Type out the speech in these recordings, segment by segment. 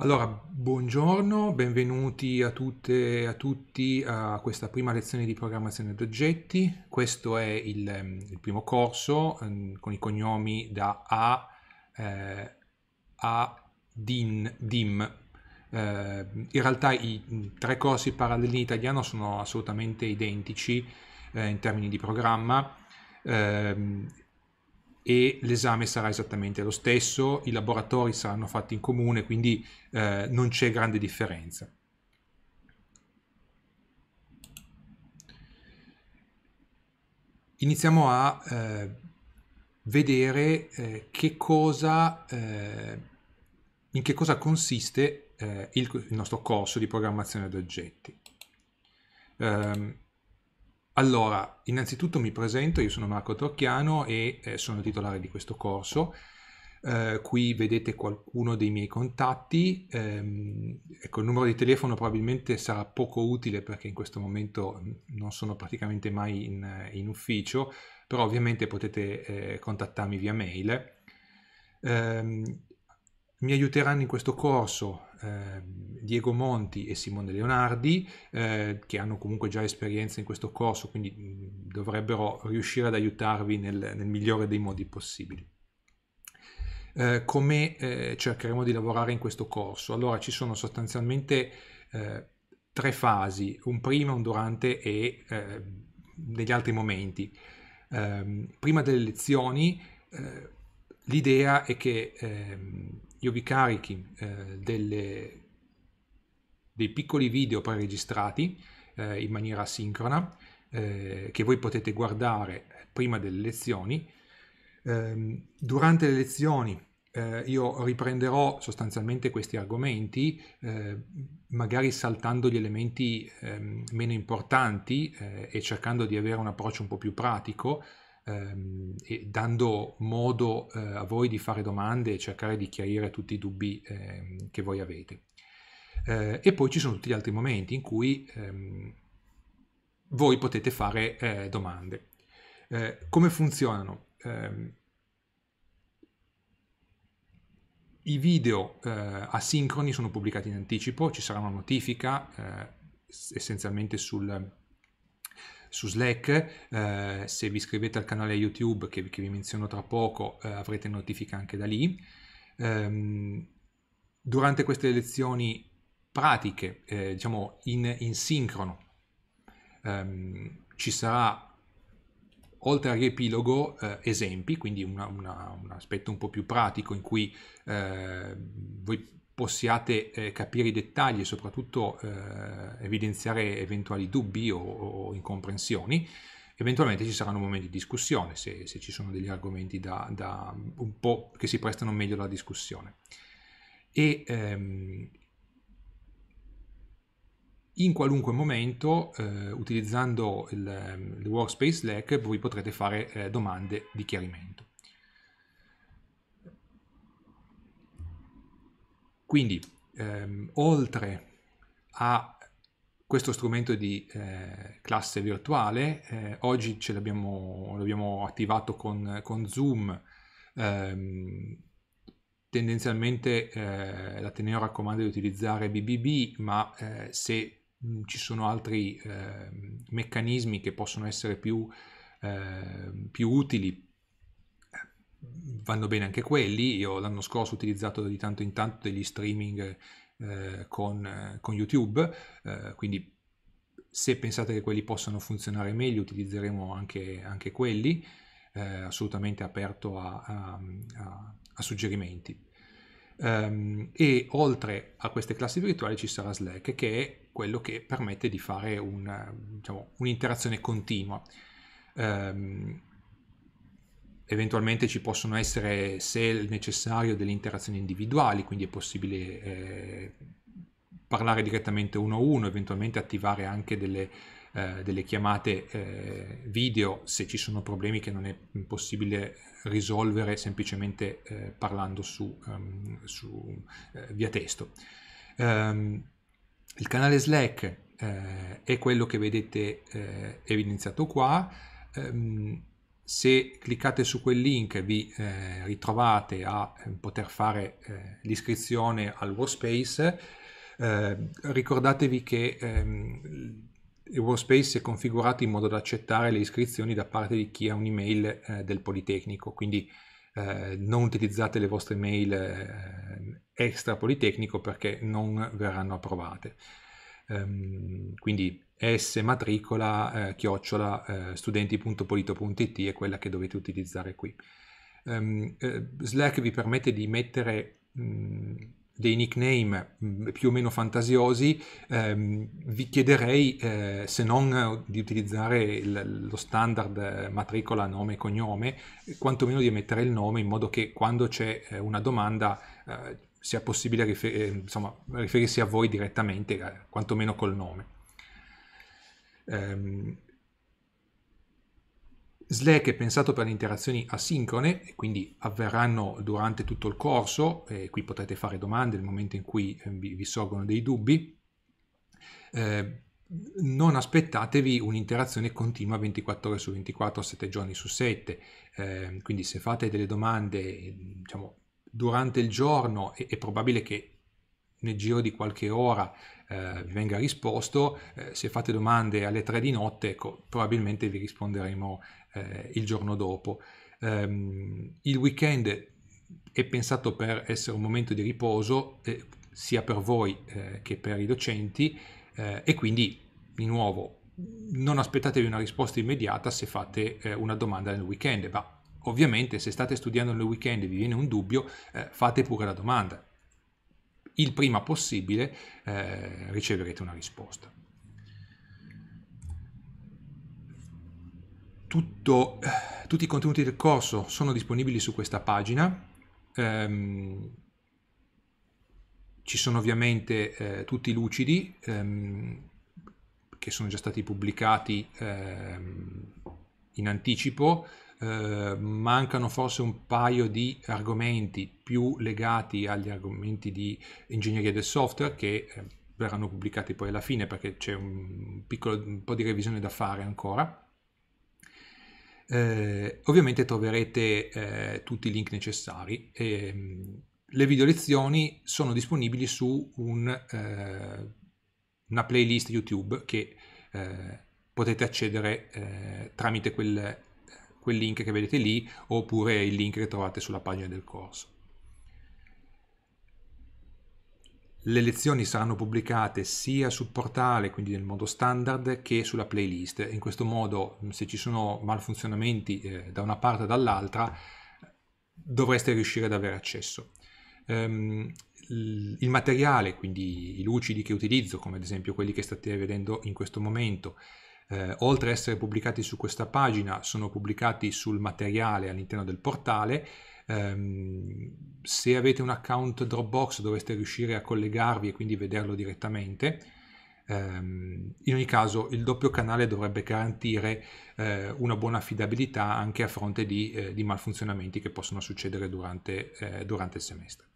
Allora, buongiorno, benvenuti a tutte e a tutti a questa prima lezione di programmazione ad oggetti. Questo è il, ehm, il primo corso ehm, con i cognomi da A eh, a DIN, DIM. Eh, in realtà i tre corsi paralleli in italiano sono assolutamente identici eh, in termini di programma ehm, e l'esame sarà esattamente lo stesso, i laboratori saranno fatti in comune, quindi eh, non c'è grande differenza. Iniziamo a eh, vedere eh, che cosa, eh, in che cosa consiste eh, il, il, nostro corso di programmazione ad oggetti. Um, allora, innanzitutto mi presento, io sono Marco Torchiano e eh, sono titolare di questo corso. Eh, qui vedete qualcuno dei miei contatti. Eh, ecco, il numero di telefono probabilmente sarà poco utile perché in questo momento non sono praticamente mai in, eh, in ufficio, però ovviamente potete eh, contattarmi via mail. Ehm, mi aiuteranno in questo corso eh, Diego Monti e Simone Leonardi, eh, che hanno comunque già esperienza in questo corso, quindi dovrebbero riuscire ad aiutarvi nel, nel migliore dei modi possibili. Eh, come eh, cercheremo di lavorare in questo corso? Allora ci sono sostanzialmente eh, tre fasi, un prima, un durante e ehm, degli altri momenti. Ehm, prima delle lezioni eh, l'idea è che ehm, io vi carichi eh, delle, dei piccoli video preregistrati eh, in maniera sincrona eh, che voi potete guardare prima delle lezioni. Ehm, durante le lezioni eh, io riprenderò sostanzialmente questi argomenti, eh, magari saltando gli elementi ehm, meno importanti eh, e cercando di avere un approccio un po' più pratico, ehm, e dando modo eh, a voi di fare domande e cercare di chiarire tutti i dubbi ehm, che voi avete. Eh, e poi ci sono tutti gli altri momenti in cui ehm, voi potete fare eh, domande. Eh, come funzionano? Ehm, I video eh, asincroni sono pubblicati in anticipo, ci sarà una notifica eh, essenzialmente sul, su Slack, eh, se vi iscrivete al canale YouTube che, che vi menziono tra poco eh, avrete notifica anche da lì. Eh, durante queste lezioni pratiche, eh, diciamo in, in sincrono, ehm, ci sarà oltre al riepilogo eh, esempi, quindi una, una, un aspetto un po' più pratico in cui eh, voi possiate eh, capire i dettagli e soprattutto eh, evidenziare eventuali dubbi o, o, incomprensioni. Eventualmente ci saranno momenti di discussione se, se ci sono degli argomenti da, da un po' che si prestano meglio alla discussione. E, ehm, in qualunque momento eh, utilizzando il, il, workspace Slack voi potrete fare eh, domande di chiarimento. Quindi, ehm, oltre a questo strumento di eh, classe virtuale, eh, oggi ce l'abbiamo, l'abbiamo attivato con, con Zoom, ehm, tendenzialmente eh, l'Ateneo raccomanda di utilizzare BBB, ma eh, se mh, mm, ci sono altri eh, meccanismi che possono essere più, ehm, più utili vanno bene anche quelli. Io l'anno scorso ho utilizzato di tanto in tanto degli streaming eh, con, eh, con, YouTube, eh, quindi se pensate che quelli possano funzionare meglio utilizzeremo anche, anche quelli, eh, assolutamente aperto a, a, a, a suggerimenti. Um, e oltre a queste classi virtuali ci sarà Slack che è quello che permette di fare un, diciamo, un'interazione continua. Um, eventualmente ci possono essere, se necessario, delle interazioni individuali, quindi è possibile eh, parlare direttamente uno a uno, eventualmente attivare anche delle, eh, delle chiamate eh, video se ci sono problemi che non è possibile risolvere semplicemente eh, parlando su, um, su eh, via testo. Um, il canale Slack eh, è quello che vedete evidenziato qua. Um, se cliccate su quel link vi eh, ritrovate a eh, poter fare eh, l'iscrizione al workspace eh, ricordatevi che ehm, il workspace è configurato in modo da accettare le iscrizioni da parte di chi ha un'email eh, del Politecnico quindi eh, non utilizzate le vostre mail extra Politecnico perché non verranno approvate Um, quindi s matricola eh, chiocciola eh, studenti.polito.it è quella che dovete utilizzare qui. Um, eh, Slack vi permette di mettere mh, mm, dei nickname mh, mm, più o meno fantasiosi, um, vi chiederei eh, se non eh, di utilizzare il, lo standard matricola nome e cognome, quantomeno di mettere il nome in modo che quando c'è eh, una domanda eh, sia possibile rifer- eh, insomma, riferirsi a voi direttamente, eh, quantomeno col nome. Um, Slack è pensato per le interazioni asincrone, quindi avverranno durante tutto il corso, e qui potrete fare domande nel momento in cui eh, vi, vi sorgono dei dubbi. Eh, non aspettatevi un'interazione continua 24 ore su 24, 7 giorni su 7, eh, quindi se fate delle domande diciamo, durante il giorno e è probabile che nel giro di qualche ora eh, venga risposto, eh, se fate domande alle tre di notte, ecco, probabilmente vi risponderemo eh, il giorno dopo. Ehm, il weekend è pensato per essere un momento di riposo eh, sia per voi eh, che per i docenti eh, e quindi di nuovo non aspettatevi una risposta immediata se fate una domanda nel weekend, ma Ovviamente se state studiando nel weekend e vi viene un dubbio, eh, fate pure la domanda. Il prima possibile eh, riceverete una risposta. Tutto, eh, tutti i contenuti del corso sono disponibili su questa pagina. Um, ci sono ovviamente eh, tutti i lucidi um, che sono già stati pubblicati um, in anticipo. Ehm, mancano forse un paio di argomenti più legati agli argomenti di ingegneria del software che ehm, verranno pubblicati poi alla fine perché c'è un, piccolo, un po' di revisione da fare ancora. Eh, ovviamente troverete eh, tutti i link necessari. E, ehm, le video lezioni sono disponibili su un, eh, una playlist YouTube che eh, potete accedere tramite quel quel link che vedete lì oppure il link che trovate sulla pagina del corso. Le lezioni saranno pubblicate sia sul portale, quindi nel modo standard, che sulla playlist. In questo modo, se ci sono malfunzionamenti eh, da una parte o dall'altra, dovreste riuscire ad avere accesso. Um, il materiale, quindi i lucidi che utilizzo, come ad esempio quelli che state vedendo in questo momento, eh, oltre a essere pubblicati su questa pagina, sono pubblicati sul materiale all'interno del portale. Eh, se avete un account Dropbox dovreste riuscire a collegarvi e quindi vederlo direttamente. Eh, in ogni caso il doppio canale dovrebbe garantire eh, una buona affidabilità anche a fronte di, eh, di malfunzionamenti che possono succedere durante, eh, durante il semestre.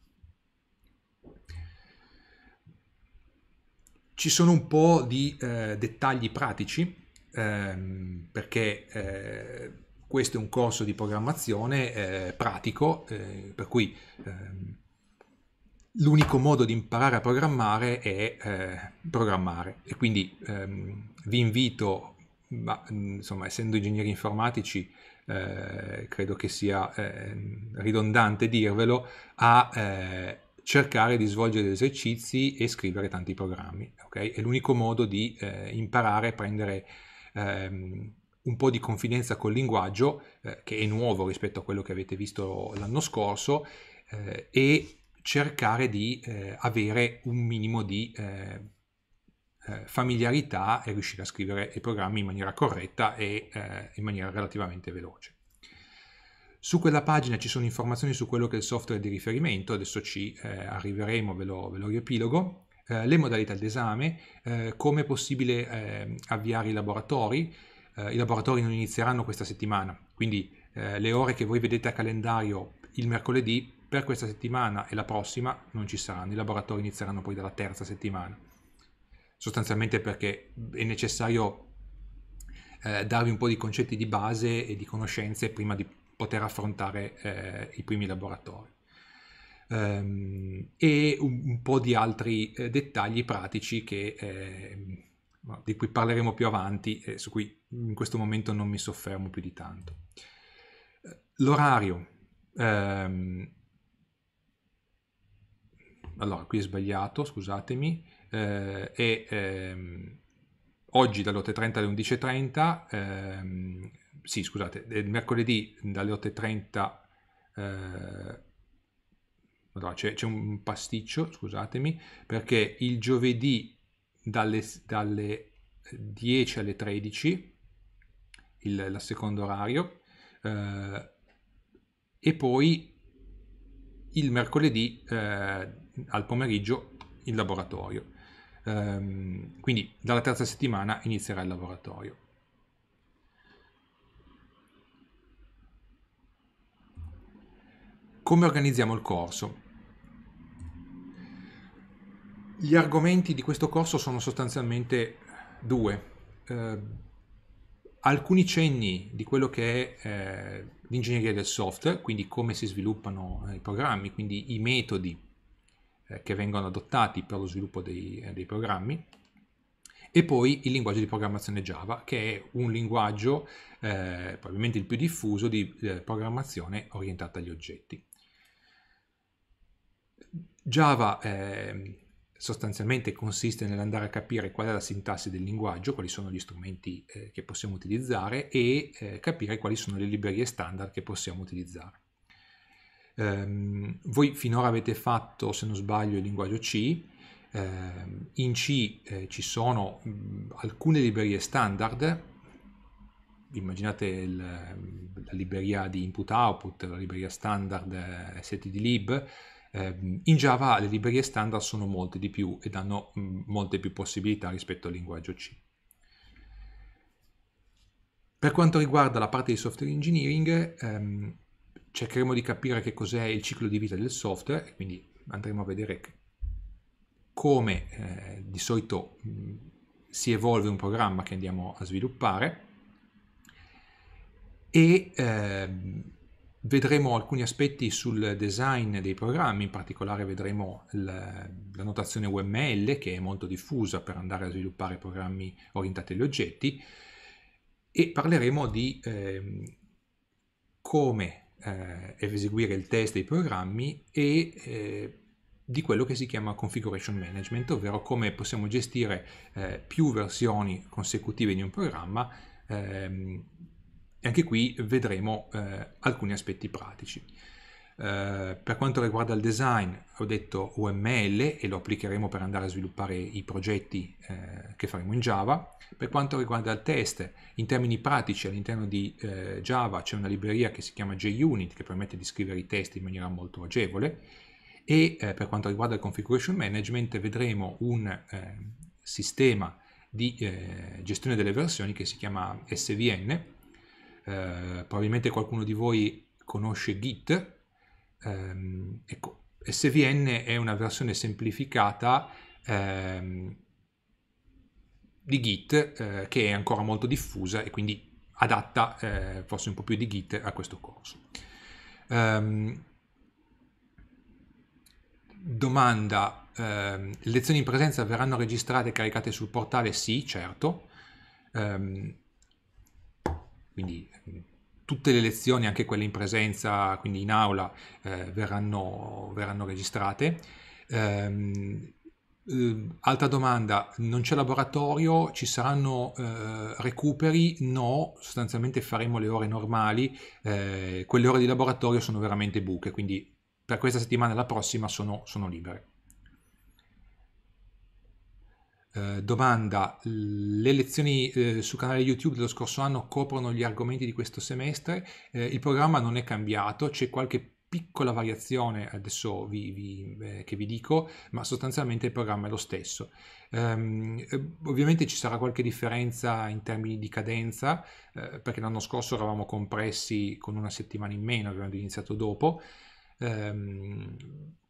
Ci sono un po' di eh, dettagli pratici ehm, perché eh, questo è un corso di programmazione eh, pratico, eh, per cui ehm, l'unico modo di imparare a programmare è eh, programmare e quindi ehm, vi invito, ma, insomma, essendo ingegneri informatici, eh, credo che sia ehm, ridondante dirvelo, a eh, cercare di svolgere esercizi e scrivere tanti programmi. Okay? È l'unico modo di eh, imparare a prendere ehm, un po' di confidenza col linguaggio eh, che è nuovo rispetto a quello che avete visto l'anno scorso eh, e cercare di eh, avere un minimo di eh, eh, familiarità e riuscire a scrivere i programmi in maniera corretta e eh, in maniera relativamente veloce. Su quella pagina ci sono informazioni su quello che è il software di riferimento, adesso ci arriveremo, ve lo, ve lo riepilogo eh, le modalità d'esame, eh, come è possibile eh, avviare i laboratori. Eh, I laboratori non inizieranno questa settimana, quindi eh, le ore che voi vedete a calendario il mercoledì per questa settimana e la prossima non ci saranno, i laboratori inizieranno poi dalla terza settimana. Sostanzialmente perché è necessario eh, darvi un po' di concetti di base e di conoscenze prima di poter affrontare i primi laboratori ehm, e un, un, po' di altri eh, dettagli pratici che, eh, di cui parleremo più avanti e su cui in questo momento non mi soffermo più di tanto. Eh, l'orario. Ehm, allora, qui è sbagliato, scusatemi, eh, è ehm, oggi dalle 8.30 alle 11.30, ehm, sì scusate, mercoledì dalle 8.30 eh, c'è, un pasticcio, scusatemi, perché il giovedì dalle, dalle 10 eh, alle 13, il la secondo orario, eh, e poi il mercoledì eh, al pomeriggio il laboratorio. Eh, quindi dalla terza settimana inizierà il laboratorio. Come organizziamo il corso? Gli argomenti di questo corso sono sostanzialmente due. Eh, alcuni cenni di quello che è eh, l'ingegneria del software, quindi come si sviluppano eh, i programmi, quindi i metodi eh, che vengono adottati per lo sviluppo dei, eh, dei programmi, e poi il linguaggio di programmazione Java, che è un linguaggio eh, probabilmente il più diffuso di eh, programmazione orientata agli oggetti. Java eh, sostanzialmente consiste nell'andare a capire qual è la sintassi del linguaggio, quali sono gli strumenti eh, che possiamo utilizzare e eh, capire quali sono le librerie standard che possiamo utilizzare. Ehm, voi finora avete fatto, se non sbaglio, il linguaggio C. Ehm, in C eh, ci sono mh, mm, alcune librerie standard, immaginate il, la libreria di input-output, la libreria standard eh, stdlib, Ehm, in Java le librerie standard sono molte di più e danno mm, molte più possibilità rispetto al linguaggio C. Per quanto riguarda la parte di software engineering, ehm, cercheremo di capire che cos'è il ciclo di vita del software, quindi andremo a vedere come eh, di solito mh, mm, si evolve un programma che andiamo a sviluppare e ehm, Vedremo alcuni aspetti sul design dei programmi, in particolare vedremo la, la notazione UML che è molto diffusa per andare a sviluppare programmi orientati agli oggetti e parleremo di eh, come eh, eseguire il test dei programmi e eh, di quello che si chiama configuration management, ovvero come possiamo gestire eh, più versioni consecutive di un programma ehm, e anche qui vedremo eh, alcuni aspetti pratici. Eh, per quanto riguarda il design ho detto UML e lo applicheremo per andare a sviluppare i progetti eh, che faremo in Java. Per quanto riguarda il test, in termini pratici all'interno di eh, Java c'è una libreria che si chiama JUnit che permette di scrivere i test in maniera molto agevole e eh, per quanto riguarda il configuration management vedremo un eh, sistema di gestione delle versioni che si chiama SVN eh, probabilmente qualcuno di voi conosce Git, ehm, ecco, SVN è una versione semplificata ehm, di Git eh, che è ancora molto diffusa e quindi adatta eh, forse un po' più di Git a questo corso. Um, domanda, um, le lezioni in presenza verranno registrate e caricate sul portale? Sì, certo. Um, quindi eh, tutte le lezioni, anche quelle in presenza, quindi in aula, eh, verranno, verranno, registrate. Ehm, eh, altra domanda, non c'è laboratorio, ci saranno eh, recuperi? No, sostanzialmente faremo le ore normali, eh, quelle ore di laboratorio sono veramente buche, quindi per questa settimana e la prossima sono, sono libere. Eh, domanda, le lezioni eh, sul canale YouTube dello scorso anno coprono gli argomenti di questo semestre, eh, il programma non è cambiato, c'è qualche piccola variazione adesso vi, vi, eh, che vi dico, ma sostanzialmente il programma è lo stesso. Um, ovviamente ci sarà qualche differenza in termini di cadenza, eh, perché l'anno scorso eravamo compressi con una settimana in meno, abbiamo iniziato dopo. Um,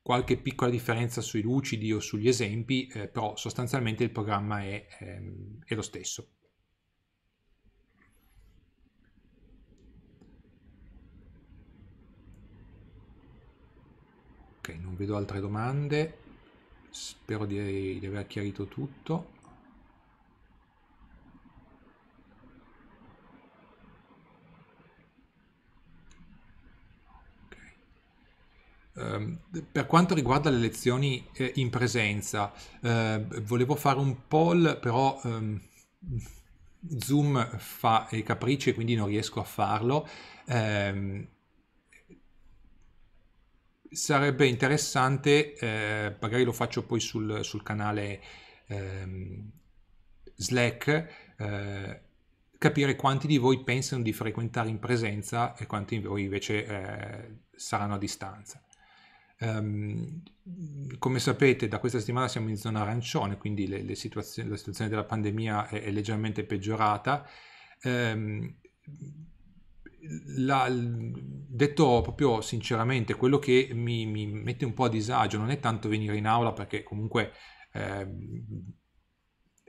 qualche piccola differenza sui lucidi o sugli esempi, eh, però sostanzialmente il programma è, ehm, è lo stesso. Ok, non vedo altre domande, spero di, di aver chiarito tutto. Ehm, per quanto riguarda le lezioni eh, in presenza, eh, volevo fare un poll, però ehm, Zoom fa i capricci e quindi non riesco a farlo. Ehm, sarebbe interessante, eh, magari lo faccio poi sul, sul canale Slack, capire quanti di voi pensano di frequentare in presenza e quanti di voi invece eh, saranno a distanza. Um, come sapete da questa settimana siamo in zona arancione, quindi le, le situazio la situazione della pandemia è, è leggermente peggiorata. Um, la, detto proprio sinceramente, quello che mi, mi, mette un po' a disagio non è tanto venire in aula perché comunque eh,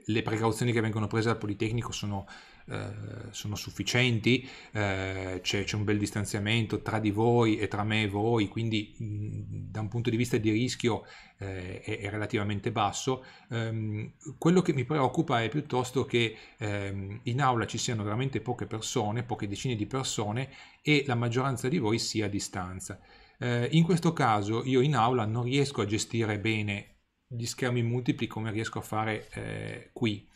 le precauzioni che vengono prese dal Politecnico sono eh, sono sufficienti, eh, c'è, c'è, un bel distanziamento tra di voi e tra me e voi, quindi mh, da un punto di vista di rischio eh, è, è, relativamente basso. Ehm, quello che mi preoccupa è piuttosto che ehm, in aula ci siano veramente poche persone, poche decine di persone e la maggioranza di voi sia a distanza. Ehm, in questo caso io in aula non riesco a gestire bene gli schermi multipli come riesco a fare eh, qui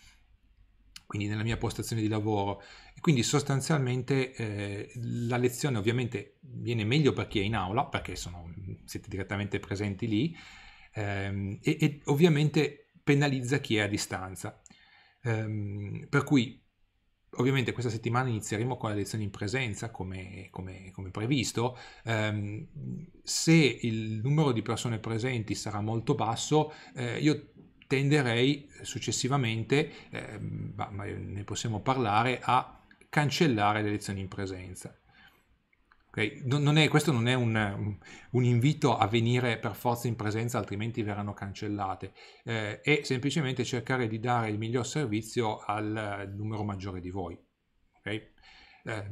quindi nella mia postazione di lavoro. E quindi sostanzialmente eh, la lezione ovviamente viene meglio per chi è in aula, perché sono, siete direttamente presenti lì, ehm, e, e, ovviamente penalizza chi è a distanza. Ehm, per cui ovviamente questa settimana inizieremo con la lezione in presenza, come, come, come previsto. Ehm, se il numero di persone presenti sarà molto basso, eh, io tenderei successivamente, eh, ma ne possiamo parlare, a cancellare le lezioni in presenza. Okay? Non è, questo non è un, un, invito a venire per forza in presenza, altrimenti verranno cancellate, eh, è semplicemente cercare di dare il miglior servizio al eh, numero maggiore di voi. Okay? Eh,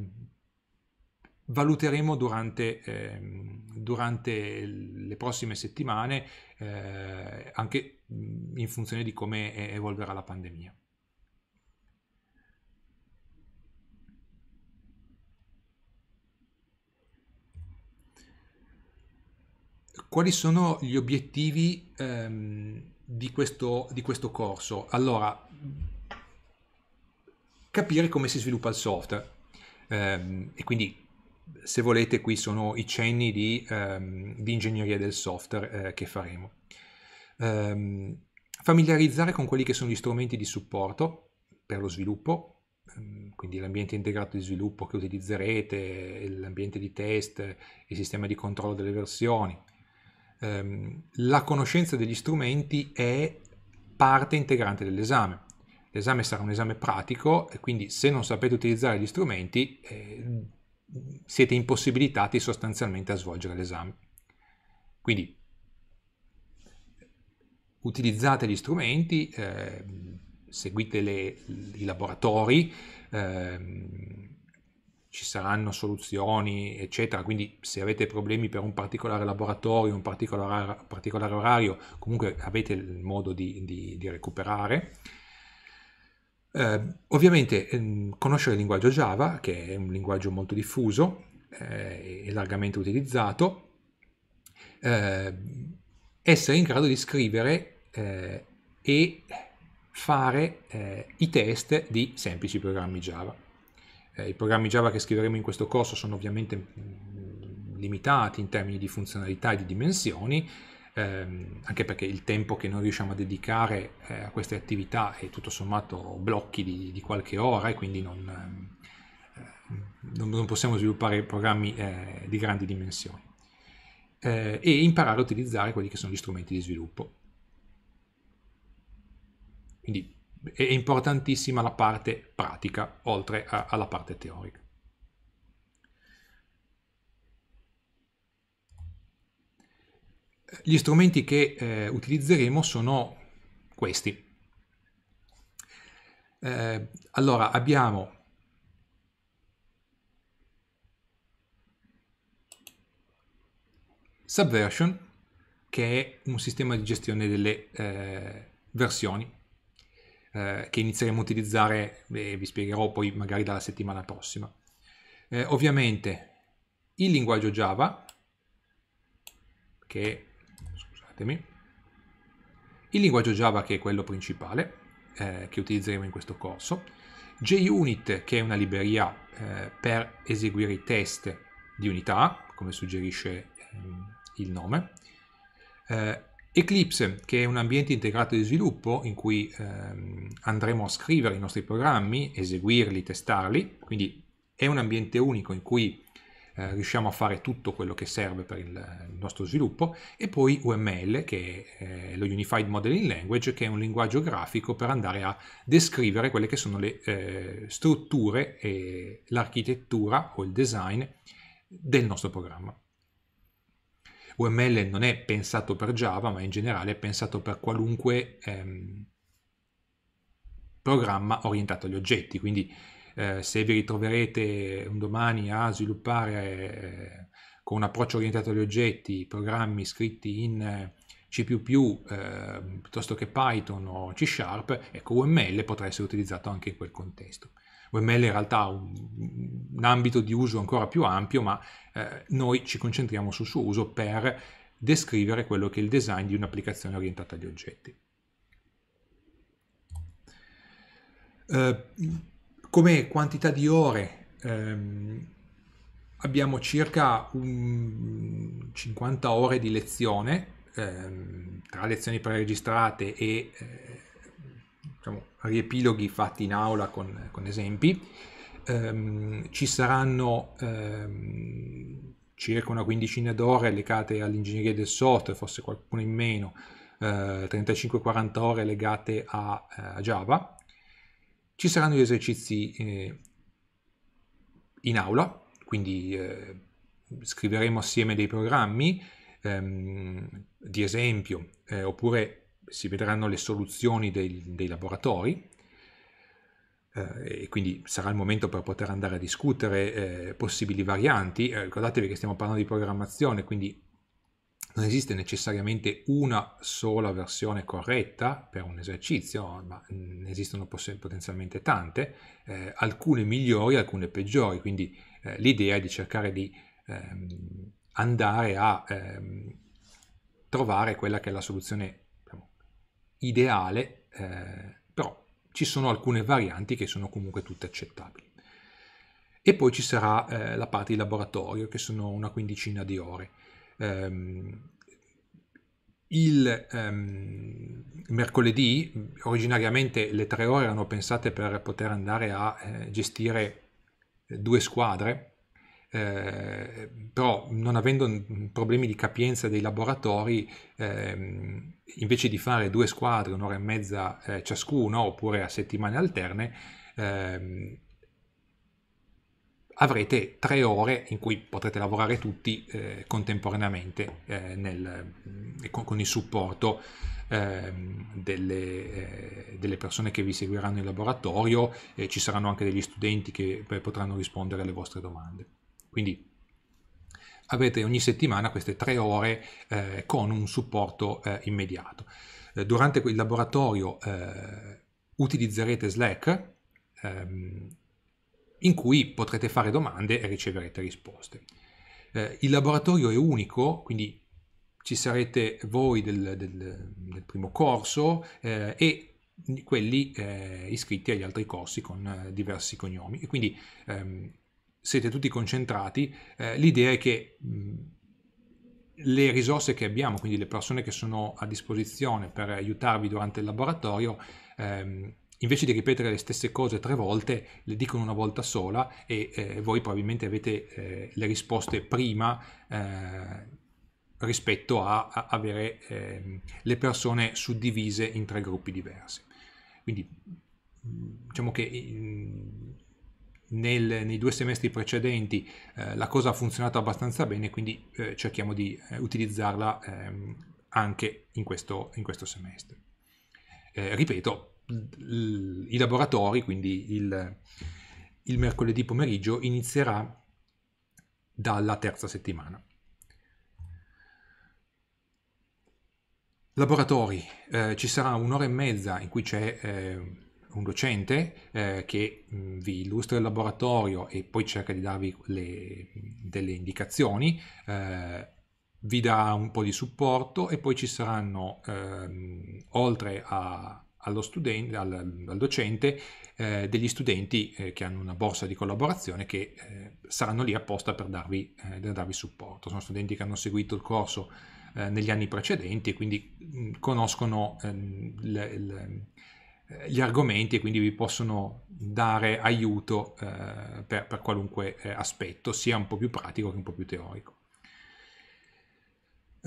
valuteremo durante, eh, durante, le prossime settimane eh, anche in funzione di come evolverà la pandemia. Quali sono gli obiettivi ehm, di, questo, di questo corso? Allora, capire come si sviluppa il software ehm, e quindi se volete qui sono i cenni di, um, di ingegneria del software eh, che faremo. Um, familiarizzare con quelli che sono gli strumenti di supporto per lo sviluppo, um, quindi l'ambiente integrato di sviluppo che utilizzerete, l'ambiente di test, il sistema di controllo delle versioni. la conoscenza degli strumenti è parte integrante dell'esame. L'esame sarà un esame pratico e quindi se non sapete utilizzare gli strumenti eh, siete impossibilitati sostanzialmente a svolgere l'esame. Quindi utilizzate gli strumenti, eh, seguite le, i laboratori, eh, ci saranno soluzioni, eccetera. Quindi se avete problemi per un particolare laboratorio, un particolare, particolare orario, comunque avete il modo di, di, di recuperare. Eh, ovviamente eh, conoscere il linguaggio Java, che è un linguaggio molto diffuso eh, e largamente utilizzato, eh, essere in grado di scrivere eh, e fare eh, i test di semplici programmi Java. I programmi Java che scriveremo in questo corso sono ovviamente mm, limitati in termini di funzionalità e di dimensioni, ehm, anche perché il tempo che noi riusciamo a dedicare eh, a queste attività è tutto sommato blocchi di, di qualche ora e quindi non, eh, non, possiamo sviluppare programmi eh, di grandi dimensioni. Eh, e imparare a utilizzare quelli che sono gli strumenti di sviluppo. Quindi è importantissima la parte pratica oltre a, alla parte teorica. Gli strumenti che eh, utilizzeremo sono questi. Eh, allora abbiamo Subversion che è un sistema di gestione delle eh, versioni eh, che inizieremo a utilizzare e vi spiegherò poi magari dalla settimana prossima. Eh, ovviamente il linguaggio Java che scusatemi, il linguaggio Java che è quello principale eh, che utilizzeremo in questo corso, JUnit che è una libreria eh, per eseguire i test di unità, come suggerisce ehm, il nome, eh, Eclipse che è un ambiente integrato di sviluppo in cui ehm, andremo a scrivere i nostri programmi, eseguirli, testarli, quindi è un ambiente unico in cui eh, riusciamo a fare tutto quello che serve per il, il nostro sviluppo e poi UML che è eh, lo Unified Modeling Language che è un linguaggio grafico per andare a descrivere quelle che sono le eh, strutture e l'architettura o il design del nostro programma. UML non è pensato per Java, ma in generale è pensato per qualunque ehm, programma orientato agli oggetti, quindi eh, se vi ritroverete un domani a sviluppare eh, con un approccio orientato agli oggetti programmi scritti in eh, C++ eh, piuttosto che Python o C Sharp, ecco UML potrà essere utilizzato anche in quel contesto. UML in realtà ha un, un, ambito di uso ancora più ampio, ma noi ci concentriamo sul suo uso per descrivere quello che è il design di un'applicazione orientata agli oggetti. Uh, come quantità di ore ehm, abbiamo circa 50 ore di lezione ehm, tra lezioni preregistrate e eh, diciamo, riepiloghi fatti in aula con, con esempi. Ehm, ci saranno ehm, circa una quindicina d'ore legate all'ingegneria del software, forse qualcuno in meno, eh, 35-40 ore legate a, eh, a Java ci saranno gli esercizi eh, in aula, quindi eh, scriveremo assieme dei programmi ehm, di esempio, eh, oppure si vedranno le soluzioni dei, dei laboratori eh, e quindi sarà il momento per poter andare a discutere eh, possibili varianti. Eh, ricordatevi che stiamo parlando di programmazione, quindi non esiste necessariamente una sola versione corretta per un esercizio, ma ne esistono potenzialmente tante, eh, alcune migliori, alcune peggiori, quindi eh, l'idea è di cercare di ehm, andare a ehm, trovare quella che è la soluzione diciamo, ideale, eh, però ci sono alcune varianti che sono comunque tutte accettabili. E poi ci sarà eh, la parte di laboratorio, che sono una quindicina di ore ehm, il ehm, mercoledì originariamente le tre ore erano pensate per poter andare a eh, gestire eh, due squadre, eh, però non avendo mm, problemi di capienza dei laboratori, ehm, invece di fare due squadre, un'ora e mezza eh, ciascuna oppure a settimane alterne, ehm, avrete tre ore in cui potrete lavorare tutti eh, contemporaneamente eh, nel, mm, con, con, il supporto ehm, eh, delle, delle, persone che vi seguiranno in laboratorio e ci saranno anche degli studenti che eh, potranno rispondere alle vostre domande. Quindi avete ogni settimana queste tre ore eh, con un supporto eh, immediato. durante il laboratorio utilizzerete Slack. Ehm, in cui potrete fare domande e riceverete risposte. Eh, il laboratorio è unico, quindi ci sarete voi del, del, del primo corso eh, e quelli eh, iscritti agli altri corsi con eh, diversi cognomi. E quindi ehm, siete tutti concentrati. Eh, l'idea è che mh, mm, le risorse che abbiamo, quindi le persone che sono a disposizione per aiutarvi durante il laboratorio, ehm, invece di ripetere le stesse cose tre volte, le dicono una volta sola e eh, voi probabilmente avete eh, le risposte prima eh, rispetto a, a avere ehm, le persone suddivise in tre gruppi diversi. Quindi mm, diciamo che in, mm, nel, nei due semestri precedenti eh, la cosa ha funzionato abbastanza bene, quindi eh, cerchiamo di eh, utilizzarla ehm, anche in questo, in questo semestre. ripeto, i laboratori, quindi il, il mercoledì pomeriggio, inizierà dalla terza settimana. Laboratori, eh, ci sarà un'ora e mezza in cui c'è eh, un docente eh, che mh, mm, vi illustra il laboratorio e poi cerca di darvi le, delle indicazioni, eh, vi dà un po' di supporto e poi ci saranno, ehm, oltre a, allo studente, al, al docente eh, degli studenti eh, che hanno una borsa di collaborazione che eh, saranno lì apposta per darvi, per eh, darvi, supporto. Sono studenti che hanno seguito il corso eh, negli anni precedenti e quindi mh, mm, conoscono ehm, le, le, eh, gli argomenti e quindi vi possono dare aiuto per, per, qualunque aspetto, sia un po' più pratico che un po' più teorico.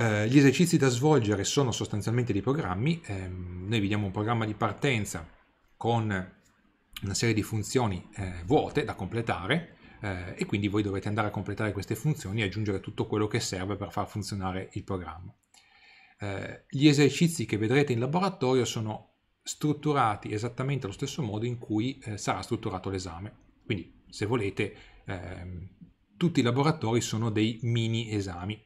Eh, gli esercizi da svolgere sono sostanzialmente dei programmi, eh, noi vediamo un programma di partenza con una serie di funzioni eh, vuote da completare eh, e quindi voi dovete andare a completare queste funzioni e aggiungere tutto quello che serve per far funzionare il programma. Eh, gli esercizi che vedrete in laboratorio sono strutturati esattamente allo stesso modo in cui sarà strutturato l'esame, quindi se volete ehm, tutti i laboratori sono dei mini esami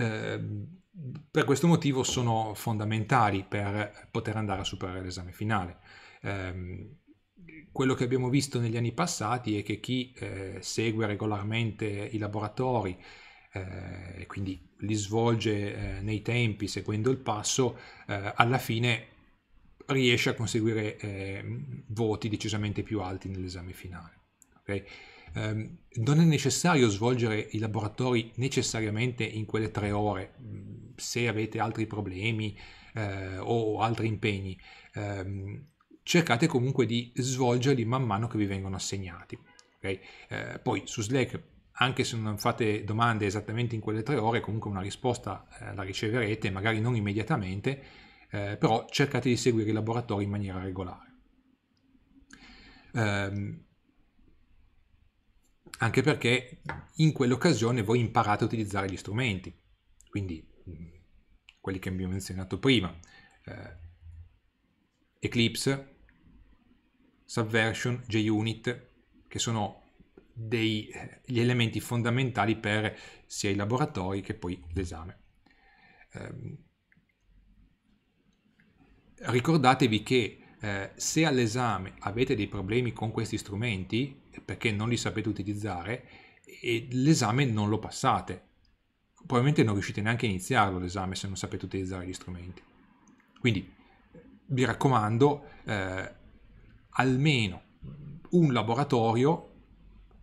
Ehm, per questo motivo sono fondamentali per poter andare a superare l'esame finale. Ehm, quello che abbiamo visto negli anni passati è che chi eh, segue regolarmente i laboratori eh, e quindi li svolge eh, nei tempi seguendo il passo, alla fine riesce a conseguire voti decisamente più alti nell'esame finale. Okay? Ehm, non è necessario svolgere i laboratori necessariamente in quelle tre ore, mm, se avete altri problemi eh, o altri impegni, eh, cercate comunque di svolgerli man mano che vi vengono assegnati. Okay? Eh, poi su Slack, anche se non fate domande esattamente in quelle tre ore, comunque una risposta eh, la riceverete, magari non immediatamente, eh, però cercate di seguire i laboratori in maniera regolare. Ehm, anche perché in quell'occasione voi imparate a utilizzare gli strumenti, quindi mm, quelli che abbiamo menzionato prima, eh, Eclipse, Subversion, JUnit, che sono degli eh, elementi fondamentali per sia i laboratori che poi l'esame. Eh, ricordatevi che eh, se all'esame avete dei problemi con questi strumenti, perché non li sapete utilizzare e l'esame non lo passate. Probabilmente non riuscite neanche a iniziarlo l'esame se non sapete utilizzare gli strumenti. Quindi vi raccomando eh, almeno un laboratorio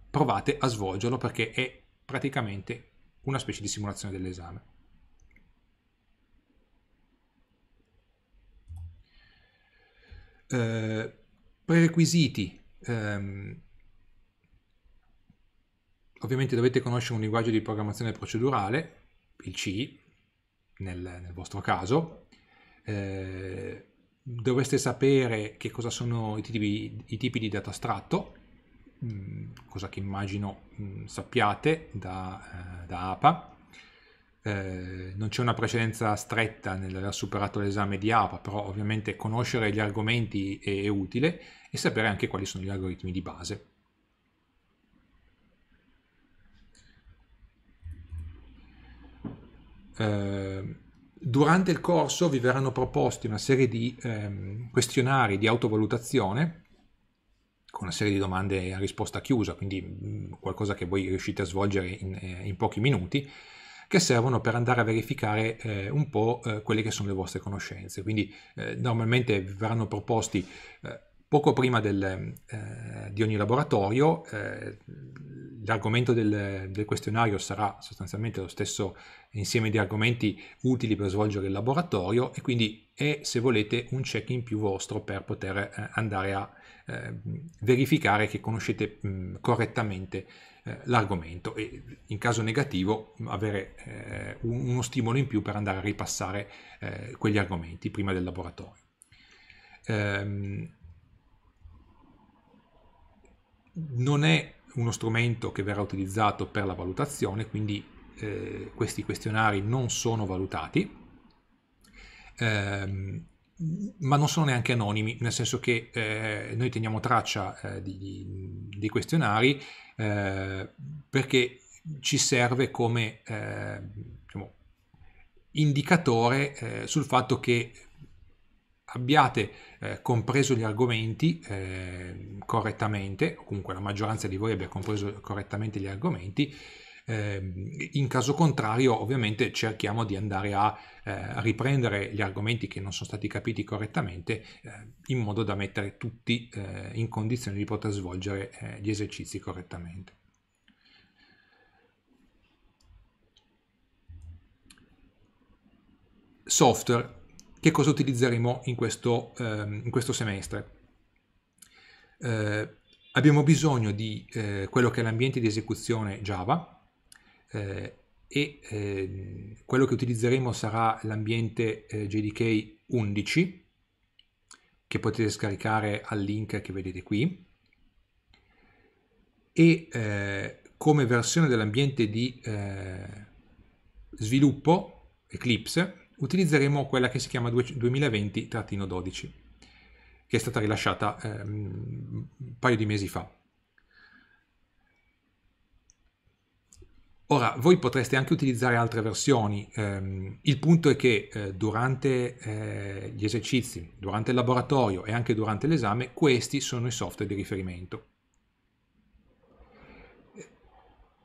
provate a svolgerlo perché è praticamente una specie di simulazione dell'esame. Eh, prerequisiti ehm, Ovviamente dovete conoscere un linguaggio di programmazione procedurale, il C nel, nel vostro caso, eh, dovreste sapere che cosa sono i tipi, i tipi di dato astratto, mh, mm, cosa che immagino mh, mm, sappiate da, eh, da APA, eh, non c'è una precedenza stretta nell'aver superato l'esame di APA, però ovviamente conoscere gli argomenti è, è utile e sapere anche quali sono gli algoritmi di base. Ehm, durante il corso vi verranno proposti una serie di eh, questionari di autovalutazione con una serie di domande a risposta chiusa, quindi mh, mm, qualcosa che voi riuscite a svolgere in, eh, in, pochi minuti, che servono per andare a verificare eh, un po' eh, quelle che sono le vostre conoscenze. Quindi eh, normalmente vi verranno proposti poco prima del, eh, di ogni laboratorio eh, l'argomento del, del, questionario sarà sostanzialmente lo stesso insieme di argomenti utili per svolgere il laboratorio e quindi è, se volete, un check in più vostro per poter eh, andare a eh, verificare che conoscete mh, correttamente eh, l'argomento e in caso negativo avere eh, un, uno stimolo in più per andare a ripassare eh, quegli argomenti prima del laboratorio. Ehm, non è uno strumento che verrà utilizzato per la valutazione, quindi eh, questi questionari non sono valutati, ehm, ma non sono neanche anonimi, nel senso che eh, noi teniamo traccia eh, di, dei questionari eh, perché ci serve come eh, diciamo, indicatore eh, sul fatto che abbiate eh, compreso gli argomenti eh, correttamente, o comunque la maggioranza di voi abbia compreso correttamente gli argomenti, eh, in caso contrario ovviamente cerchiamo di andare a eh, riprendere gli argomenti che non sono stati capiti correttamente eh, in modo da mettere tutti eh, in condizione di poter svolgere gli esercizi correttamente. Software che cosa utilizzeremo in questo, ehm, in questo semestre. Eh, abbiamo bisogno di eh, quello che è l'ambiente di esecuzione Java eh, e ehm, quello che utilizzeremo sarà l'ambiente eh, JDK 11 che potete scaricare al link che vedete qui e eh, come versione dell'ambiente di eh, sviluppo Eclipse utilizzeremo quella che si chiama 2020-12, che è stata rilasciata eh, un paio di mesi fa. Ora, voi potreste anche utilizzare altre versioni, eh, il punto è che eh, durante eh, gli esercizi, durante il laboratorio e anche durante l'esame, questi sono i software di riferimento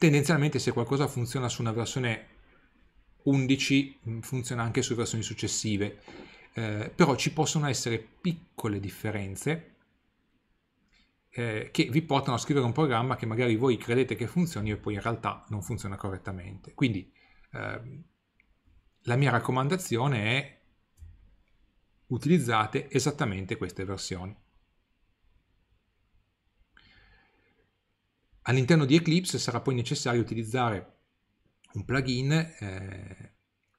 tendenzialmente se qualcosa funziona su una versione 11 mm, funziona anche su versioni successive, eh, però ci possono essere piccole differenze eh, che vi portano a scrivere un programma che magari voi credete che funzioni e poi in realtà non funziona correttamente. Quindi eh, la mia raccomandazione è utilizzate esattamente queste versioni. All'interno di Eclipse sarà poi necessario utilizzare un plugin eh,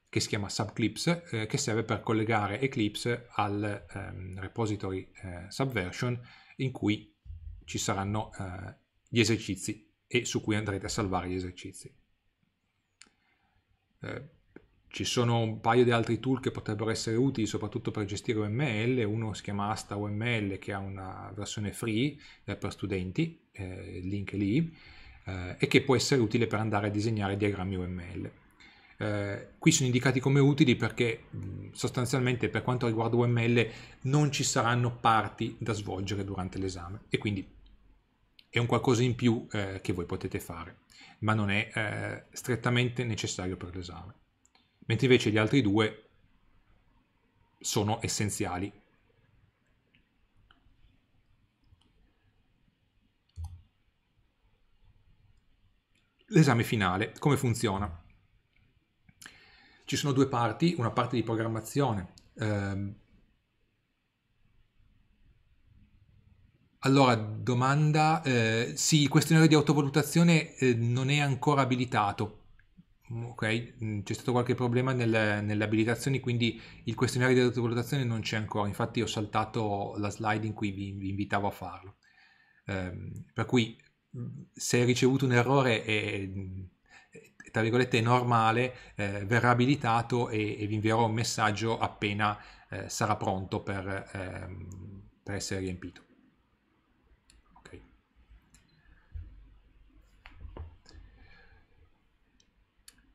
che si chiama Subclips eh, che serve per collegare Eclipse al ehm, repository eh, Subversion in cui ci saranno eh, gli esercizi e su cui andrete a salvare gli esercizi. Eh, ci sono un paio di altri tool che potrebbero essere utili soprattutto per gestire UML, uno si chiama Asta UML che ha una versione free eh, per studenti, il link è lì, eh, e che può essere utile per andare a disegnare diagrammi UML. Eh, qui sono indicati come utili perché sostanzialmente per quanto riguarda UML non ci saranno parti da svolgere durante l'esame e quindi è un qualcosa in più eh, che voi potete fare, ma non è eh, strettamente necessario per l'esame. Mentre invece gli altri due sono essenziali l'esame finale, come funziona? Ci sono due parti, una parte di programmazione. Eh, Allora, domanda, eh, sì, il questionario di autovalutazione eh, non è ancora abilitato, ok? Mm, c'è stato qualche problema nel, nelle abilitazioni, quindi il questionario di autovalutazione non c'è ancora, infatti ho saltato la slide in cui vi, vi invitavo a farlo. Eh, per cui se hai ricevuto un errore è, tra virgolette è normale, eh, verrà abilitato e, e, vi invierò un messaggio appena eh, sarà pronto per, ehm, per essere riempito. Okay.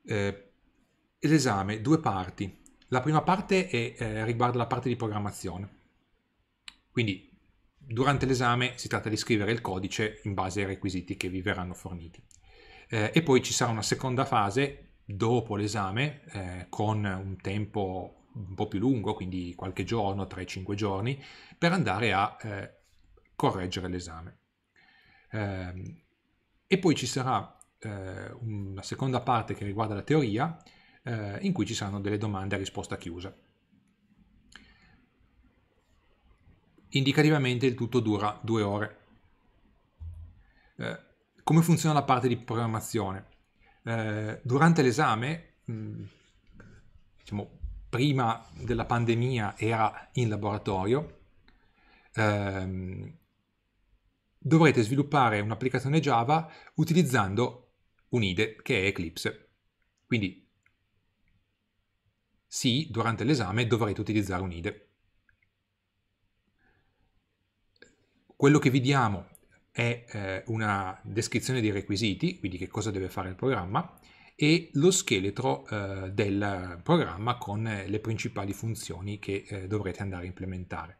Eh, l'esame, due parti. La prima parte è, eh, riguarda la parte di programmazione. Quindi durante l'esame si tratta di scrivere il codice in base ai requisiti che vi verranno forniti. Eh, e poi ci sarà una seconda fase dopo l'esame eh, con un tempo un po' più lungo, quindi qualche giorno, tra i cinque giorni, per andare a eh, correggere l'esame. Ehm, e poi ci sarà eh, una seconda parte che riguarda la teoria, eh, in cui ci saranno delle domande a risposta chiusa. Indicativamente il tutto dura due ore. Eh, come funziona la parte di programmazione? Eh, durante l'esame, mh, mm, diciamo, prima della pandemia era in laboratorio, ehm, dovrete sviluppare un'applicazione Java utilizzando un IDE che è Eclipse. Quindi sì, durante l'esame dovrete utilizzare un IDE. Quello che vi diamo è eh, una descrizione dei requisiti, quindi che cosa deve fare il programma, e lo scheletro eh, del programma con eh, le principali funzioni che eh, dovrete andare a implementare.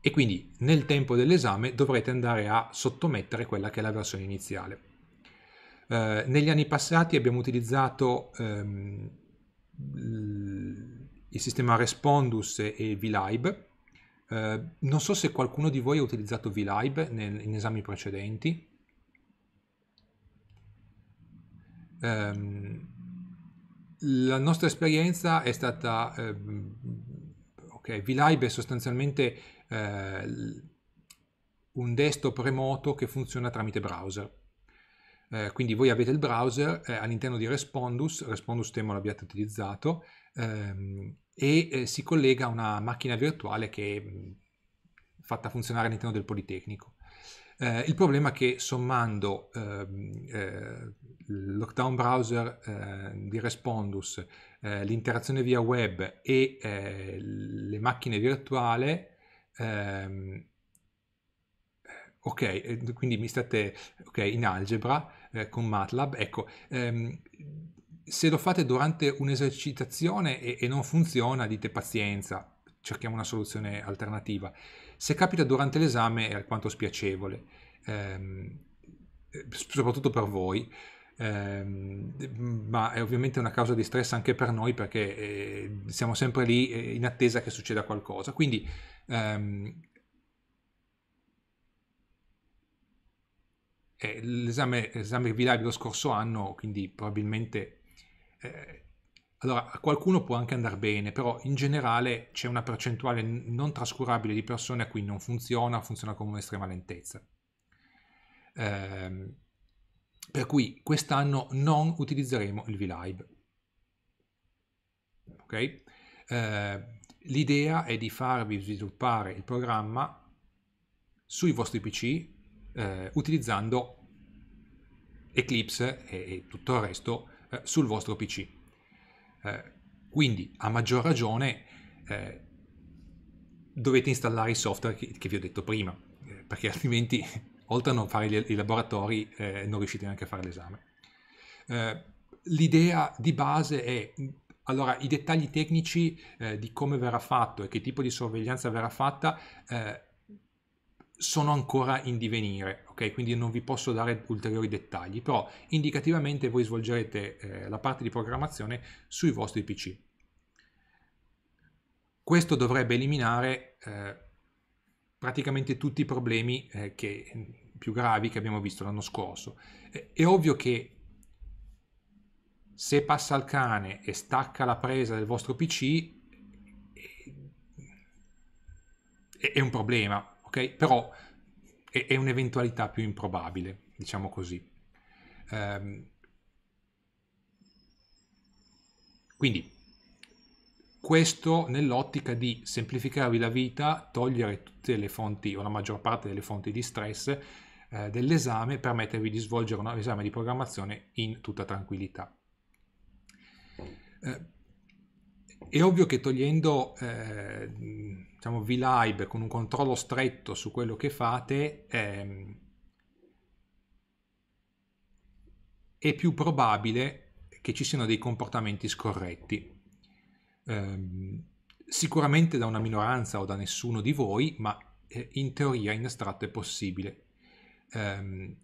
E quindi nel tempo dell'esame dovrete andare a sottomettere quella che è la versione iniziale. Eh, negli anni passati abbiamo utilizzato ehm, il sistema Respondus e VLIBE Ehm, non so se qualcuno di voi ha utilizzato VLive nel, in esami precedenti. Eh, la nostra esperienza è stata... Eh, ok, VLive è sostanzialmente eh, un desktop remoto che funziona tramite browser. Eh, quindi voi avete il browser eh, all'interno di Respondus, Respondus temo l'abbiate utilizzato, ehm, e eh, si collega a una macchina virtuale che è fatta funzionare all'interno del Politecnico. Eh, il problema è che sommando il ehm, eh, lockdown browser eh, di Respondus, eh, l'interazione via web e le macchine virtuali, ehm, ok, quindi mi state ok, in algebra eh, con MATLAB, ecco, ehm, se lo fate durante un'esercitazione e, e non funziona, dite pazienza, cerchiamo una soluzione alternativa. Se capita durante l'esame è alquanto spiacevole, ehm, soprattutto per voi, ehm, ma è ovviamente una causa di stress anche per noi perché eh, siamo sempre lì eh, in attesa che succeda qualcosa. Quindi ehm, eh, l'esame, l'esame che vi dai lo scorso anno, quindi probabilmente eh, allora, a qualcuno può anche andare bene, però in generale c'è una percentuale non trascurabile di persone a cui non funziona, funziona con un'estrema lentezza. Eh, per cui quest'anno non utilizzeremo il VLive. Okay? Eh, l'idea è di farvi sviluppare il programma sui vostri PC eh, utilizzando Eclipse e, e tutto il resto eh, sul vostro PC. Eh, quindi a maggior ragione eh, dovete installare i software che, che vi ho detto prima, eh, perché altrimenti oltre a non fare i laboratori eh, non riuscite neanche a fare l'esame. l'idea di base è allora, i dettagli tecnici eh, di come verrà fatto e che tipo di sorveglianza verrà fatta eh, sono ancora in divenire, ok? Quindi non vi posso dare ulteriori dettagli, però indicativamente voi svolgerete eh, la parte di programmazione sui vostri PC. Questo dovrebbe eliminare eh, praticamente tutti i problemi eh, che, più gravi che abbiamo visto l'anno scorso. Eh, è ovvio che se passa il cane e stacca la presa del vostro PC è, eh, è un problema, ok? Però è, è un'eventualità più improbabile, diciamo così. Um, quindi questo nell'ottica di semplificarvi la vita, togliere tutte le fonti o la maggior parte delle fonti di stress eh, dell'esame, permettervi di svolgere un esame di programmazione in tutta tranquillità. Eh, è ovvio che togliendo eh, diciamo, V-Live con un controllo stretto su quello che fate, ehm, è più probabile che ci siano dei comportamenti scorretti. Ehm, sicuramente da una minoranza o da nessuno di voi, ma eh, in teoria, in astratto, è possibile. Ehm,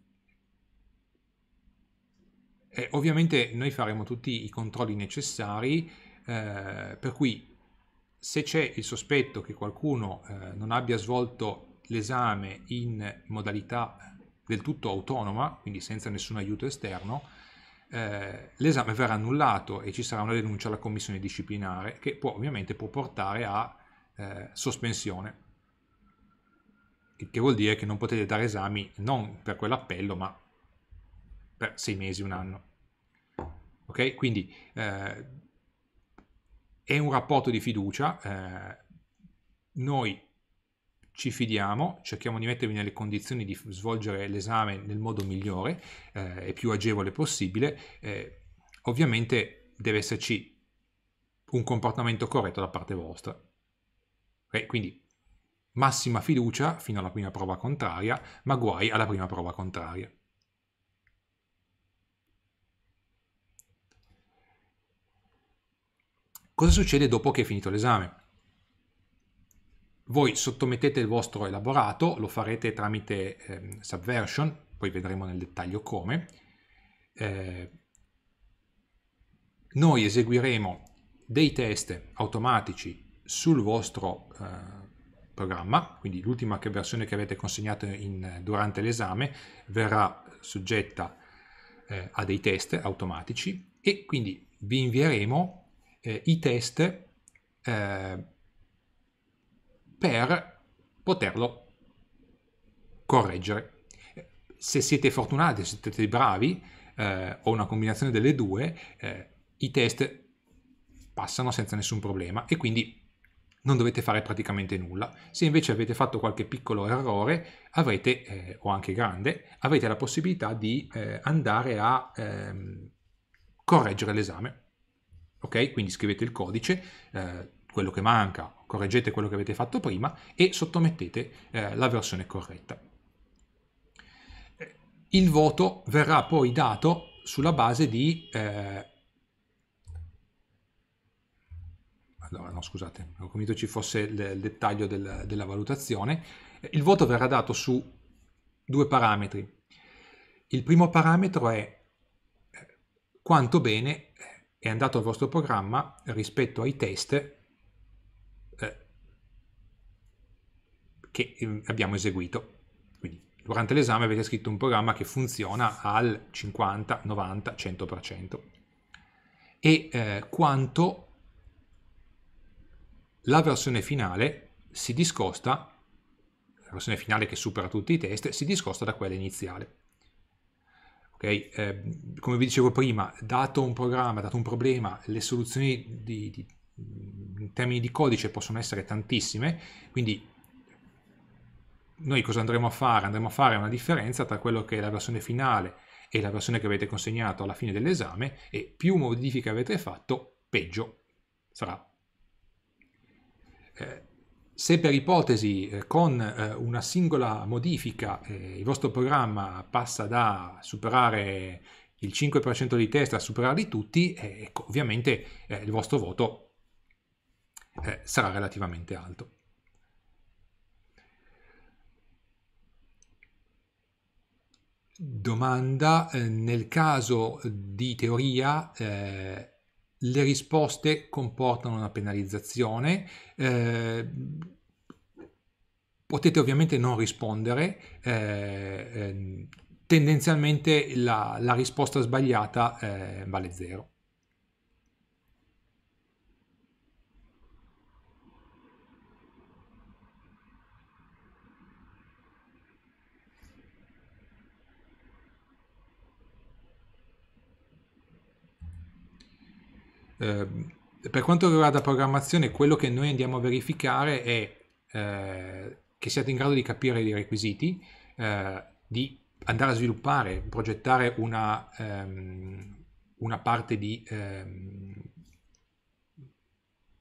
ovviamente noi faremo tutti i controlli necessari, eh, per cui se c'è il sospetto che qualcuno eh, non abbia svolto l'esame in modalità del tutto autonoma, quindi senza nessun aiuto esterno, eh, l'esame verrà annullato e ci sarà una denuncia alla commissione disciplinare che può, ovviamente può portare a eh, sospensione, che vuol dire che non potete dare esami non per quell'appello ma per sei mesi, un anno. Ok? Quindi eh, è un rapporto di fiducia, eh, noi ci fidiamo, cerchiamo di mettervi nelle condizioni di svolgere l'esame nel modo migliore eh, e più agevole possibile, eh, ovviamente deve esserci un comportamento corretto da parte vostra. Okay? Quindi massima fiducia fino alla prima prova contraria, ma guai alla prima prova contraria. Cosa succede dopo che è finito l'esame? Voi sottomettete il vostro elaborato, lo farete tramite eh, Subversion, poi vedremo nel dettaglio come. Eh, noi eseguiremo dei test automatici sul vostro eh, programma, quindi l'ultima versione che avete consegnato in, durante l'esame verrà soggetta eh, a dei test automatici e quindi vi invieremo eh, i test eh, per poterlo correggere. Se siete fortunati, se siete bravi, eh, o una combinazione delle due, eh, i test passano senza nessun problema e quindi non dovete fare praticamente nulla. Se invece avete fatto qualche piccolo errore, avrete, eh, o anche grande, avete la possibilità di eh, andare a ehm, correggere l'esame ok? Quindi scrivete il codice, eh, quello che manca, correggete quello che avete fatto prima e sottomettete eh, la versione corretta. Eh, il voto verrà poi dato sulla base di... Eh... Allora, no, scusate, ho convinto ci fosse il, il dettaglio del, della valutazione. Il voto verrà dato su due parametri. Il primo parametro è eh, quanto bene è andato il vostro programma rispetto ai test eh, che eh, abbiamo eseguito. Quindi durante l'esame avete scritto un programma che funziona al 50, 90, 100% e eh, quanto la versione finale si discosta, la versione finale che supera tutti i test, si discosta da quella iniziale. Okay? Eh, come vi dicevo prima, dato un programma, dato un problema, le soluzioni di, di, in termini di codice possono essere tantissime, quindi noi cosa andremo a fare? Andremo a fare una differenza tra quello che è la versione finale e la versione che avete consegnato alla fine dell'esame e più modifiche avete fatto, peggio sarà. Eh, se per ipotesi eh, con eh, una singola modifica eh, il vostro programma passa da superare il 5% di test a superarli tutti, eh, ecco, ovviamente eh, il vostro voto eh, sarà relativamente alto. Domanda, nel caso di teoria le risposte comportano una penalizzazione. Eh, potete ovviamente non rispondere. Eh, eh tendenzialmente la, la, risposta sbagliata eh, vale zero. eh, per quanto riguarda programmazione, quello che noi andiamo a verificare è eh, che siate in grado di capire i requisiti, eh, di andare a sviluppare, progettare una, ehm, una parte di ehm,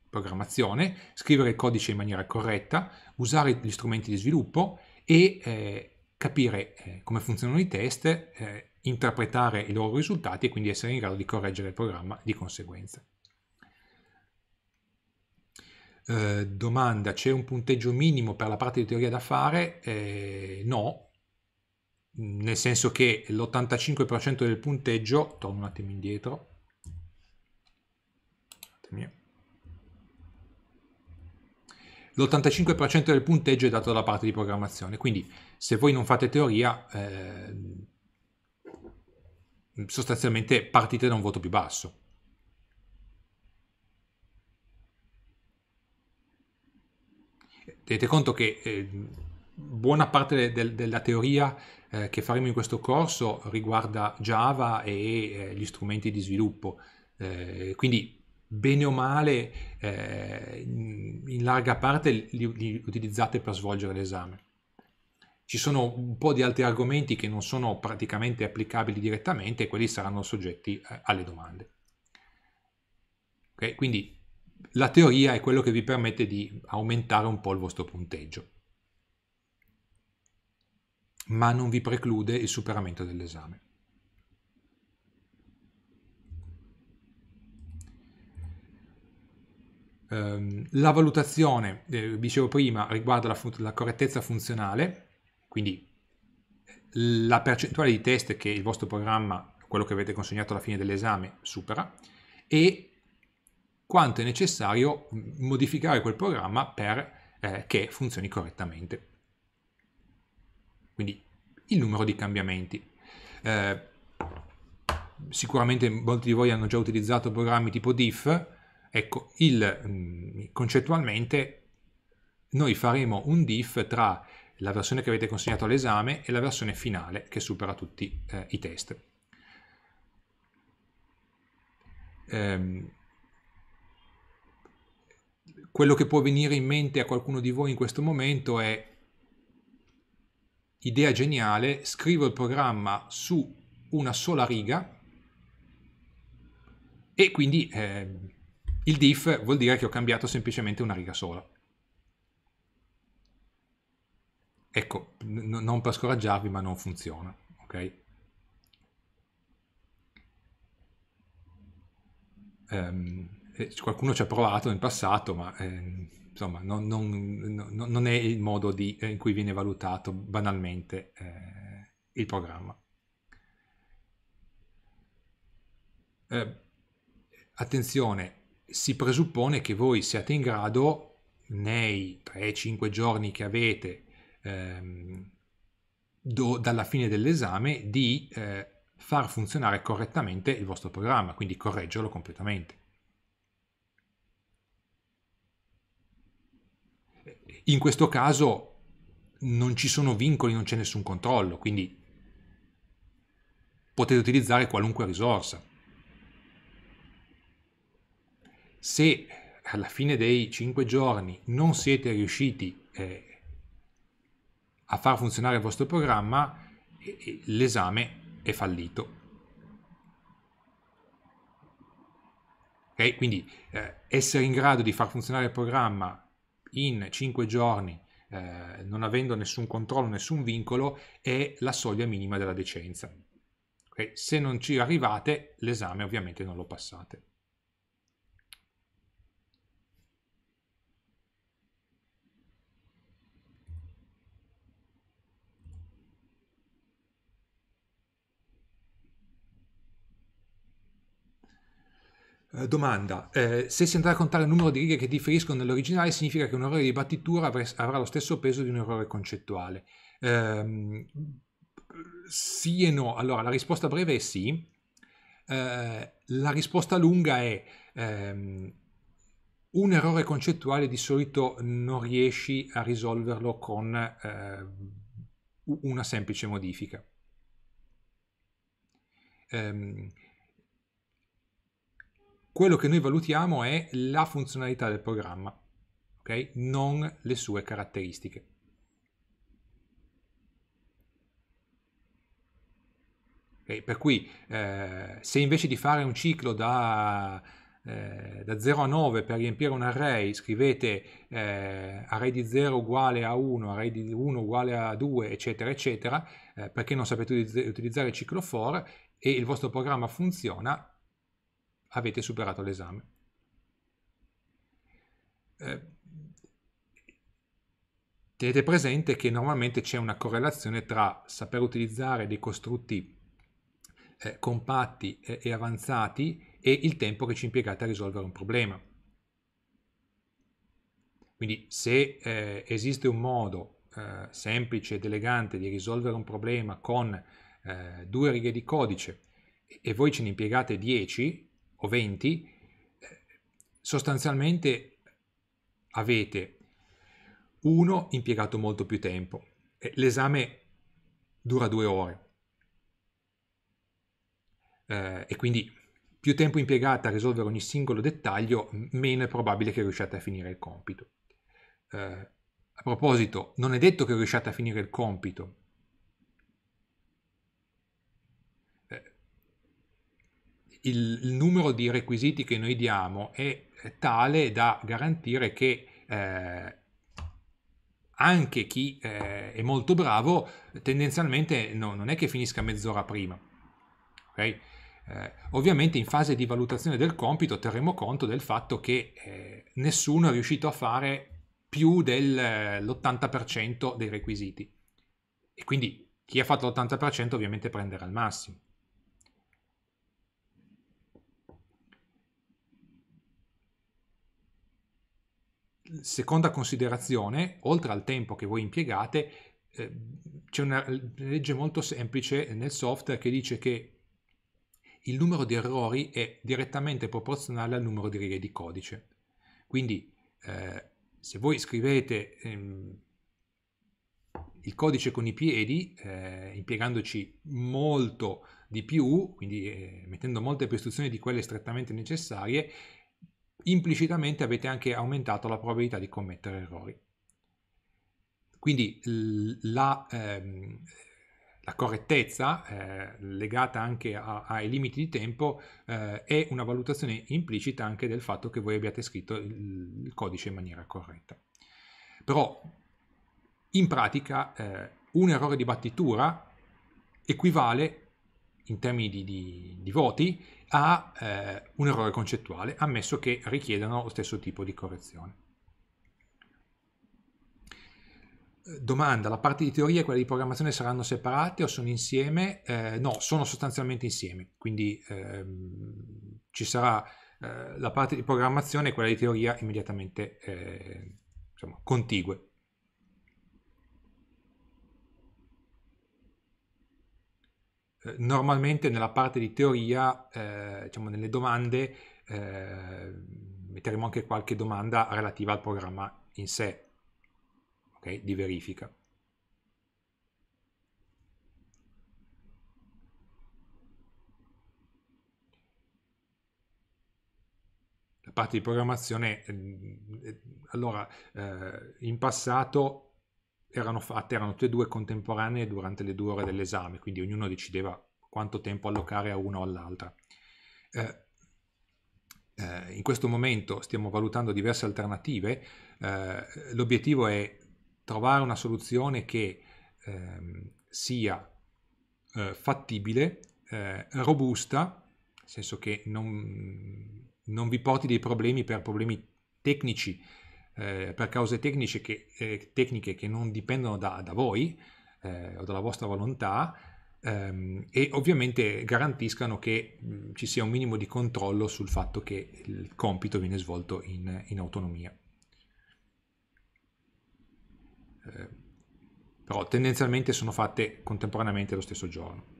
programmazione, scrivere il codice in maniera corretta, usare gli strumenti di sviluppo e eh, capire eh, come funzionano i test, eh, interpretare i loro risultati e quindi essere in grado di correggere il programma di conseguenza. Eh, domanda, c'è un punteggio minimo per la parte di teoria da fare? Eh, no, nel senso che l'85% del punteggio, torno un attimo indietro, l'85% del punteggio è dato dalla parte di programmazione, quindi se voi non fate teoria, eh, sostanzialmente partite da un voto più basso. tenete conto che eh, buona parte del, della teoria eh, che faremo in questo corso riguarda Java e eh, gli strumenti di sviluppo, eh, quindi bene o male eh, in larga parte li, li utilizzate per svolgere l'esame. Ci sono un po' di altri argomenti che non sono praticamente applicabili direttamente e quelli saranno soggetti eh, alle domande. Okay? Quindi la teoria è quello che vi permette di aumentare un po' il vostro punteggio, ma non vi preclude il superamento dell'esame. Ehm, la valutazione, eh, dicevo prima, riguarda la, la correttezza funzionale, quindi eh, la percentuale di test che il vostro programma, quello che avete consegnato alla fine dell'esame, supera, e quanto è necessario modificare quel programma perché eh, funzioni correttamente. Quindi il numero di cambiamenti. Eh, sicuramente molti di voi hanno già utilizzato programmi tipo diff, ecco, il, mm, concettualmente noi faremo un diff tra la versione che avete consegnato all'esame e la versione finale che supera tutti eh, i test. Ehm, quello che può venire in mente a qualcuno di voi in questo momento è idea geniale, scrivo il programma su una sola riga e quindi eh, il diff vuol dire che ho cambiato semplicemente una riga sola. Ecco, non per scoraggiarvi, ma non funziona, ok? Um, eh, qualcuno ci ha provato in passato, ma eh, insomma non, non, non, è il modo di, eh, in cui viene valutato banalmente eh, il programma. Eh, attenzione, si presuppone che voi siate in grado nei 3-5 giorni che avete ehm, do, dalla fine dell'esame di eh, far funzionare correttamente il vostro programma, quindi correggerlo completamente. In questo caso non ci sono vincoli, non c'è nessun controllo, quindi potete utilizzare qualunque risorsa. Se alla fine dei 5 giorni non siete riusciti eh, a far funzionare il vostro programma, l'esame è fallito. Okay? Quindi eh, essere in grado di far funzionare il programma in 5 giorni eh, non avendo nessun controllo, nessun vincolo, è la soglia minima della decenza. Okay? Se non ci arrivate, l'esame ovviamente non lo passate. Eh, domanda, eh, se si andrà a contare il numero di righe che differiscono nell'originale significa che un errore di battitura avrà lo stesso peso di un errore concettuale. Eh, sì e no, allora la risposta breve è sì, eh, la risposta lunga è ehm, un errore concettuale di solito non riesci a risolverlo con eh, una semplice modifica. Um, quello che noi valutiamo è la funzionalità del programma, okay? non le sue caratteristiche. Okay? Per cui eh, se invece di fare un ciclo da, eh, da, 0 a 9 per riempire un array scrivete eh, array di 0 uguale a 1, array di 1 uguale a 2, eccetera, eccetera, eh, perché non sapete utilizzare il ciclo for e il vostro programma funziona, avete superato l'esame. Eh, tenete presente che normalmente c'è una correlazione tra saper utilizzare dei costrutti eh, compatti eh, e avanzati e il tempo che ci impiegate a risolvere un problema. Quindi se eh, esiste un modo eh, semplice ed elegante di risolvere un problema con eh, due righe di codice e voi ce ne impiegate 10, o 20, eh, sostanzialmente avete uno impiegato molto più tempo. L'esame dura due ore eh, e quindi più tempo impiegate a risolvere ogni singolo dettaglio, meno è probabile che riusciate a finire il compito. Eh, a proposito, non è detto che riusciate a finire il compito, il, il numero di requisiti che noi diamo è tale da garantire che eh, anche chi eh, è molto bravo tendenzialmente no, non è che finisca mezz'ora prima. Okay? Eh, ovviamente in fase di valutazione del compito terremo conto del fatto che eh, nessuno è riuscito a fare più dell'80% eh, dei requisiti e quindi chi ha fatto l'80% ovviamente prenderà il massimo. Seconda considerazione, oltre al tempo che voi impiegate, eh, c'è una legge molto semplice nel software che dice che il numero di errori è direttamente proporzionale al numero di righe di codice. Quindi eh, se voi scrivete ehm, il codice con i piedi, eh, impiegandoci molto di più, quindi eh, mettendo molte più istruzioni di quelle strettamente necessarie, implicitamente avete anche aumentato la probabilità di commettere errori. Quindi la, ehm, la correttezza, eh, legata anche a, ai limiti di tempo, eh, è una valutazione implicita anche del fatto che voi abbiate scritto il, il codice in maniera corretta. Però in pratica eh, un errore di battitura equivale, in termini di, di, di voti, a eh, un errore concettuale, ammesso che richiedano lo stesso tipo di correzione. Eh, domanda, la parte di teoria e quella di programmazione saranno separate o sono insieme? Eh, no, sono sostanzialmente insieme, quindi ehm, ci sarà eh, la parte di programmazione e quella di teoria immediatamente diciamo, contigue. Eh, normalmente nella parte di teoria, eh, diciamo nelle domande, eh, metteremo anche qualche domanda relativa al programma in sé, okay? di verifica. La parte di programmazione, eh, allora eh, in passato erano fatte, erano tutte e due contemporanee durante le due ore dell'esame, quindi ognuno decideva quanto tempo allocare a una o all'altra. Eh, eh, in questo momento stiamo valutando diverse alternative, eh, l'obiettivo è trovare una soluzione che ehm, sia eh, fattibile, eh, robusta, nel senso che non, non vi porti dei problemi per problemi tecnici eh, per cause tecniche che, eh, tecniche che non dipendono da, da voi eh, o dalla vostra volontà ehm, e ovviamente garantiscano che mh, mm, ci sia un minimo di controllo sul fatto che il compito viene svolto in, in autonomia. Eh, però tendenzialmente sono fatte contemporaneamente lo stesso giorno.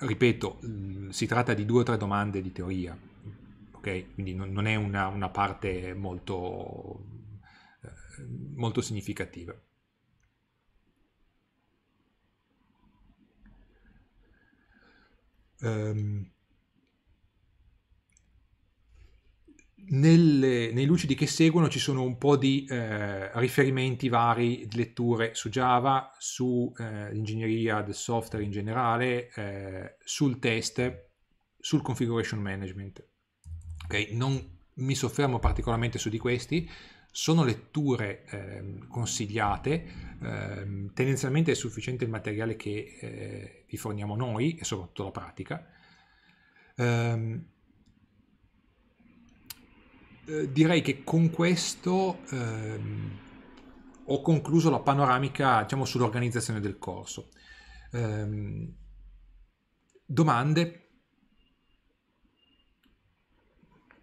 Ripeto, mm, si tratta di due o tre domande di teoria, ok? Quindi non, non è una, una parte molto molto significativa. Um, Nelle, nei lucidi che seguono ci sono un po' di eh, riferimenti vari di letture su Java, sull'ingegneria eh, del software in generale, eh, sul test, sul configuration management. Okay, non mi soffermo particolarmente su di questi, sono letture eh, consigliate, eh, tendenzialmente è sufficiente il materiale che eh, vi forniamo noi e soprattutto la pratica. Ehm, eh, direi che con questo ehm, ho concluso la panoramica diciamo, sull'organizzazione del corso. Ehm, domande?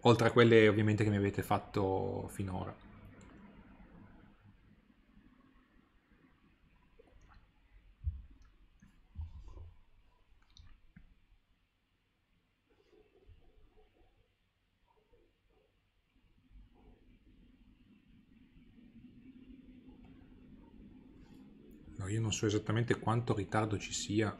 oltre a quelle ovviamente che mi avete fatto finora. allora io non so esattamente quanto ritardo ci sia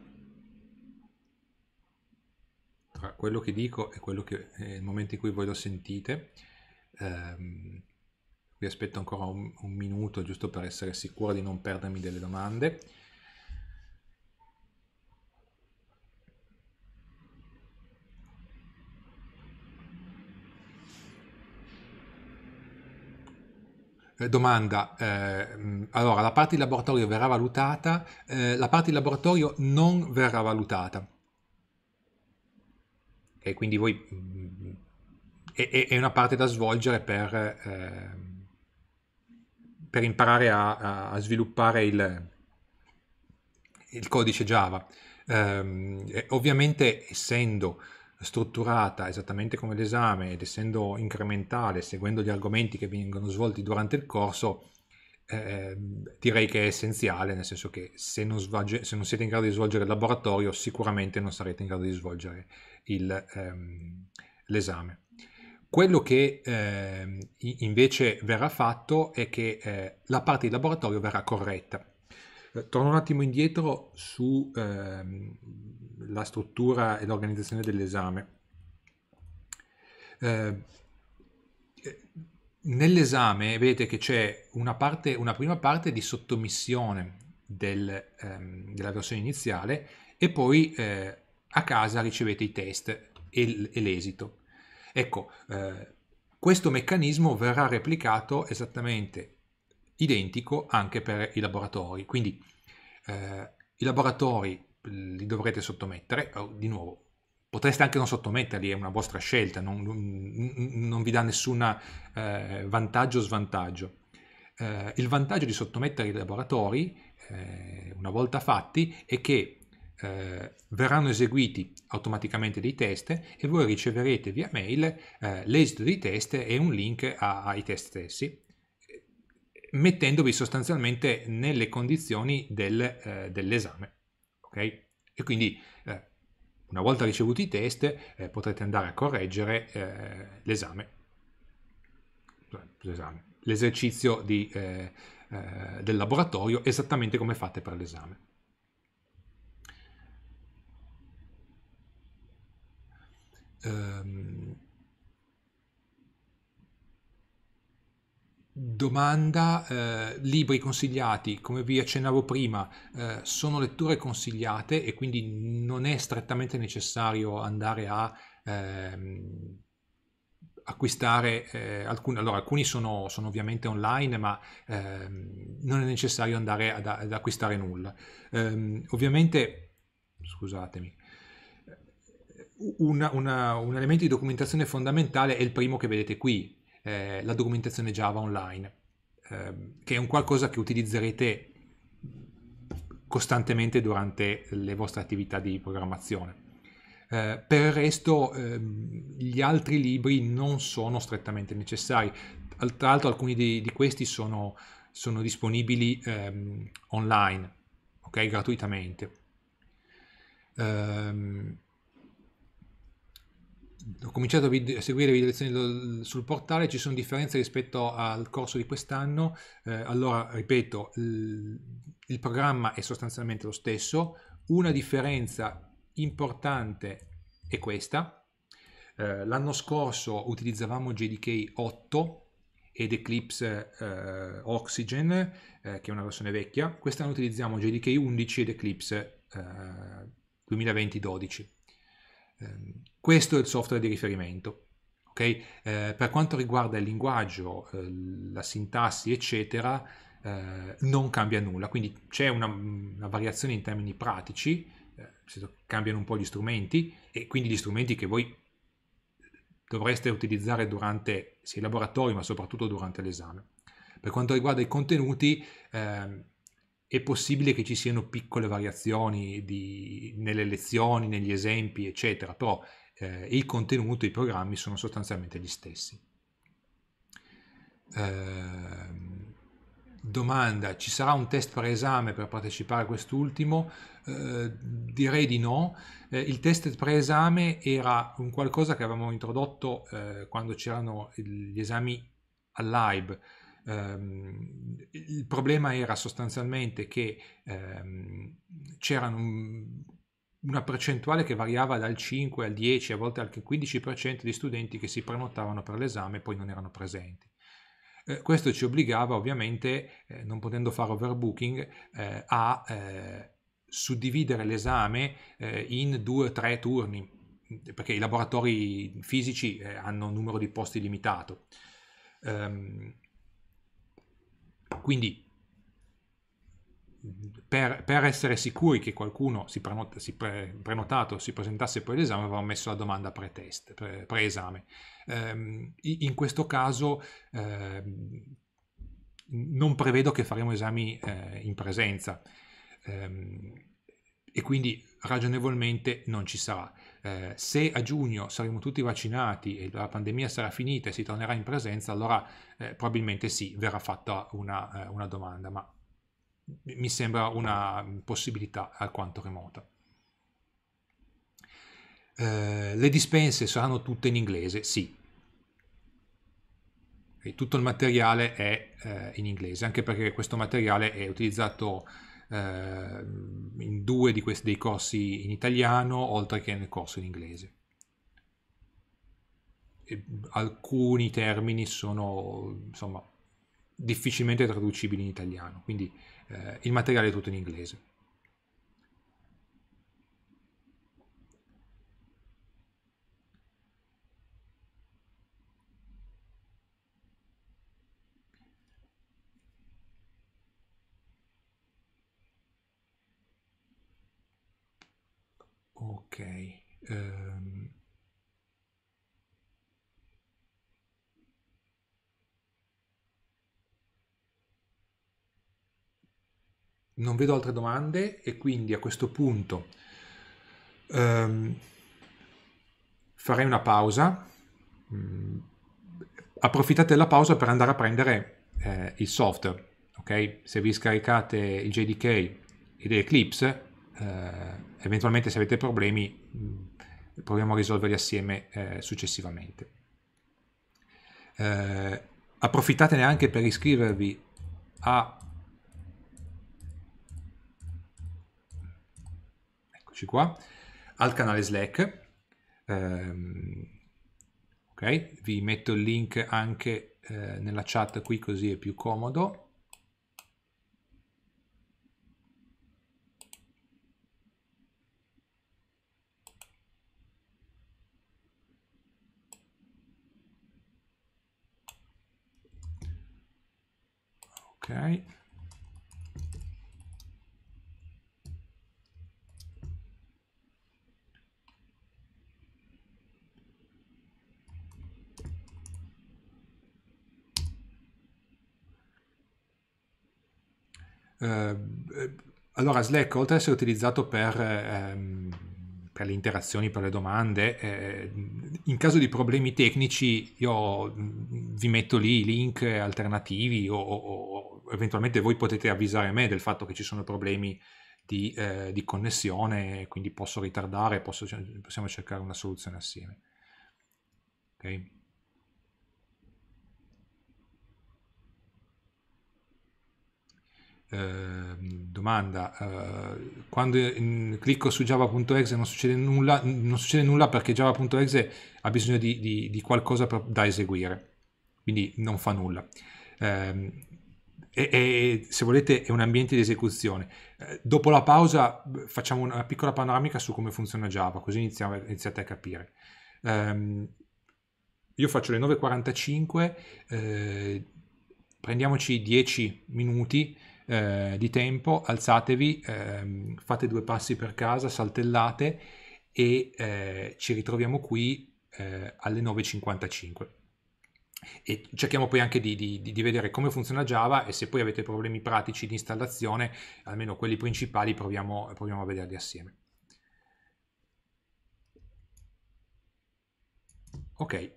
tra quello che dico e quello che è il momento in cui voi lo sentite ehm, vi aspetto ancora un, un minuto giusto per essere sicuro di non perdermi delle domande Eh, domanda, eh, mm, allora la parte di laboratorio verrà valutata, eh, la parte di laboratorio non verrà valutata. E quindi voi mh, mm, è, è, una parte da svolgere per, eh, per imparare a, a sviluppare il, il, codice Java. Ehm, ovviamente essendo strutturata esattamente come l'esame ed essendo incrementale, seguendo gli argomenti che vengono svolti durante il corso, eh, direi che è essenziale, nel senso che se non, svolge, se non, siete in grado di svolgere il laboratorio sicuramente non sarete in grado di svolgere il, ehm, l'esame. Quello che eh, invece verrà fatto è che eh, la parte di laboratorio verrà corretta. Eh, torno un attimo indietro su ehm, la struttura e l'organizzazione dell'esame. Eh, eh nell'esame vedete che c'è una, una, prima parte di sottomissione del, ehm, della versione iniziale e poi eh, a casa ricevete i test e, l'esito. Ecco, eh, questo meccanismo verrà replicato esattamente identico anche per i laboratori. Quindi eh, i laboratori li dovrete sottomettere, di nuovo potreste anche non sottometterli, è una vostra scelta, non, non, non vi dà nessun eh, vantaggio o svantaggio. Eh, il vantaggio di sottomettere i laboratori, eh, una volta fatti, è che eh, verranno eseguiti automaticamente dei test e voi riceverete via mail eh, l'esito dei test e un link a, ai test stessi mettendovi sostanzialmente nelle condizioni del, eh, dell'esame. Okay? E quindi eh, una volta ricevuti i test eh, potrete andare a correggere eh, l'esame, l'esercizio eh, eh, del laboratorio esattamente come fate per l'esame. Um, Domanda, eh, libri consigliati, come vi accennavo prima, eh, sono letture consigliate e quindi non è strettamente necessario andare a ehm, acquistare eh, alcuni, allora alcuni sono, sono ovviamente online ma ehm, non è necessario andare ad, ad acquistare nulla. Ehm, ovviamente, scusatemi, una, una, un elemento di documentazione fondamentale è il primo che vedete qui, eh, la documentazione Java online, ehm, che è un qualcosa che utilizzerete costantemente durante le vostre attività di programmazione. Eh, per il resto ehm, gli altri libri non sono strettamente necessari, tra l'altro alcuni di, di questi sono, sono disponibili ehm, online, ok, gratuitamente. Um, ho cominciato a, vid- a seguire le lezioni del, sul portale, ci sono differenze rispetto al corso di quest'anno. Eh, allora, ripeto, il, il programma è sostanzialmente lo stesso, una differenza importante è questa. Eh, l'anno scorso utilizzavamo JDK 8 ed Eclipse eh, Oxygen, eh, che è una versione vecchia. Quest'anno utilizziamo JDK 11 ed Eclipse 2020-12. Eh, questo è il software di riferimento. Okay? Eh, per quanto riguarda il linguaggio, eh, la sintassi, eccetera, eh, non cambia nulla, quindi c'è una, una variazione in termini pratici, eh, cambiano un po' gli strumenti e quindi gli strumenti che voi dovreste utilizzare durante sia i laboratori ma soprattutto durante l'esame. Per quanto riguarda i contenuti, ehm, è possibile che ci siano piccole variazioni di, nelle lezioni, negli esempi, eccetera, però eh, il contenuto, i programmi sono sostanzialmente gli stessi. Eh, domanda, ci sarà un test preesame per partecipare a quest'ultimo? Eh, direi di no. Eh, il test preesame era un qualcosa che avevamo introdotto eh, quando c'erano gli esami al live. Ehm, il problema era sostanzialmente che ehm, c'erano una percentuale che variava dal 5 al 10, a volte anche al 15% di studenti che si prenotavano per l'esame e poi non erano presenti. Eh, questo ci obbligava ovviamente, eh, non potendo fare overbooking, eh, a eh, suddividere l'esame eh, in due o tre turni, perché i laboratori fisici eh, hanno un numero di posti limitato. Um, quindi per, per, essere sicuri che qualcuno si, prenota, si pre, prenotato si presentasse poi all'esame, avevamo messo la domanda pre-test, pre-esame. Eh, in questo caso eh, non prevedo che faremo esami eh, in presenza ehm, e quindi ragionevolmente non ci sarà. Eh, se a giugno saremo tutti vaccinati e la pandemia sarà finita e si tornerà in presenza, allora eh, probabilmente sì, verrà fatta una, eh, una domanda, ma mi sembra una possibilità alquanto remota. Eh, le dispense saranno tutte in inglese? Sì. E tutto il materiale è eh, in inglese, anche perché questo materiale è utilizzato eh, in due di questi dei corsi in italiano, oltre che nel corso in inglese. E alcuni termini sono, insomma, difficilmente traducibili in italiano, quindi eh, il materiale è tutto in inglese. Ok. Uh... non vedo altre domande e quindi a questo punto ehm, farei una pausa. Mm, approfittate della pausa per andare a prendere eh, il software. Okay? Se vi scaricate il JDK ed Eclipse, eh, eventualmente se avete problemi mm, proviamo a risolverli assieme eh, successivamente. Eh, approfittatene anche per iscrivervi a eccoci qua, al canale Slack. Um, ok, vi metto il link anche eh, nella chat qui così è più comodo. Okay. Eh, allora Slack oltre ad essere utilizzato per, ehm, per le interazioni, per le domande, eh, in caso di problemi tecnici io mm, vi metto lì i link alternativi o, o, o eventualmente voi potete avvisare me del fatto che ci sono problemi di, eh, di connessione, quindi posso ritardare, posso, possiamo cercare una soluzione assieme. Okay. Ehm, domanda, eh, quando in, clicco su java.exe non succede nulla, non succede nulla perché java.exe ha bisogno di, di, di qualcosa per, da eseguire, quindi non fa nulla. Eh, e, e, se volete è un ambiente di esecuzione. Eh, dopo la pausa facciamo una piccola panoramica su come funziona Java, così iniziamo, iniziate a capire. Ehm, io faccio le 9.45, eh, prendiamoci 10 minuti eh, di tempo, alzatevi, ehm, fate due passi per casa, saltellate e eh, ci ritroviamo qui eh, alle 9.55. E cerchiamo poi anche di, di, di, vedere come funziona Java e se poi avete problemi pratici di installazione, almeno quelli principali, proviamo, proviamo a vederli assieme. Ok,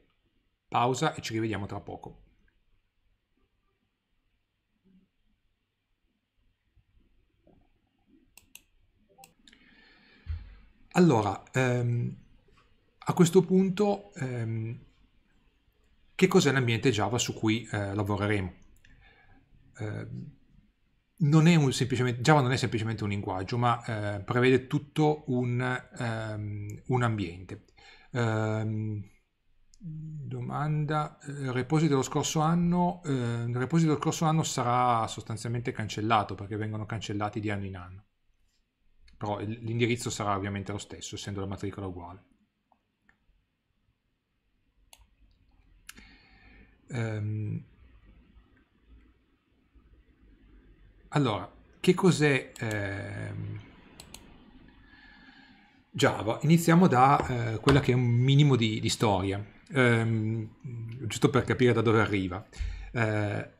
pausa e ci rivediamo tra poco. Allora, ehm, a questo punto, ehm, che cos'è l'ambiente Java su cui eh, lavoreremo? Eh, non è un semplicemente, Java non è semplicemente un linguaggio, ma eh, prevede tutto un, um, un ambiente. Um, domanda, il eh, repository dello scorso anno, eh, il repository dello scorso anno sarà sostanzialmente cancellato perché vengono cancellati di anno in anno però l'indirizzo sarà ovviamente lo stesso, essendo la matricola uguale. Um, allora, che cos'è eh, Java? Iniziamo da eh, quella che è un minimo di, di storia, um, giusto per capire da dove arriva. Uh,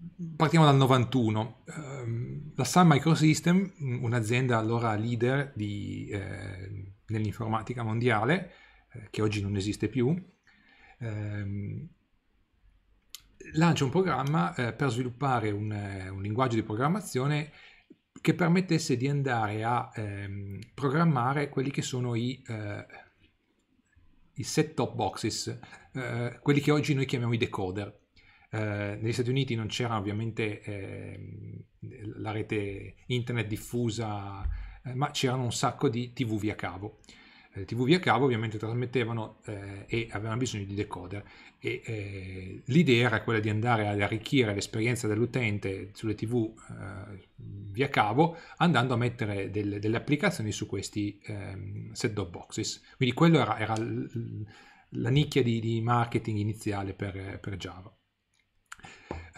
Mm-hmm. partiamo dal 91. Ehm, la Sun Microsystem, mm, un'azienda allora leader di, eh, nell'informatica mondiale, eh, che oggi non esiste più, eh, lancia un programma eh, per sviluppare un, eh, un, linguaggio di programmazione che permettesse di andare a ehm, programmare quelli che sono i, i set-top boxes, quelli che oggi noi chiamiamo i decoder. Eh, negli Stati Uniti non c'era ovviamente eh, la rete internet diffusa, eh, ma c'erano un sacco di TV via cavo. Eh, TV via cavo ovviamente trasmettevano eh, e avevano bisogno di decoder e eh, l'idea era quella di andare ad arricchire l'esperienza dell'utente sulle TV via cavo andando a mettere del, delle applicazioni su questi ehm, set-top boxes. Quindi quello era, era la nicchia di, di marketing iniziale per, per Java.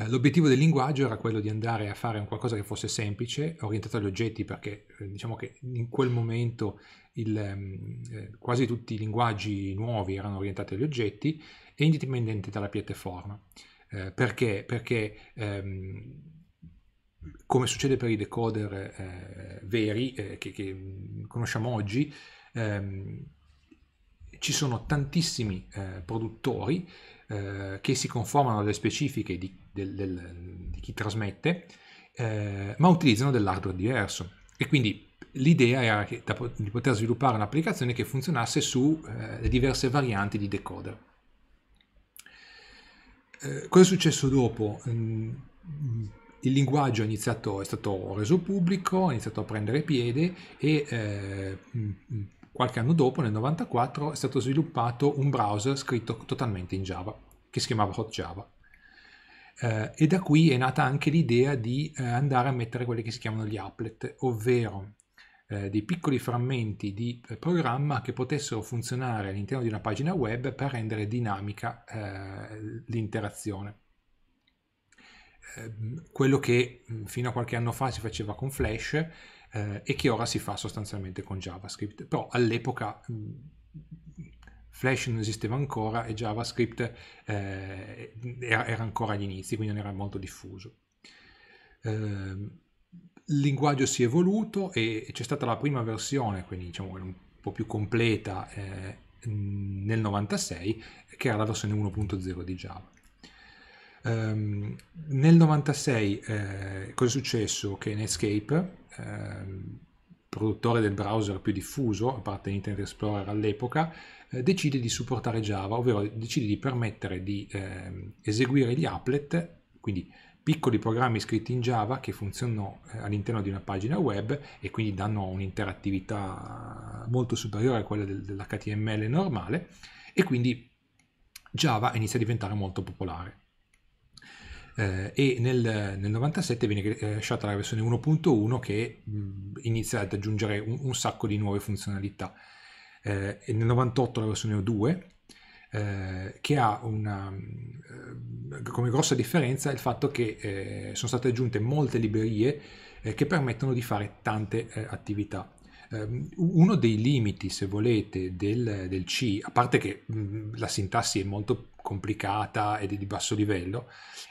Eh, l'obiettivo del linguaggio era quello di andare a fare un qualcosa che fosse semplice, orientato agli oggetti, perché eh, diciamo che in quel momento il, ehm, eh, quasi tutti i linguaggi nuovi erano orientati agli oggetti e indipendente dalla piattaforma. perché? Perché ehm, come succede per i decoder veri che, che, mm, conosciamo oggi, ehm, ci sono tantissimi produttori che si conformano alle specifiche di del, del, di chi trasmette, eh, ma utilizzano dell'hardware diverso. E quindi l'idea era che, da, di poter sviluppare un'applicazione che funzionasse su eh, diverse varianti di decoder. Eh, cosa è successo dopo? Mm, il linguaggio è, iniziato, è stato reso pubblico, ha iniziato a prendere piede e eh, mm, mm, qualche anno dopo, nel 1994, è stato sviluppato un browser scritto totalmente in Java, che si chiamava Hot Java. Eh, e da qui è nata anche l'idea di eh, andare a mettere quelli che si chiamano gli applet, ovvero eh, dei piccoli frammenti di eh, programma che potessero funzionare all'interno di una pagina web per rendere dinamica eh, l'interazione. Ehm, quello che mm, fino a qualche anno fa si faceva con Flash eh, e che ora si fa sostanzialmente con JavaScript, però all'epoca mm, Flash non esisteva ancora e JavaScript eh, era, era, ancora agli inizi, quindi non era molto diffuso. Eh, il linguaggio si è evoluto e c'è stata la prima versione, quindi diciamo un po' più completa, eh, nel 96, che era la versione 1.0 di Java. Um, nel 96 eh, cosa è successo? Che Netscape, eh, produttore del browser più diffuso, a parte Internet Explorer all'epoca, eh, decide di supportare Java, ovvero decide di permettere di eh, eseguire gli applet, quindi piccoli programmi scritti in Java che funzionano eh, all'interno di una pagina web e quindi danno un'interattività molto superiore a quella dell'HTML normale e quindi Java inizia a diventare molto popolare. Eh, e nel, nel, 97 viene eh, lasciata la versione 1.1 che mh, inizia ad aggiungere un, un sacco di nuove funzionalità eh, e nel 98 la versione O2 eh, che ha una, eh, come grossa differenza il fatto che eh, sono state aggiunte molte librerie eh, che permettono di fare tante attività ehm, uno dei limiti, se volete, del, del C, a parte che la sintassi è molto complicata ed è di basso livello,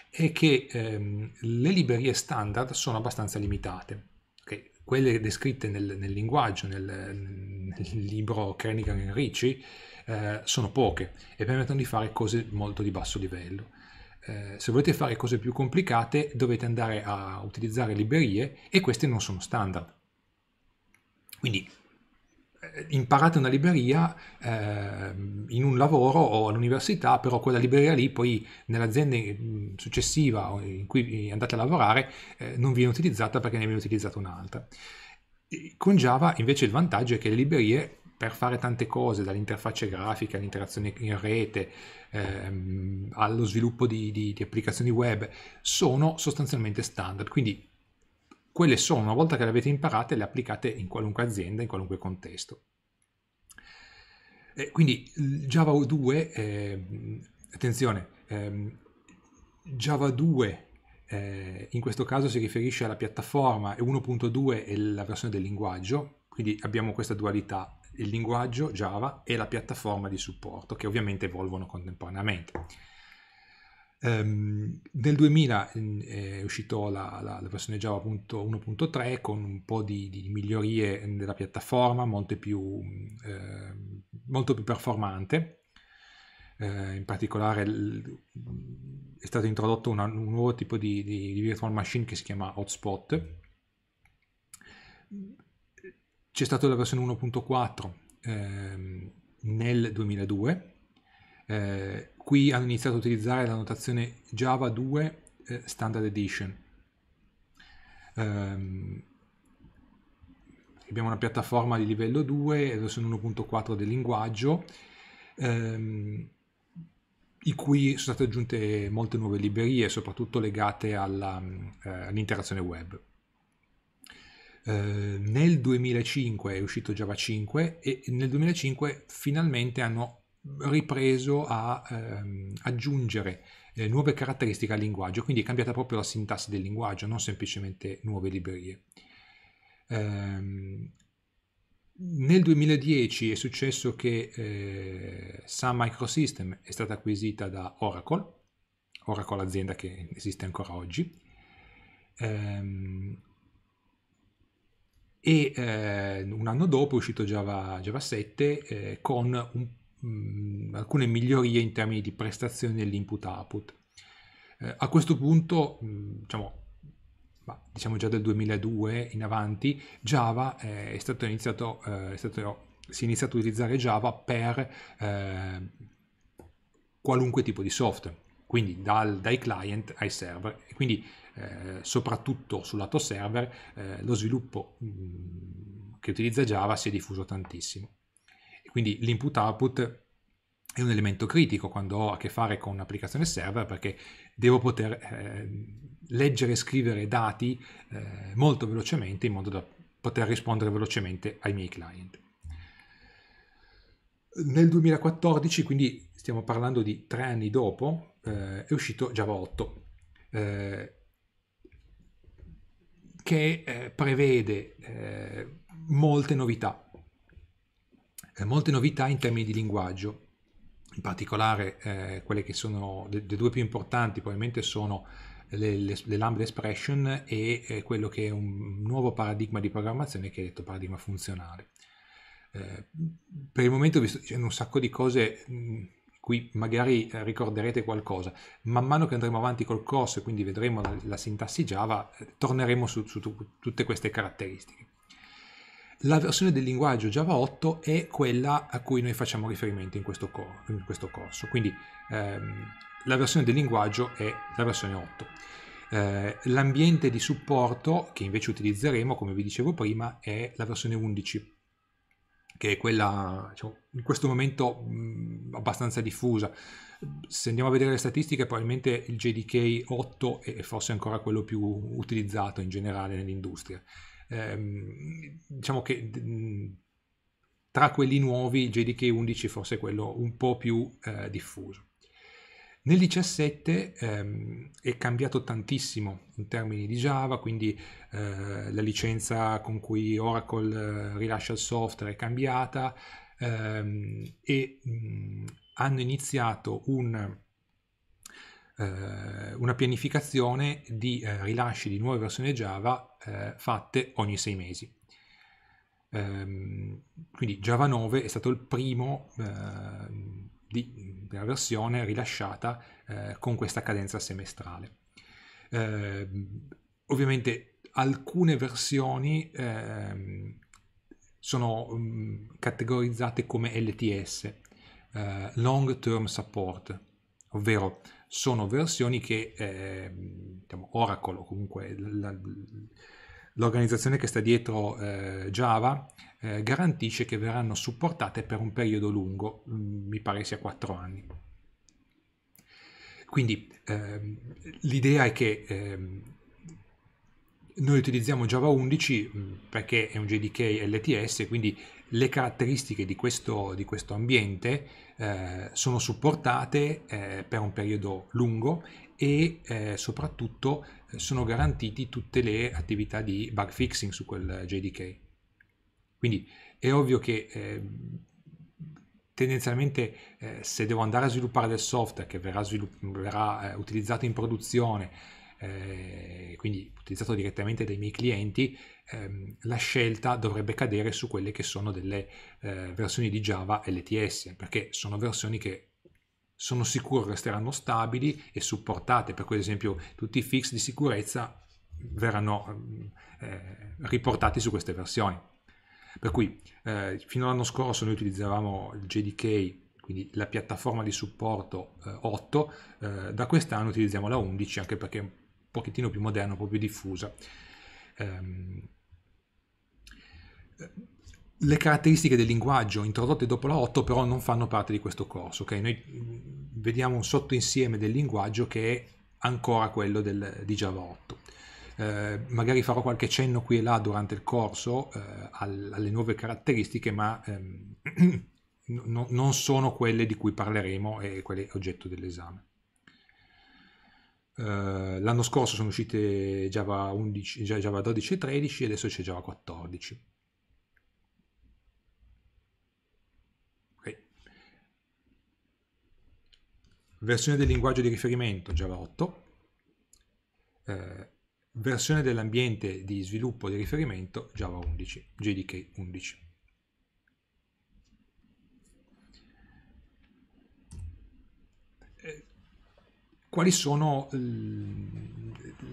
è che ehm, le librerie standard sono abbastanza limitate quelle descritte nel, nel linguaggio, nel, nel libro Kernigan e Ricci, eh, sono poche e permettono di fare cose molto di basso livello. Eh, se volete fare cose più complicate dovete andare a utilizzare librerie e queste non sono standard. Quindi eh, imparate una libreria eh, in un lavoro o all'università, però quella libreria lì poi nell'azienda eh, successiva in cui andate a lavorare eh, non viene utilizzata perché ne viene utilizzata un'altra. Con Java invece il vantaggio è che le librerie per fare tante cose, dall'interfaccia grafica all'interazione in rete, ehm, allo sviluppo di, di, di applicazioni web, sono sostanzialmente standard. Quindi quelle sono, una volta che le avete imparate, le applicate in qualunque azienda, in qualunque contesto. Eh, quindi Java 2, eh, attenzione, ehm, Java 2 eh, in questo caso si riferisce alla piattaforma e 1.2 è la versione del linguaggio, quindi abbiamo questa dualità, il linguaggio Java e la piattaforma di supporto che ovviamente evolvono contemporaneamente. Um, nel 2000 eh, è uscito la, la, la versione Java 1.3 con un po' di, di migliorie della piattaforma, molto più, eh, molto più performante. Eh, in particolare l, è stato introdotto una, un nuovo tipo di, di, di, virtual machine che si chiama hotspot. C'è stata la versione 1.4 ehm, eh, nel 2002 qui hanno iniziato a utilizzare la notazione Java 2 eh, Standard Edition. Um, abbiamo una piattaforma di livello 2, adesso 1.4 del linguaggio, ehm, in cui sono state aggiunte molte nuove librerie, soprattutto legate eh, all'interazione eh, all web. Eh, nel 2005 è uscito Java 5 e nel 2005 finalmente hanno ripreso a ehm, aggiungere eh, nuove caratteristiche al linguaggio, quindi è cambiata proprio la sintassi del linguaggio, non semplicemente nuove librerie. Ehm, nel 2010 è successo che eh, Sun Microsystem è stata acquisita da Oracle, Oracle azienda che esiste ancora oggi, ehm, e eh, un anno dopo è uscito Java, Java 7 eh, con un mh, mm, alcune migliorie in termini di prestazione dell'input-output. Eh, a questo punto, mh, mm, diciamo, ma, diciamo già dal 2002 in avanti, Java eh, è stato iniziato, eh, è stato, si è iniziato a utilizzare Java per eh, qualunque tipo di software, quindi dal, dai client ai server. E quindi eh, soprattutto sul lato server eh, lo sviluppo mh, mm, che utilizza Java si è diffuso tantissimo. Quindi l'input-output è un elemento critico quando ho a che fare con un'applicazione server perché devo poter eh, leggere e scrivere dati eh, molto velocemente in modo da poter rispondere velocemente ai miei client. Nel 2014, quindi stiamo parlando di tre anni dopo, eh, è uscito Java 8 eh, che eh, prevede eh, molte novità eh, molte novità in termini di linguaggio, in particolare eh, quelle che sono le, le, due più importanti probabilmente sono le, le, le lambda expression e eh, quello che è un nuovo paradigma di programmazione che è detto paradigma funzionale. Eh, per il momento vi sto dicendo un sacco di cose mh, mm, qui magari eh, ricorderete qualcosa. Man mano che andremo avanti col corso e quindi vedremo la, la sintassi Java, eh, torneremo su, su, su tutte queste caratteristiche la versione del linguaggio Java 8 è quella a cui noi facciamo riferimento in questo, cor in questo corso, quindi ehm, la versione del linguaggio è la versione 8. Eh, L'ambiente di supporto che invece utilizzeremo, come vi dicevo prima, è la versione 11, che è quella diciamo, in questo momento mh, mm, abbastanza diffusa. Se andiamo a vedere le statistiche, probabilmente il JDK 8 è forse ancora quello più utilizzato in generale nell'industria ehm, diciamo che mh, tra quelli nuovi JDK 11 forse è quello un po' più eh, diffuso. Nel 17 ehm, è cambiato tantissimo in termini di Java, quindi eh, la licenza con cui Oracle eh, rilascia il software è cambiata ehm, e mh, hanno iniziato un, eh, una pianificazione di eh, rilasci di nuove versioni Java eh, fatte ogni sei mesi. Ehm, quindi Java 9 è stato il primo di, della versione rilasciata con questa cadenza semestrale. Ehm, ovviamente alcune versioni ehm, sono mm, categorizzate come LTS, Long Term Support, ovvero sono versioni che eh, diciamo Oracle o comunque la, l'organizzazione che sta dietro eh, Java eh, garantisce che verranno supportate per un periodo lungo, mm, mi pare sia 4 anni. Quindi ehm, l'idea è che ehm, noi utilizziamo Java 11 mm, perché è un JDK LTS, quindi le caratteristiche di questo, di questo ambiente eh, sono supportate eh, per un periodo lungo e eh, soprattutto eh, sono garantiti tutte le attività di bug fixing su quel JDK. Quindi è ovvio che eh, tendenzialmente eh, se devo andare a sviluppare del software che verrà, verrà utilizzato in produzione, quindi utilizzato direttamente dai miei clienti, ehm, la scelta dovrebbe cadere su quelle che sono delle eh, versioni di Java LTS, perché sono versioni che sono sicuro resteranno stabili e supportate, per cui, ad esempio tutti i fix di sicurezza verranno ehm, eh, riportati su queste versioni. Per cui eh, fino all'anno scorso noi utilizzavamo il JDK, quindi la piattaforma di supporto eh, 8, eh, da quest'anno utilizziamo la 11 anche perché è un pochettino più moderna, un po' più diffusa ehm, le caratteristiche del linguaggio introdotte dopo la 8 però non fanno parte di questo corso. Okay? Noi mm, vediamo un sottoinsieme del linguaggio che è ancora quello del, di Java 8. Eh, magari farò qualche cenno qui e là durante il corso eh, alle nuove caratteristiche, ma ehm, no, non sono quelle di cui parleremo e quelle oggetto dell'esame. Eh, l'anno scorso sono uscite Java, 11, Java 12 e 13 e adesso c'è Java 14. Okay. Versione del linguaggio di riferimento Java 8. Uh, eh, versione dell'ambiente di sviluppo di riferimento Java 11, JDK 11. quali sono mm,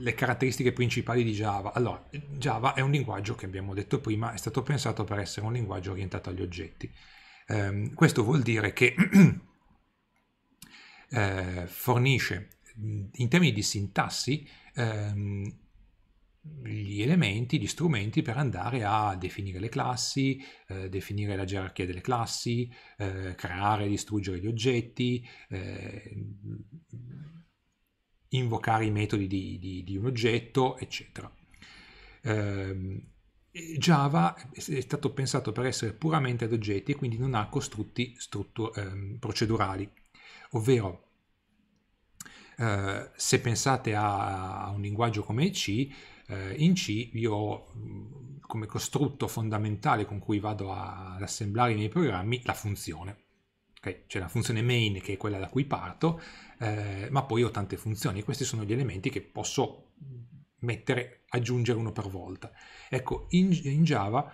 le caratteristiche principali di Java? Allora, Java è un linguaggio che abbiamo detto prima, è stato pensato per essere un linguaggio orientato agli oggetti. Eh, questo vuol dire che eh, fornisce mm, in termini di sintassi ehm, gli elementi, gli strumenti per andare a definire le classi, eh, definire la gerarchia delle classi, eh, creare e distruggere gli oggetti, eh, invocare i metodi di, di, di un oggetto, eccetera. Eh, Java è stato pensato per essere puramente ad oggetti e quindi non ha costrutti struttur- eh, procedurali, ovvero eh, se pensate a, a, un linguaggio come C, eh, in C io ho come costrutto fondamentale con cui vado a, ad assemblare i miei programmi la funzione Okay? C'è la funzione main che è quella da cui parto, eh, ma poi ho tante funzioni. Questi sono gli elementi che posso mettere, aggiungere uno per volta. Ecco, in, in Java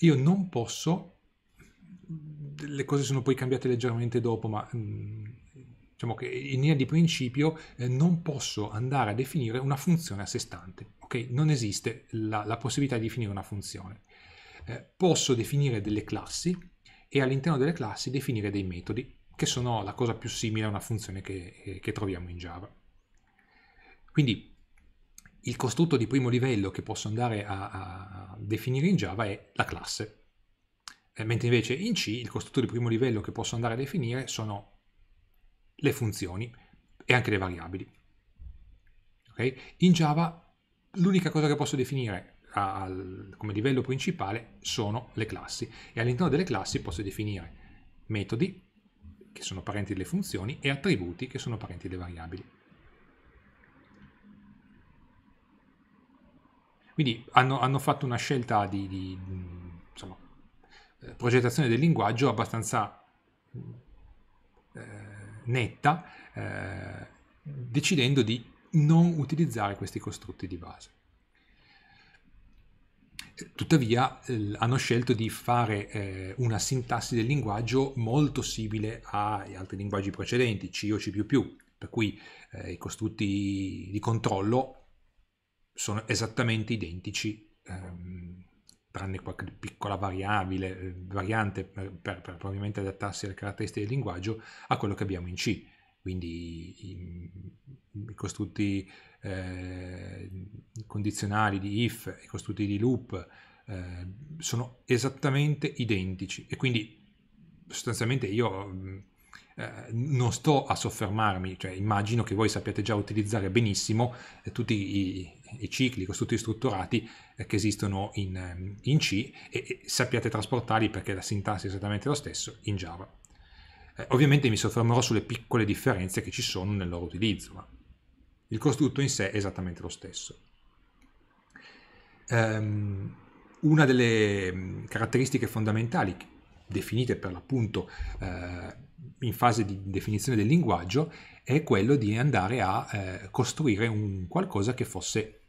io non posso, le cose sono poi cambiate leggermente dopo, ma mm, diciamo che in linea di principio eh, non posso andare a definire una funzione a sé stante, ok? Non esiste la, la possibilità di definire una funzione. Eh, posso definire delle classi e all'interno delle classi definire dei metodi, che sono la cosa più simile a una funzione che, eh, che troviamo in Java. Quindi il costrutto di primo livello che posso andare a, a definire in Java è la classe, eh, mentre invece in C il costrutto di primo livello che posso andare a definire sono le funzioni e anche le variabili. Okay? In Java l'unica cosa che posso definire al, come livello principale sono le classi e all'interno delle classi posso definire metodi che sono parenti delle funzioni e attributi che sono parenti delle variabili. Quindi hanno, hanno fatto una scelta di, di insomma, eh, progettazione del linguaggio abbastanza eh, netta, eh, decidendo di non utilizzare questi costrutti di base. Tuttavia eh, hanno scelto di fare eh, una sintassi del linguaggio molto simile agli altri linguaggi precedenti, C o C++, per cui eh, i costrutti di controllo sono esattamente identici, ehm, tranne qualche piccola variabile, eh, variante per, eh, per, per probabilmente adattarsi alle caratteristiche del linguaggio, a quello che abbiamo in C. Quindi i, i costrutti eh, condizionali, di if, i costrutti di loop, eh, sono esattamente identici e quindi sostanzialmente io mm, eh, non sto a soffermarmi, cioè immagino che voi sappiate già utilizzare benissimo eh, tutti i, i, cicli, i costrutti strutturati eh, che esistono in, eh, in C e, e, sappiate trasportarli perché la sintassi è esattamente lo stesso in Java. Eh, ovviamente mi soffermerò sulle piccole differenze che ci sono nel loro utilizzo, ma il costrutto in sé è esattamente lo stesso. Um, una delle mm, caratteristiche fondamentali definite per l'appunto eh, in fase di definizione del linguaggio è quello di andare a eh, costruire un qualcosa che fosse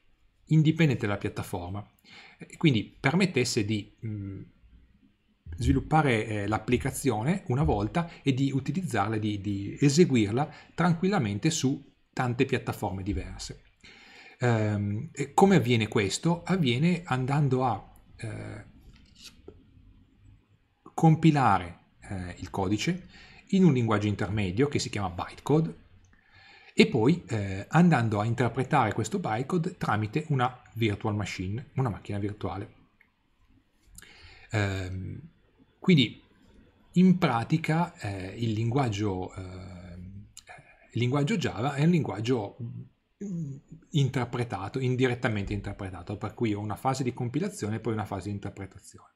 indipendente dalla piattaforma e quindi permettesse di mh, mm, sviluppare eh, l'applicazione una volta e di utilizzarla, di, di eseguirla tranquillamente su tante piattaforme diverse. Um, come avviene questo? Avviene andando a eh, compilare eh, il codice in un linguaggio intermedio che si chiama bytecode e poi eh, andando a interpretare questo bytecode tramite una virtual machine, una macchina virtuale. Um, quindi in pratica eh, il linguaggio eh, il linguaggio Java è un linguaggio mm, interpretato, indirettamente interpretato, per cui ho una fase di compilazione e poi una fase di interpretazione.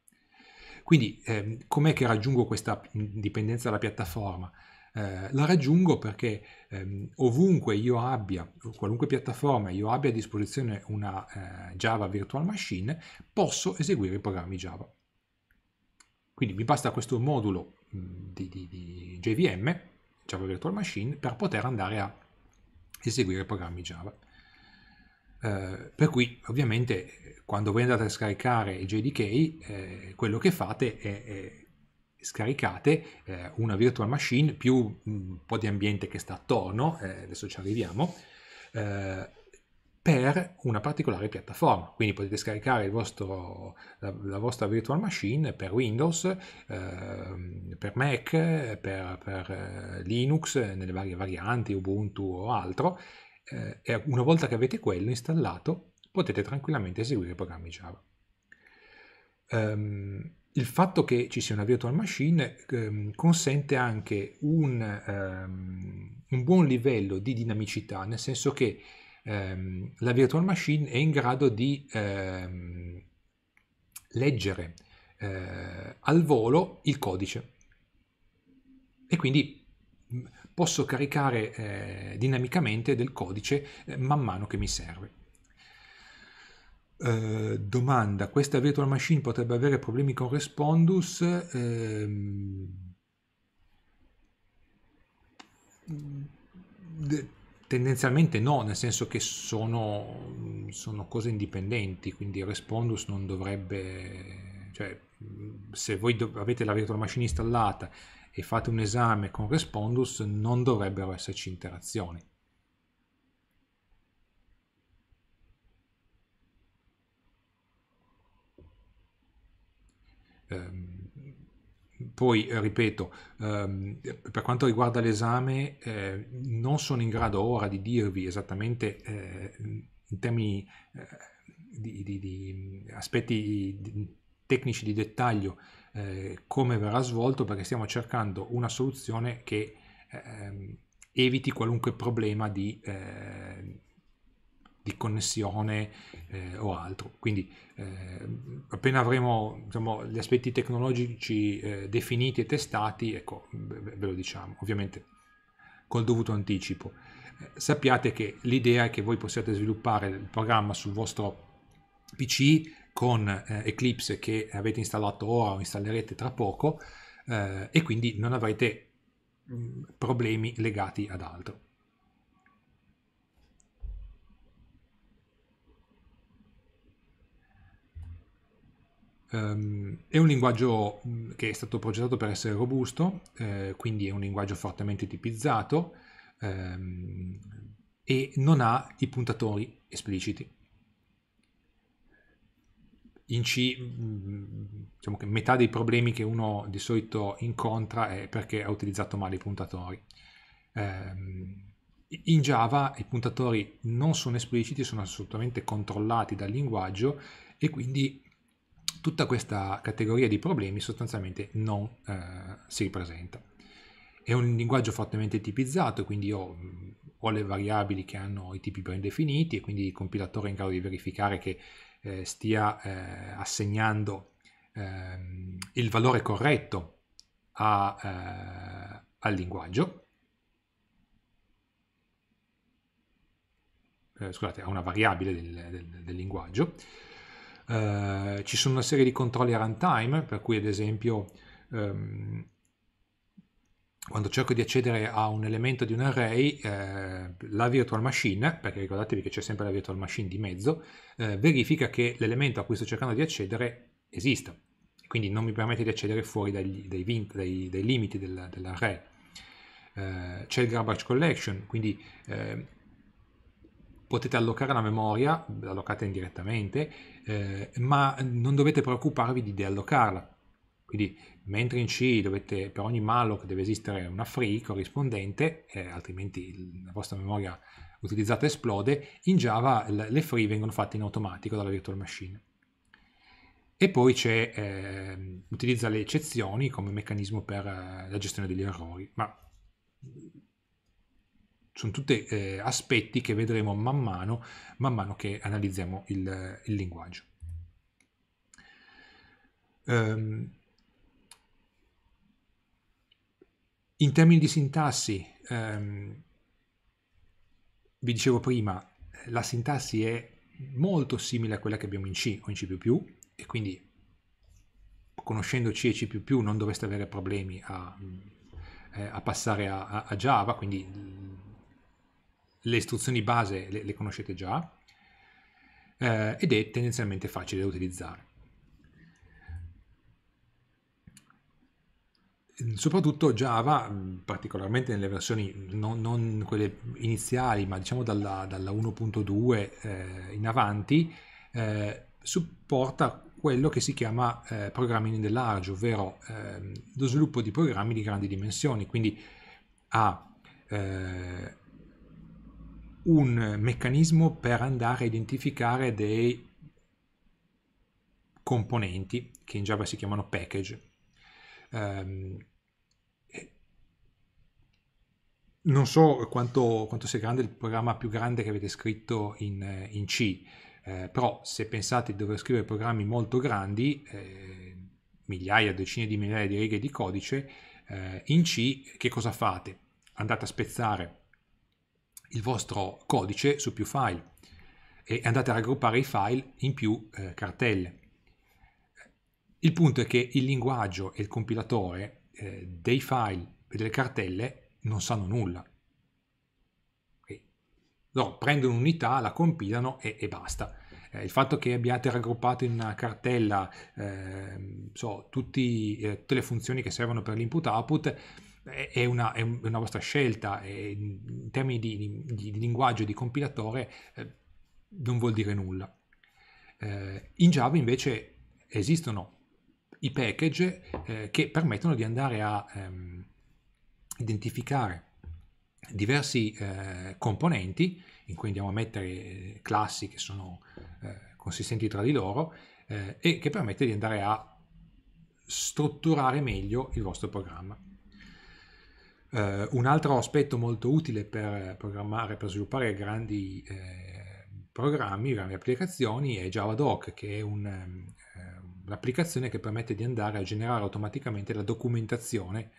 Quindi eh, com'è che raggiungo questa dipendenza dalla piattaforma? Eh, la raggiungo perché ehm, ovunque io abbia, qualunque piattaforma io abbia a disposizione una eh, Java Virtual Machine, posso eseguire i programmi Java. Quindi mi basta questo modulo mh, mm, di, di, di JVM Java Virtual Machine per poter andare a eseguire programmi Java. Eh, per cui ovviamente quando voi andate a scaricare il JDK eh, quello che fate è, è scaricate eh, una virtual machine più un po' di ambiente che sta attorno, eh, adesso ci arriviamo, eh, per una particolare piattaforma. Quindi potete scaricare vostro, la, la, vostra virtual machine per Windows, eh, per Mac, per, per, eh, Linux, nelle varie varianti, Ubuntu o altro. Eh, e una volta che avete quello installato, potete tranquillamente eseguire i programmi Java. Um, il fatto che ci sia una virtual machine ehm, consente anche un, ehm, un, buon livello di dinamicità, nel senso che ehm, la virtual machine è in grado di ehm, leggere eh, al volo il codice e quindi mm, posso caricare eh, dinamicamente del codice eh, man mano che mi serve. Uh, domanda, questa virtual machine potrebbe avere problemi con Respondus? Uh, Tendenzialmente no, nel senso che sono, mm, sono cose indipendenti, quindi Respondus non dovrebbe, cioè mm, se voi do- avete la virtual machine installata e fate un esame con Respondus non dovrebbero esserci interazioni. Um, poi, eh, ripeto, ehm, per quanto riguarda l'esame, eh, non sono in grado ora di dirvi esattamente eh, in termini eh, di, di, di, aspetti di, tecnici di dettaglio eh, come verrà svolto perché stiamo cercando una soluzione che ehm, eviti qualunque problema di eh, di connessione eh, o altro. Quindi eh, appena avremo diciamo, gli aspetti tecnologici eh, definiti e testati, ecco, ve lo diciamo, ovviamente col dovuto anticipo. Eh, sappiate che l'idea è che voi possiate sviluppare il programma sul vostro PC con eh, Eclipse che avete installato ora o installerete tra poco eh, e quindi non avrete mm, problemi legati ad altro. Ehm, è un linguaggio mm, che è stato progettato per essere robusto, eh, quindi è un linguaggio fortemente tipizzato ehm, e non ha i puntatori espliciti. In C, mm, diciamo che metà dei problemi che uno di solito incontra è perché ha utilizzato male i puntatori. Ehm, in Java i puntatori non sono espliciti, sono assolutamente controllati dal linguaggio e quindi tutta questa categoria di problemi sostanzialmente non eh, si ripresenta. È un linguaggio fortemente tipizzato, quindi io ho le variabili che hanno i tipi ben definiti e quindi il compilatore è in grado di verificare che eh, stia eh, assegnando ehm, il valore corretto a, eh, al linguaggio. Eh, scusate, a una variabile del, del, del linguaggio. Eh, ci sono una serie di controlli a runtime, per cui ad esempio ehm, quando cerco di accedere a un elemento di un array, eh, la virtual machine, perché ricordatevi che c'è sempre la virtual machine di mezzo, eh, verifica che l'elemento a cui sto cercando di accedere esista. Quindi non mi permette di accedere fuori dai, dai, vin, dai, dai limiti del, dell'array. Eh, c'è il garbage collection, quindi eh, potete allocare la memoria, la allocate indirettamente, eh, ma non dovete preoccuparvi di deallocarla. Quindi mentre in C dovete, per ogni malloc deve esistere una free corrispondente, eh, altrimenti la vostra memoria utilizzata esplode, in Java le free vengono fatte in automatico dalla virtual machine. E poi eh, utilizza le eccezioni come meccanismo per eh, la gestione degli errori, ma sono tutti eh, aspetti che vedremo man mano, man mano che analizziamo il, il linguaggio. Um, in termini di sintassi, um, vi dicevo prima, la sintassi è molto simile a quella che abbiamo in C o in C++ e quindi conoscendo C e C++ non dovreste avere problemi a, eh, a passare a, a Java, quindi le istruzioni base le, le conoscete già eh, ed è tendenzialmente facile da utilizzare. Soprattutto Java, particolarmente nelle versioni non, non quelle iniziali, ma diciamo dalla, dalla 1.2 eh, in avanti, eh, supporta quello che si chiama eh, programming in the large, ovvero eh, lo sviluppo di programmi di grandi dimensioni, quindi ha eh, un meccanismo per andare a identificare dei componenti che in Java si chiamano package. Um, non so quanto, quanto, sia grande il programma più grande che avete scritto in, in C, eh, però se pensate di dover scrivere programmi molto grandi, eh, migliaia, decine di migliaia di righe di codice, eh, in C che cosa fate? Andate a spezzare il vostro codice su più file e andate a raggruppare i file in più eh, cartelle. Il punto è che il linguaggio e il compilatore eh, dei file e delle cartelle non sanno nulla. Okay. Loro prendono un'unità, la compilano e, e basta. Eh, il fatto che abbiate raggruppato in una cartella ehm, so, tutti, eh, tutte le funzioni che servono per l'input-output è una, è una vostra scelta, e in termini di, di, di linguaggio, di compilatore, eh, non vuol dire nulla. Eh, in Java invece esistono i package eh, che permettono di andare a ehm, identificare diversi eh, componenti, in cui andiamo a mettere eh, classi che sono eh, consistenti tra di loro, e che permette di andare a strutturare meglio il vostro programma. Uh, un altro aspetto molto utile per eh, programmare, per sviluppare grandi eh, programmi, grandi applicazioni è JavaDoc, che è un, eh, un'applicazione che permette di andare a generare automaticamente la documentazione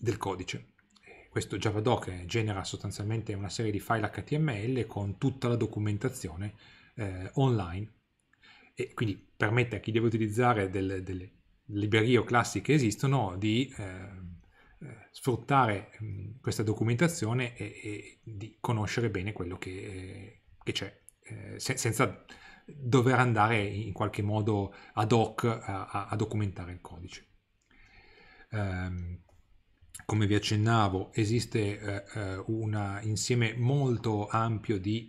del codice. Eh, questo JavaDoc genera sostanzialmente una serie di file HTML con tutta la documentazione eh, online e quindi permette a chi deve utilizzare delle, delle librerie o classi che esistono di ehm, eh, sfruttare mh, mm, questa documentazione e, e, di conoscere bene quello che, eh, che c'è, eh, se, senza dover andare in qualche modo ad hoc a, a, documentare il codice. Um, come vi accennavo, esiste eh, eh un insieme molto ampio di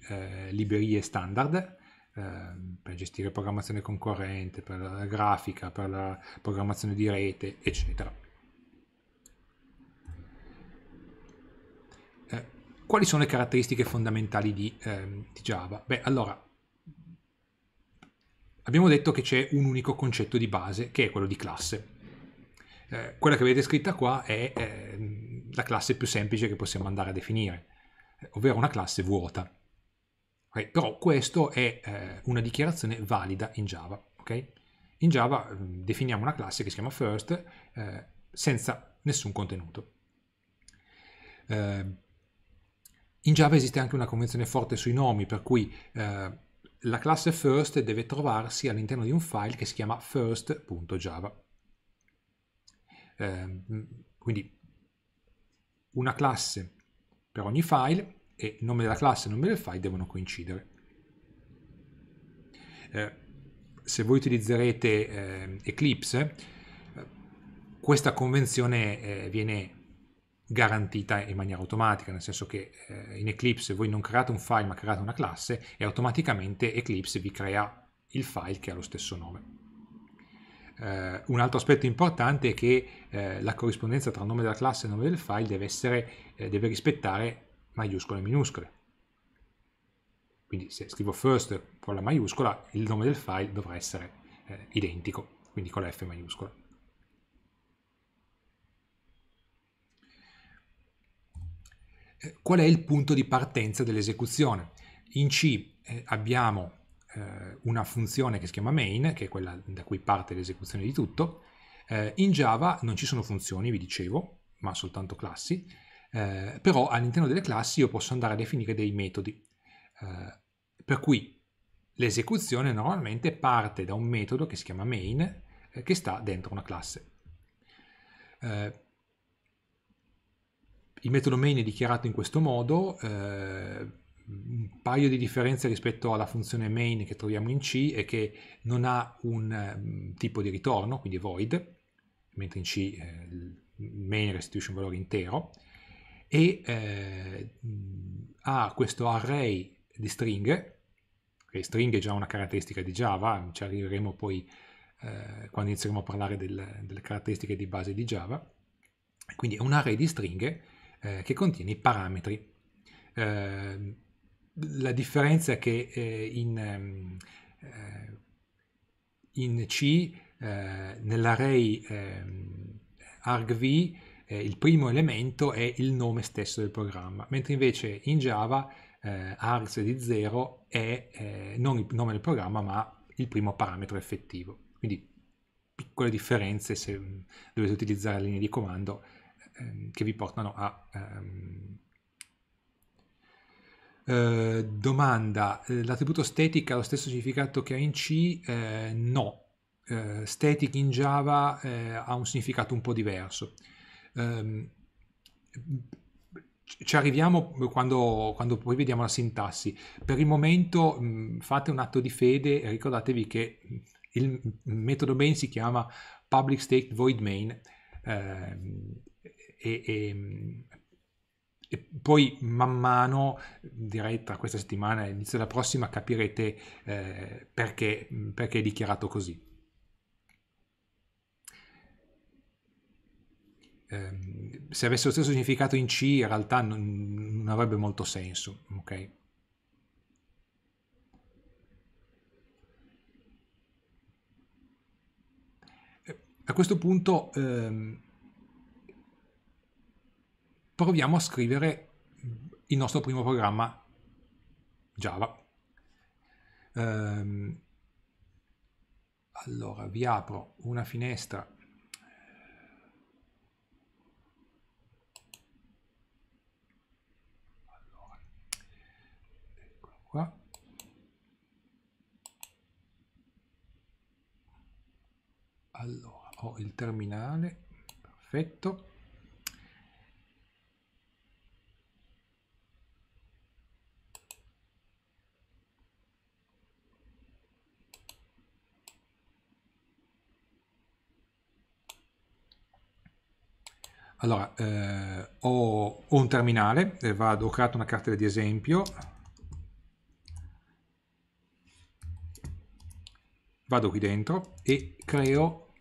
librerie standard ehm, per gestire programmazione concorrente, per la grafica, per la programmazione di rete, eccetera quali sono le caratteristiche fondamentali di, ehm, di Java? Beh, allora, abbiamo detto che c'è un unico concetto di base, che è quello di classe. Eh, quella che vedete scritta qua è eh, la classe più semplice che possiamo andare a definire, ovvero una classe vuota. Okay? Però questa è eh, una dichiarazione valida in Java. Okay? In Java mm, definiamo una classe che si chiama first eh, senza nessun contenuto. Eh, in Java esiste anche una convenzione forte sui nomi, per cui eh, la classe first deve trovarsi all'interno di un file che si chiama first.java. Eh, quindi una classe per ogni file e il nome della classe e il nome del file devono coincidere. Eh, se voi utilizzerete ehm, eh, Eclipse, questa convenzione eh, viene garantita in maniera automatica, nel senso che eh, in Eclipse voi non create un file ma create una classe e automaticamente Eclipse vi crea il file che ha lo stesso nome. Eh, un altro aspetto importante è che eh, la corrispondenza tra nome della classe e nome del file deve, essere, eh, deve rispettare maiuscole e minuscole. Quindi se scrivo first con la maiuscola il nome del file dovrà essere eh, identico, quindi con la F maiuscola. qual è il punto di partenza dell'esecuzione. In C eh, abbiamo eh, una funzione che si chiama main, che è quella da cui parte l'esecuzione di tutto. Eh, in Java non ci sono funzioni, vi dicevo, ma soltanto classi, eh, però all'interno delle classi io posso andare a definire dei metodi. Eh, per cui l'esecuzione normalmente parte da un metodo che si chiama main, che sta dentro una classe. Eh, il metodo main è dichiarato in questo modo, eh, un paio di differenze rispetto alla funzione main che troviamo in C è che non ha un mm, tipo di ritorno, quindi void, mentre in C eh, main restituisce un valore intero, e eh, ha questo array di stringhe, e stringhe è già una caratteristica di Java, ci arriveremo poi eh, quando inizieremo a parlare del, delle caratteristiche di base di Java, quindi è un array di stringhe eh, che contiene i parametri. Eh, la differenza è che eh, in, ehm, eh, in, C, eh, nell'array ehm, argv, eh, il primo elemento è il nome stesso del programma, mentre invece in Java args di 0 è non il nome del programma ma il primo parametro effettivo. Quindi piccole differenze se mm, dovete utilizzare linee di comando Ehm, che vi portano a... Ehm, eh, domanda, eh, l'attributo static ha lo stesso significato che ha in C? Eh, no, eh, static in Java eh, ha un significato un po' diverso. Ehm, ci arriviamo quando, quando, poi vediamo la sintassi. Per il momento mh, mm, fate un atto di fede e ricordatevi che il metodo main si chiama public state void main ehm, e, e, e poi man mano, direi tra questa settimana e l'inizio della prossima, capirete eh, perché, perché è dichiarato così. Ehm, se avesse lo stesso significato in C in realtà non, non avrebbe molto senso, ok? Eh, a questo punto ehm, proviamo a scrivere il nostro primo programma Java. Um, allora, vi apro una finestra allora ho il terminale perfetto Allora, eh, ho, ho, un terminale, vado, ho creato una cartella di esempio, vado qui dentro e creo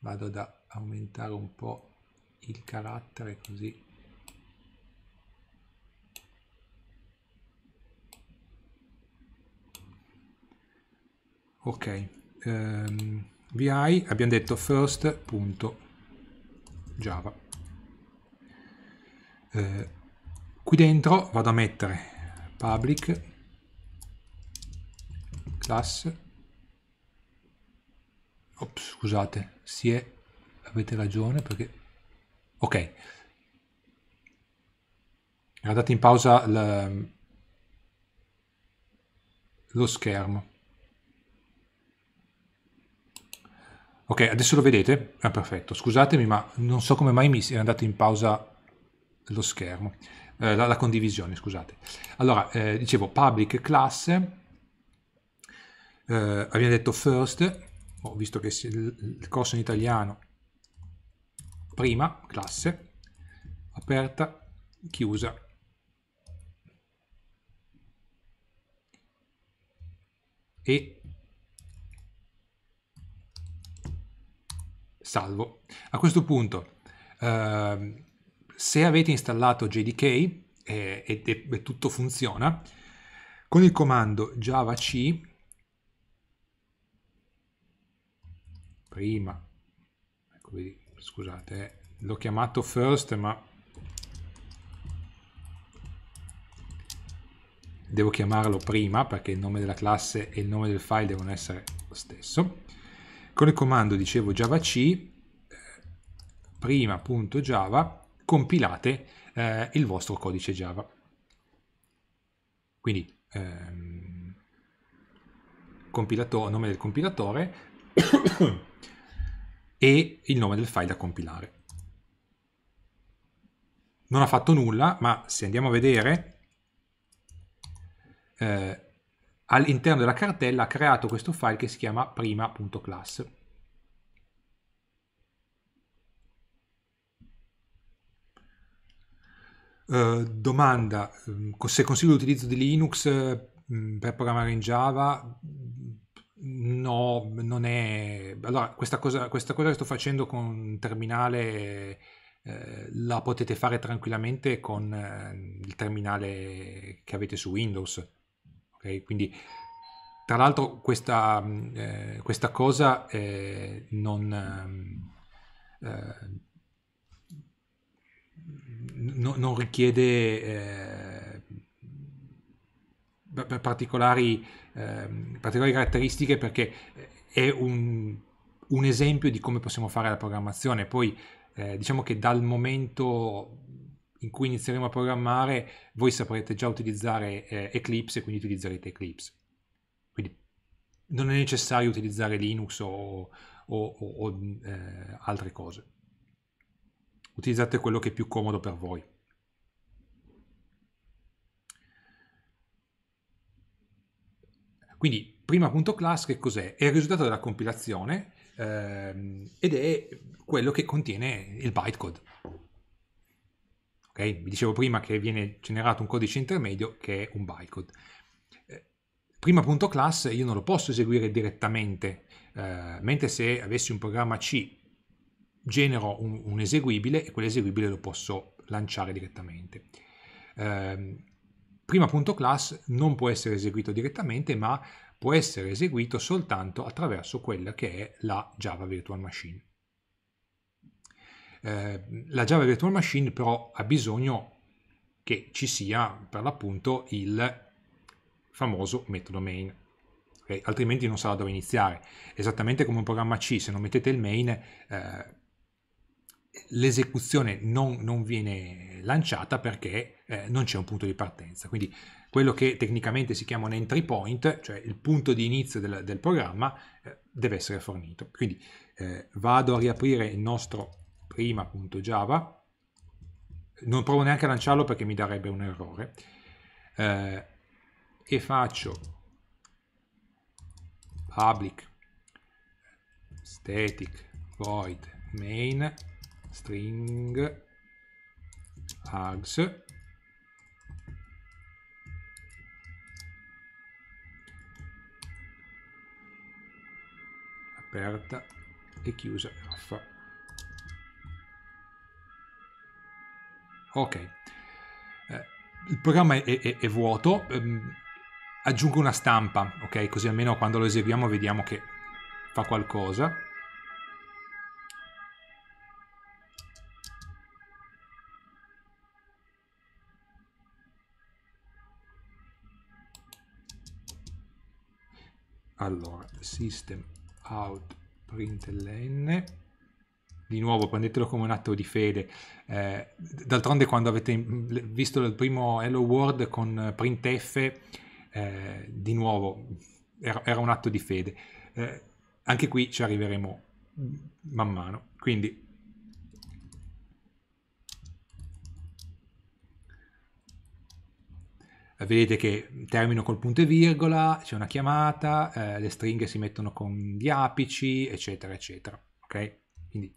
vado da aumentare un po' il carattere così ok ehm, vi abbiamo detto first.java. Eh, qui dentro vado a mettere public class Ops, scusate, si è, avete ragione perché... Ok. Guardate in pausa la... lo schermo. Ok, adesso lo vedete? Ah, perfetto, scusatemi, ma non so come mai mi è andato in pausa lo schermo, eh, la, la, condivisione, scusate. Allora, eh, dicevo public class, eh, abbiamo detto first, ho visto che il, il corso in italiano, prima classe, aperta, chiusa, e salvo. A questo punto, eh, se avete installato JDK eh, e, e, e tutto funziona, con il comando java c prima, ecco, scusate, eh, l'ho chiamato first ma devo chiamarlo prima perché il nome della classe e il nome del file devono essere lo stesso con il comando, dicevo, java c eh, prima.java, compilate eh, il vostro codice Java. Quindi, ehm, nome del compilatore e il nome del file da compilare. Non ha fatto nulla, ma se andiamo a vedere, eh, all'interno della cartella ha creato questo file che si chiama prima.class. Uh, domanda, ehm, se consiglio l'utilizzo di Linux ehm, per programmare in Java? No, non è... Allora, questa cosa, questa cosa che sto facendo con un terminale eh, la potete fare tranquillamente con eh, il terminale che avete su Windows Okay? Quindi, tra l'altro, questa, mm, eh, questa cosa eh, non, ehm, eh, no, non, richiede eh, particolari, ehm, particolari, caratteristiche perché è un, un, esempio di come possiamo fare la programmazione. Poi, eh, diciamo che dal momento in cui inizieremo a programmare, voi saprete già utilizzare eh, Eclipse e quindi utilizzerete Eclipse. Quindi non è necessario utilizzare Linux o, o, o, o eh, altre cose. Utilizzate quello che è più comodo per voi. Quindi prima.class che cos'è? È il risultato della compilazione ehm, ed è quello che contiene il bytecode. Okay? Vi dicevo prima che viene generato un codice intermedio che è un bytecode. Eh, Prima.class io non lo posso eseguire direttamente, eh, mentre se avessi un programma C genero un, un eseguibile e quell'eseguibile lo posso lanciare direttamente. Eh, Prima.class non può essere eseguito direttamente, ma può essere eseguito soltanto attraverso quella che è la Java Virtual Machine. Eh, la Java Virtual Machine però ha bisogno che ci sia per l'appunto il famoso metodo main altrimenti non sa da dove iniziare. Esattamente come un programma C, se non mettete il main, eh, l'esecuzione non, non, viene lanciata perché eh, non c'è un punto di partenza. Quindi quello che tecnicamente si chiama un entry point, cioè il punto di inizio del, del programma, eh, deve essere fornito. Quindi eh, vado a riaprire il nostro prima.java non provo neanche a lanciarlo perché mi darebbe un errore eh, e faccio public static void main string args aperta e chiusa alfa Ok. Eh, il programma è, è, è vuoto. Ehm, aggiungo una stampa, ok? Così almeno quando lo eseguiamo vediamo che fa qualcosa. Allora, system out println di nuovo prendetelo come un atto di fede. Eh, d'altronde quando avete visto il primo Hello World con eh, printf, eh, di nuovo era, era, un atto di fede. Eh, anche qui ci arriveremo man mano. Quindi vedete che termino col punto e virgola, c'è una chiamata, eh, le stringhe si mettono con gli apici, eccetera, eccetera. Ok? Quindi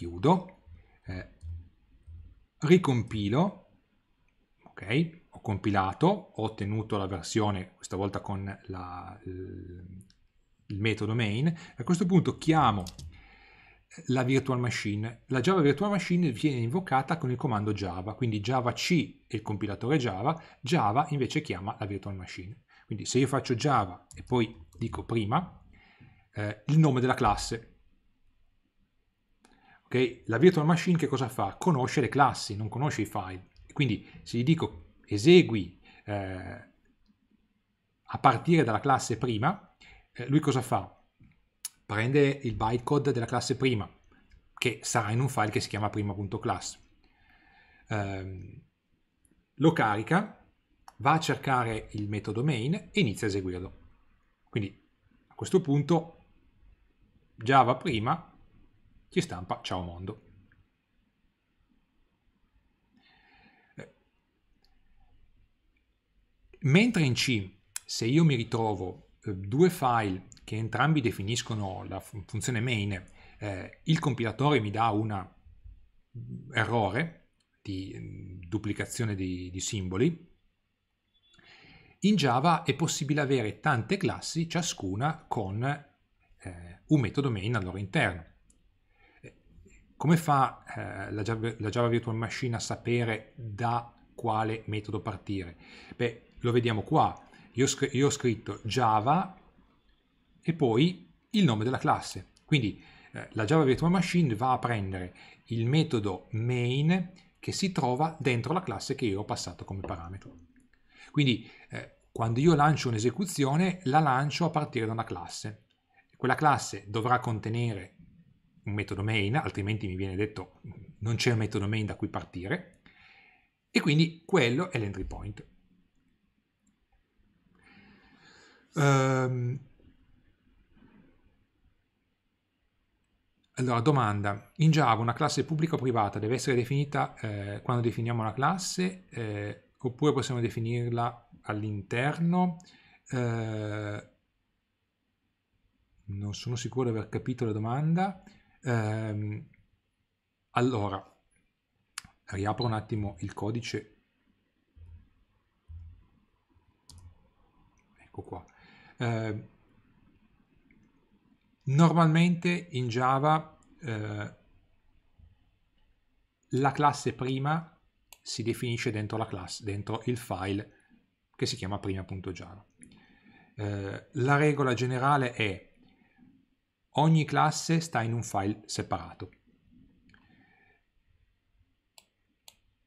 chiudo, eh, ricompilo, ok? Ho compilato, ho ottenuto la versione, questa volta con la, il metodo main, a questo punto chiamo eh, la virtual machine. La Java virtual machine viene invocata con il comando Java, quindi Java C è il compilatore Java, Java invece chiama la virtual machine. Quindi se io faccio Java e poi dico prima eh, il nome della classe, Okay? La virtual machine che cosa fa? Conosce le classi, non conosce i file. Quindi se gli dico esegui eh, a partire dalla classe prima, eh, lui cosa fa? Prende il bytecode della classe prima, che sarà in un file che si chiama prima.class. Eh, lo carica, va a cercare il metodo main e inizia a eseguirlo. Quindi a questo punto Java prima chi stampa, ciao mondo. Eh, mentre in C, se io mi ritrovo eh, due file che entrambi definiscono la funzione main, eh, il compilatore mi dà un mm, errore di mm, duplicazione di, di simboli, in Java è possibile avere tante classi, ciascuna con eh, un metodo main al loro interno. Come fa eh, la, Java, la, Java, Virtual Machine a sapere da quale metodo partire? Beh, lo vediamo qua. Io, io ho scritto Java e poi il nome della classe. Quindi eh, la Java Virtual Machine va a prendere il metodo main che si trova dentro la classe che io ho passato come parametro. Quindi eh, quando io lancio un'esecuzione la lancio a partire da una classe. Quella classe dovrà contenere un metodo main, altrimenti mi viene detto non c'è un metodo main da cui partire, e quindi quello è l'entry point. Um, allora, domanda. In Java una classe pubblica o privata deve essere definita eh, quando definiamo la classe eh, oppure possiamo definirla all'interno? Eh, non sono sicuro di aver capito la domanda. Ehm, allora, riapro un attimo il codice. Ecco qua. Ehm, normalmente in Java eh, la classe prima si definisce dentro, la classe, dentro il file che si chiama prima.java. Eh, la regola generale è Ogni classe sta in un file separato.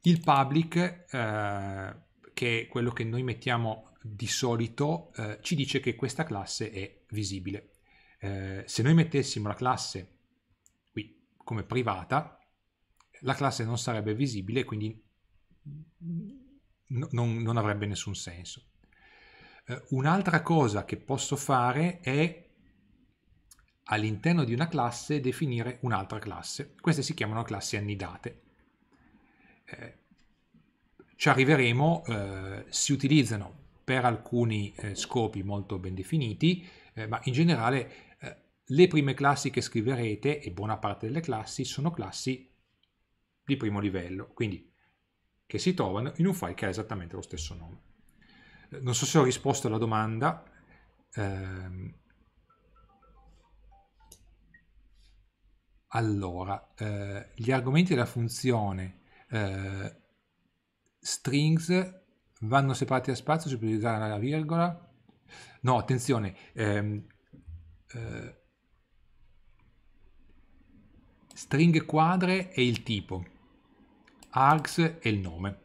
Il public, eh, che è quello che noi mettiamo di solito, eh, ci dice che questa classe è visibile. Eh, se noi mettessimo la classe qui come privata, la classe non sarebbe visibile, quindi non, non avrebbe nessun senso. Eh, un'altra cosa che posso fare è all'interno di una classe definire un'altra classe. Queste si chiamano classi annidate. Eh, ci arriveremo, eh, si utilizzano per alcuni eh, scopi molto ben definiti, eh, ma in generale eh, le prime classi che scriverete, e buona parte delle classi, sono classi di primo livello, quindi che si trovano in un file che ha esattamente lo stesso nome. Eh, non so se ho risposto alla domanda, ehm, Allora, eh, gli argomenti della funzione eh, strings vanno separati da spazio, si può utilizzare la virgola. No, attenzione, ehm, eh, stringhe quadre è il tipo, args è il nome.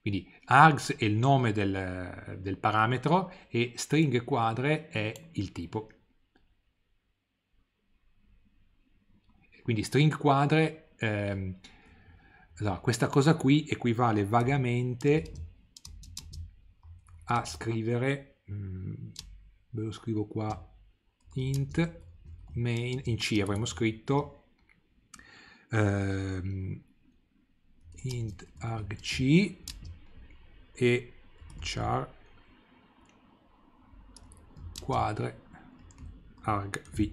Quindi args è il nome del, del parametro e string quadre è il tipo. Quindi string quadre, ehm, allora, questa cosa qui equivale vagamente a scrivere, mh, mm, ve lo scrivo qua, int main, in C avremmo scritto ehm, int argc e char quadre arg v.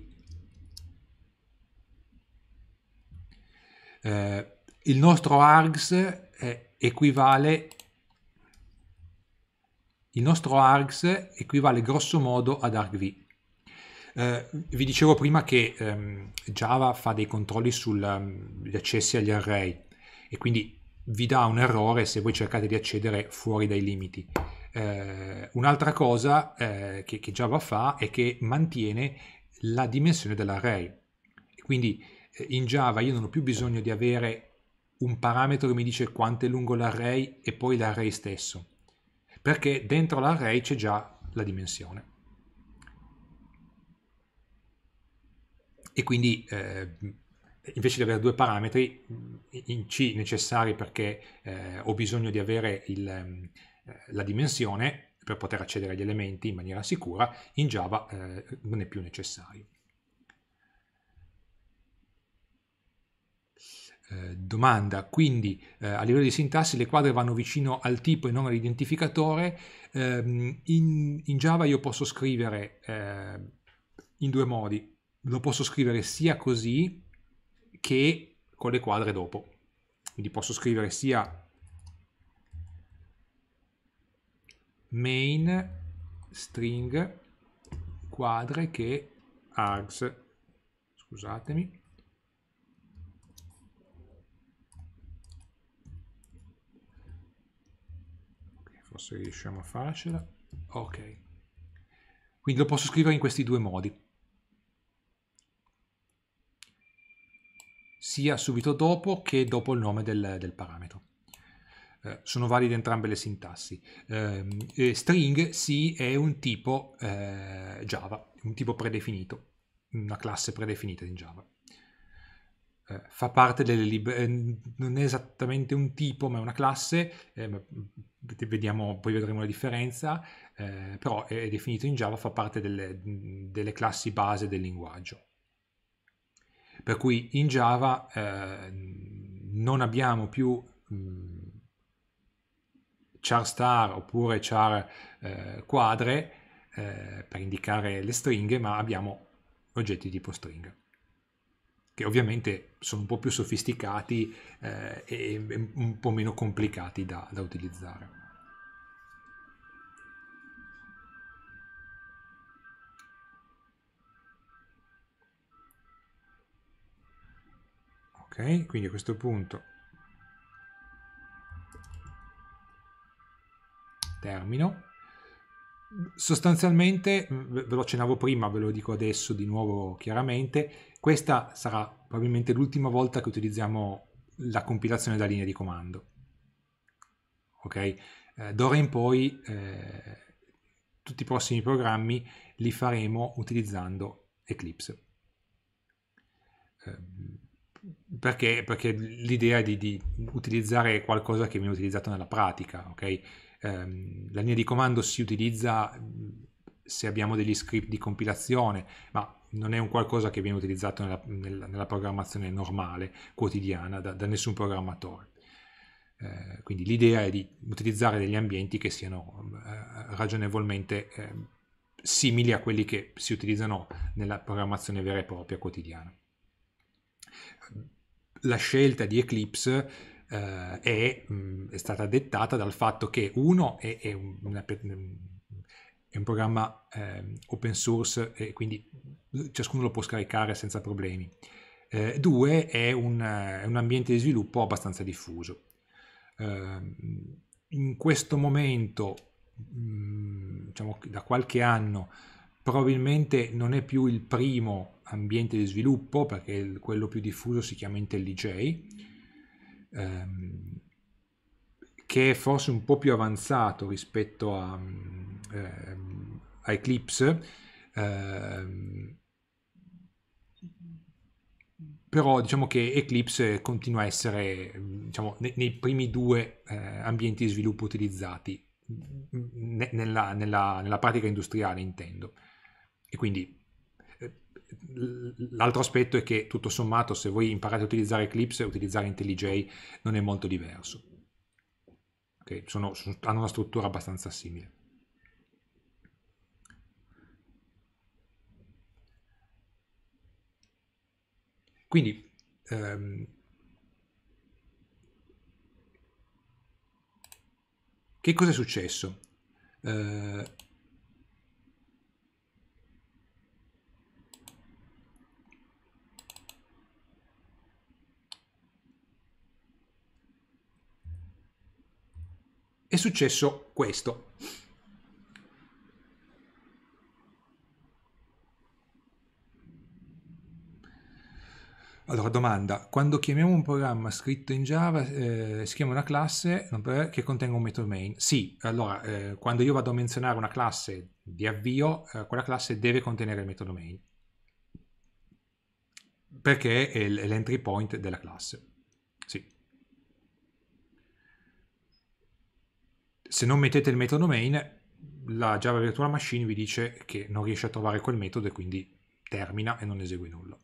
Eh, il nostro args eh, equivale il nostro args equivale grosso modo ad argv. Eh, vi dicevo prima che ehm, Java fa dei controlli sugli um, accessi agli array e quindi vi dà un errore se voi cercate di accedere fuori dai limiti. Eh, un'altra cosa eh, che, che, Java fa è che mantiene la dimensione dell'array. Quindi eh, in Java io non ho più bisogno di avere un parametro che mi dice quanto è lungo l'array e poi l'array stesso, perché dentro l'array c'è già la dimensione. E quindi eh, invece di avere due parametri mm, in C necessari perché eh, ho bisogno di avere il, ehm, la dimensione per poter accedere agli elementi in maniera sicura, in Java eh, non è più necessario. Eh, domanda, quindi eh, a livello di sintassi le quadre vanno vicino al tipo e non all'identificatore, ehm, in, in, Java io posso scrivere eh, in due modi, lo posso scrivere sia così che con le quadre dopo. Quindi posso scrivere sia main string quadre che args. Scusatemi. forse riusciamo a farcela ok quindi lo posso scrivere in questi due modi sia subito dopo che dopo il nome del, del parametro. Eh, sono valide entrambe le sintassi. Eh, string sì è un tipo eh, Java, un tipo predefinito, una classe predefinita in Java. Eh, fa parte delle librerie, eh, non è esattamente un tipo, ma è una classe. Eh, mm, vediamo, poi vedremo la differenza. però è, è definito in Java, fa parte delle, delle classi base del linguaggio per cui in Java eh, non abbiamo più mh, mm, char star oppure char eh, quadre eh, per indicare le stringhe, ma abbiamo oggetti tipo string, che ovviamente sono un po' più sofisticati eh, e un po' meno complicati da, da utilizzare. Ok, quindi a questo punto termino. Sostanzialmente, ve lo accennavo prima, ve lo dico adesso di nuovo chiaramente, questa sarà probabilmente l'ultima volta che utilizziamo la compilazione da linea di comando. Ok? Eh, D'ora in poi eh, tutti i prossimi programmi li faremo utilizzando Eclipse. Eh, perché, perché l'idea è di, di, utilizzare qualcosa che viene utilizzato nella pratica, ok? Um, la linea di comando si utilizza se abbiamo degli script di compilazione, ma non è un qualcosa che viene utilizzato nella, nella, nella programmazione normale, quotidiana, da, da nessun programmatore. Eh, quindi l'idea è di utilizzare degli ambienti che siano eh, ragionevolmente eh, simili a quelli che si utilizzano nella programmazione vera e propria quotidiana la scelta di Eclipse eh, è, mh, è, stata dettata dal fatto che uno è, è, una, è un programma eh, open source e quindi ciascuno lo può scaricare senza problemi. Eh, due, è un, un, ambiente di sviluppo abbastanza diffuso. Ehm, in questo momento, mh, diciamo da qualche anno, probabilmente non è più il primo ambiente di sviluppo, perché quello più diffuso si chiama IntelliJ, ehm, che è forse un po' più avanzato rispetto a, ehm, a Eclipse, ehm, però diciamo che Eclipse continua a essere diciamo, nei, nei, primi due eh, ambienti di sviluppo utilizzati, nella, nella, nella pratica industriale intendo. E quindi l'altro aspetto è che tutto sommato se voi imparate a utilizzare Eclipse, utilizzare IntelliJ non è molto diverso. Okay? Sono, sono, hanno una struttura abbastanza simile. Quindi ehm, che cosa è successo? Eh, è successo questo. Allora, domanda, quando chiamiamo un programma scritto in Java, eh, si chiama una classe che contenga un metodo main? Sì, allora, eh, quando io vado a menzionare una classe di avvio, eh, quella classe deve contenere il metodo main, perché è l'entry point della classe. se non mettete il metodo main, la Java Virtual Machine vi dice che non riesce a trovare quel metodo e quindi termina e non esegue nulla.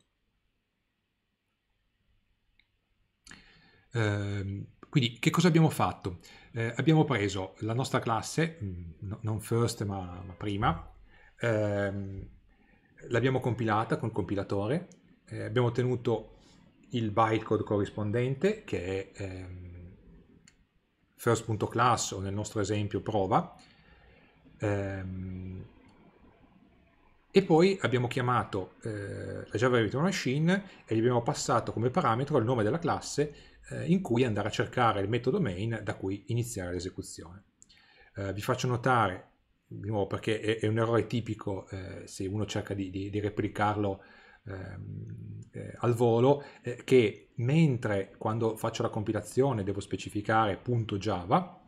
Ehm, quindi che cosa abbiamo fatto? Eh, abbiamo preso la nostra classe, mh, mm, non first ma, ma prima, ehm, l'abbiamo compilata col compilatore, eh, abbiamo ottenuto il bytecode corrispondente che è... Ehm, first.class o nel nostro esempio prova, ehm, e poi abbiamo chiamato eh, la Java Virtual Machine e gli abbiamo passato come parametro il nome della classe eh, in cui andare a cercare il metodo main da cui iniziare l'esecuzione. Eh, vi faccio notare, di nuovo perché è, è un errore tipico se uno cerca di, di, di replicarlo Ehm, eh, al volo eh, che mentre quando faccio la compilazione devo specificare punto .java,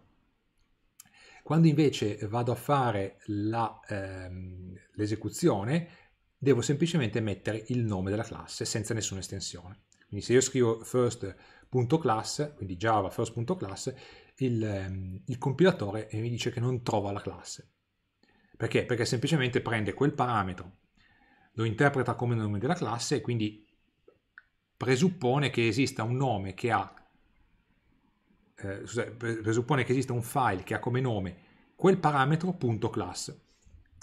quando invece vado a fare ehm, l'esecuzione ehm, devo semplicemente mettere il nome della classe senza nessuna estensione. Quindi se io scrivo first.class, quindi java first.class, il, ehm, il compilatore mi dice che non trova la classe. Perché? Perché semplicemente prende quel parametro lo interpreta come nome della classe e quindi presuppone che esista un nome che ha eh, presuppone che esista un file che ha come nome quel parametro.class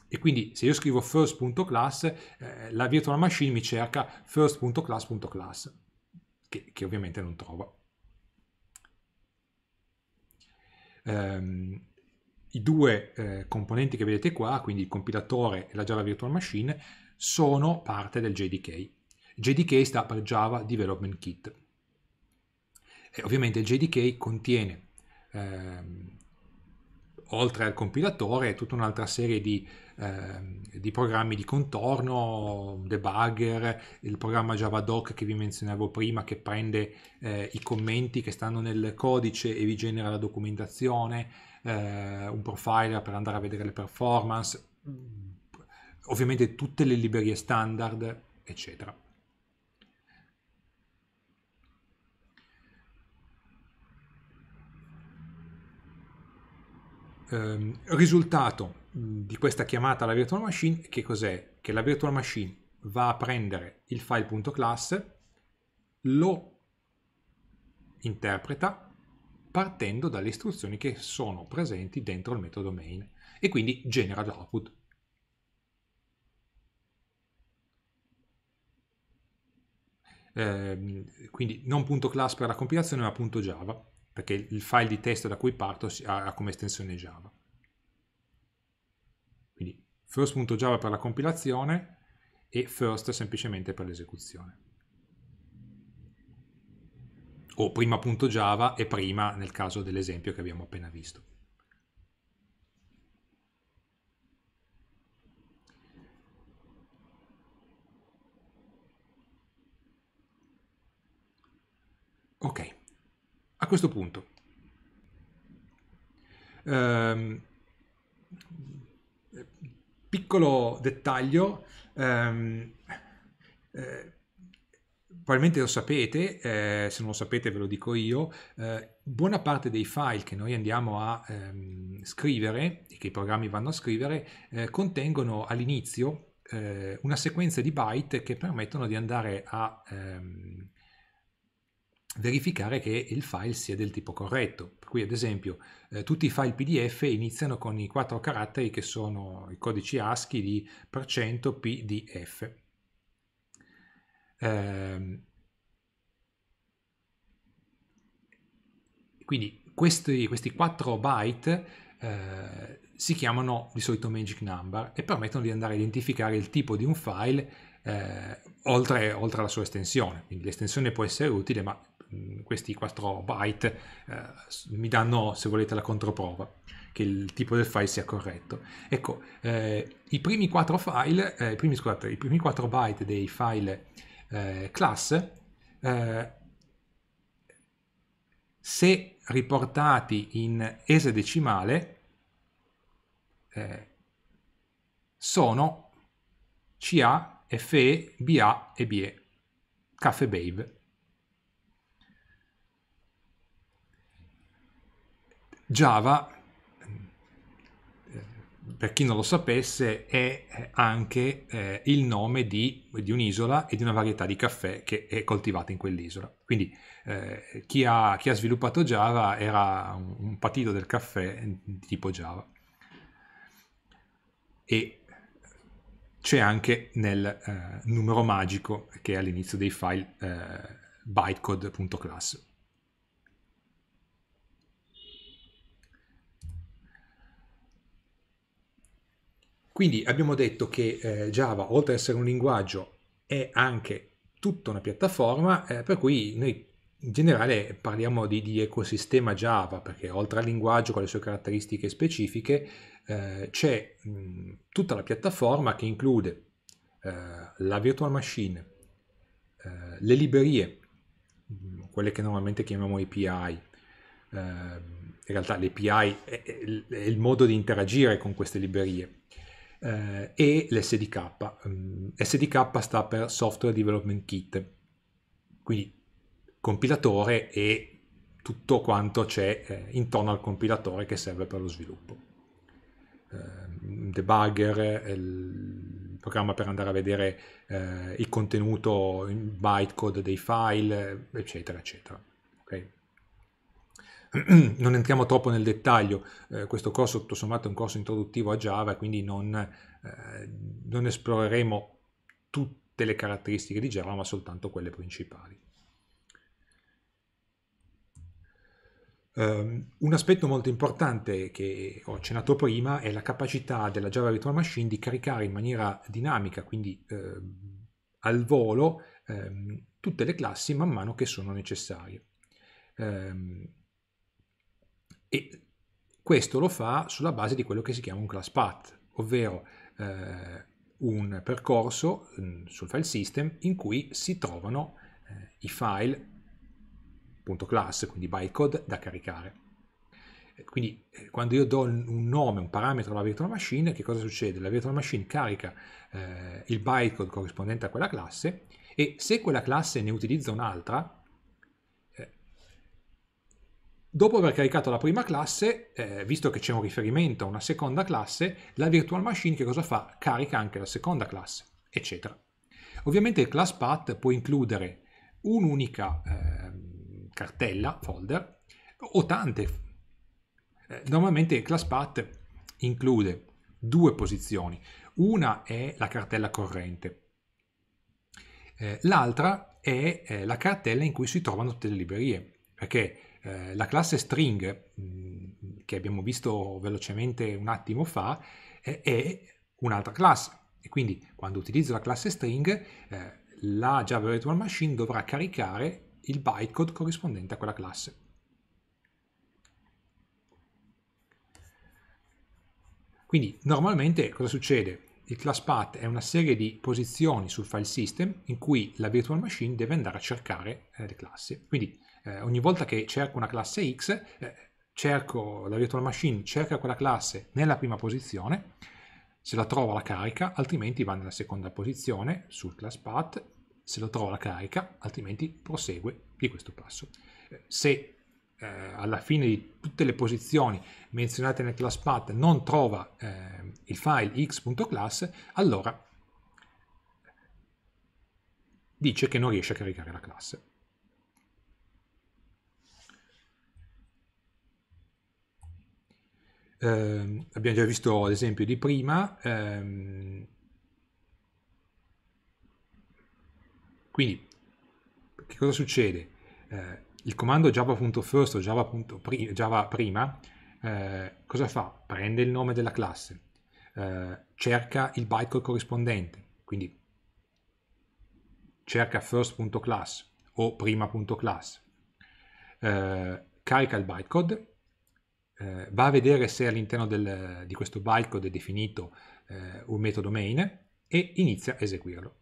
e quindi se io scrivo first.class eh, la virtual machine mi cerca first.class.class che, che ovviamente non trova um, i due eh, componenti che vedete qua quindi il compilatore e la Java Virtual Machine sono parte del JDK. JDK sta per Java Development Kit. E ovviamente il JDK contiene, ehm, oltre al compilatore, tutta un'altra serie di, ehm, di, programmi di contorno, debugger, il programma JavaDoc che vi menzionavo prima, che prende eh, i commenti che stanno nel codice e vi genera la documentazione, eh, un profiler per andare a vedere le performance ovviamente tutte le librerie standard, eccetera. Um, risultato mm, di questa chiamata alla virtual machine che cos'è? Che la virtual machine va a prendere il file.class, lo interpreta partendo dalle istruzioni che sono presenti dentro il metodo main e quindi genera l'output Ehm, quindi non .class per la compilazione ma .java, perché il file di testo da cui parto ha come estensione Java. Quindi first.java per la compilazione e first semplicemente per l'esecuzione. O prima.java e prima nel caso dell'esempio che abbiamo appena visto. Ok, a questo punto Um, piccolo dettaglio, um, eh, probabilmente lo sapete, eh, se non lo sapete ve lo dico io, eh, buona parte dei file che noi andiamo a ehm, scrivere e che i programmi vanno a scrivere eh, contengono all'inizio eh, una sequenza di byte che permettono di andare a... Ehm, verificare che il file sia del tipo corretto. Per cui ad esempio eh, tutti i file PDF iniziano con i quattro caratteri che sono i codici ASCII di %pdf. Eh, quindi questi, questi 4 byte eh, si chiamano di solito magic number e permettono di andare a identificare il tipo di un file eh, oltre, oltre alla sua estensione. Quindi l'estensione può essere utile, ma Mm, questi 4 byte eh, mi danno, se volete, la controprova che il tipo del file sia corretto. Ecco, eh, i primi 4 file, eh, primi, scusate, i primi 4 byte dei file eh, class, eh, se riportati in esedecimale, eh, sono CA, FE, BA e BE, CAFE BAVE Java, eh, per chi non lo sapesse, è eh, anche eh, il nome di, di un'isola e di una varietà di caffè che è coltivata in quell'isola. Quindi eh, chi, ha, chi, ha, sviluppato Java era un, un patito del caffè di tipo Java. E c'è anche nel eh, numero magico che è all'inizio dei file eh, bytecode.class. Quindi abbiamo detto che eh, Java, oltre ad essere un linguaggio, è anche tutta una piattaforma, eh, per cui noi in generale parliamo di, di, ecosistema Java, perché oltre al linguaggio con le sue caratteristiche specifiche, eh, c'è mh, tutta la piattaforma che include eh, la virtual machine, eh, le librerie, mh, quelle che normalmente chiamiamo API, eh, in realtà l'API è, è, è il modo di interagire con queste librerie, eh, e l'SDK. Mm, SDK sta per Software Development Kit, quindi compilatore e tutto quanto c'è eh, intorno al compilatore che serve per lo sviluppo. Eh, debugger, il programma per andare a vedere eh, il contenuto in bytecode dei file, eccetera, eccetera. Okay? non entriamo troppo nel dettaglio, eh, questo corso tutto sommato è un corso introduttivo a Java, quindi non, eh, non esploreremo tutte le caratteristiche di Java, ma soltanto quelle principali. Um, un aspetto molto importante che ho accennato prima è la capacità della Java Virtual Machine di caricare in maniera dinamica, quindi eh, al volo, ehm, tutte le classi man mano che sono necessarie. Um, e questo lo fa sulla base di quello che si chiama un class path, ovvero eh, un percorso mh, mm, sul file system in cui si trovano eh, i file.class, quindi bytecode da caricare. Quindi eh, quando io do un nome, un parametro alla virtual machine, che cosa succede? La virtual machine carica eh, il bytecode corrispondente a quella classe e se quella classe ne utilizza un'altra, Dopo aver caricato la prima classe, eh, visto che c'è un riferimento a una seconda classe, la virtual machine che cosa fa? Carica anche la seconda classe, eccetera. Ovviamente il class path può includere un'unica eh, cartella, folder, o tante. Eh, normalmente il class path include due posizioni. Una è la cartella corrente, eh, l'altra è eh, la cartella in cui si trovano tutte le librerie, perché eh, la classe string, mh, mm, che abbiamo visto velocemente un attimo fa, è, è un'altra classe. E quindi quando utilizzo la classe string, eh, la Java Virtual Machine dovrà caricare il bytecode corrispondente a quella classe. Quindi normalmente cosa succede? Il class path è una serie di posizioni sul file system in cui la virtual machine deve andare a cercare eh, le classi. Quindi eh, ogni volta che cerco una classe X, eh, cerco la virtual machine, cerca quella classe nella prima posizione, se la trova la carica, altrimenti va nella seconda posizione sul class path, se la trova la carica, altrimenti prosegue di questo passo. Eh, se eh, alla fine di tutte le posizioni menzionate nel class path non trova eh, il file x.class, allora dice che non riesce a caricare la classe. Eh, abbiamo già visto l'esempio di prima. Ehm, quindi, che cosa succede? Eh, il comando java.first o java.prima java prima eh, cosa fa? Prende il nome della classe, eh, cerca il bytecode corrispondente, quindi cerca first.class o prima.class, eh, carica il bytecode eh, va a vedere se all'interno di questo bytecode è definito eh, un metodo main e inizia a eseguirlo.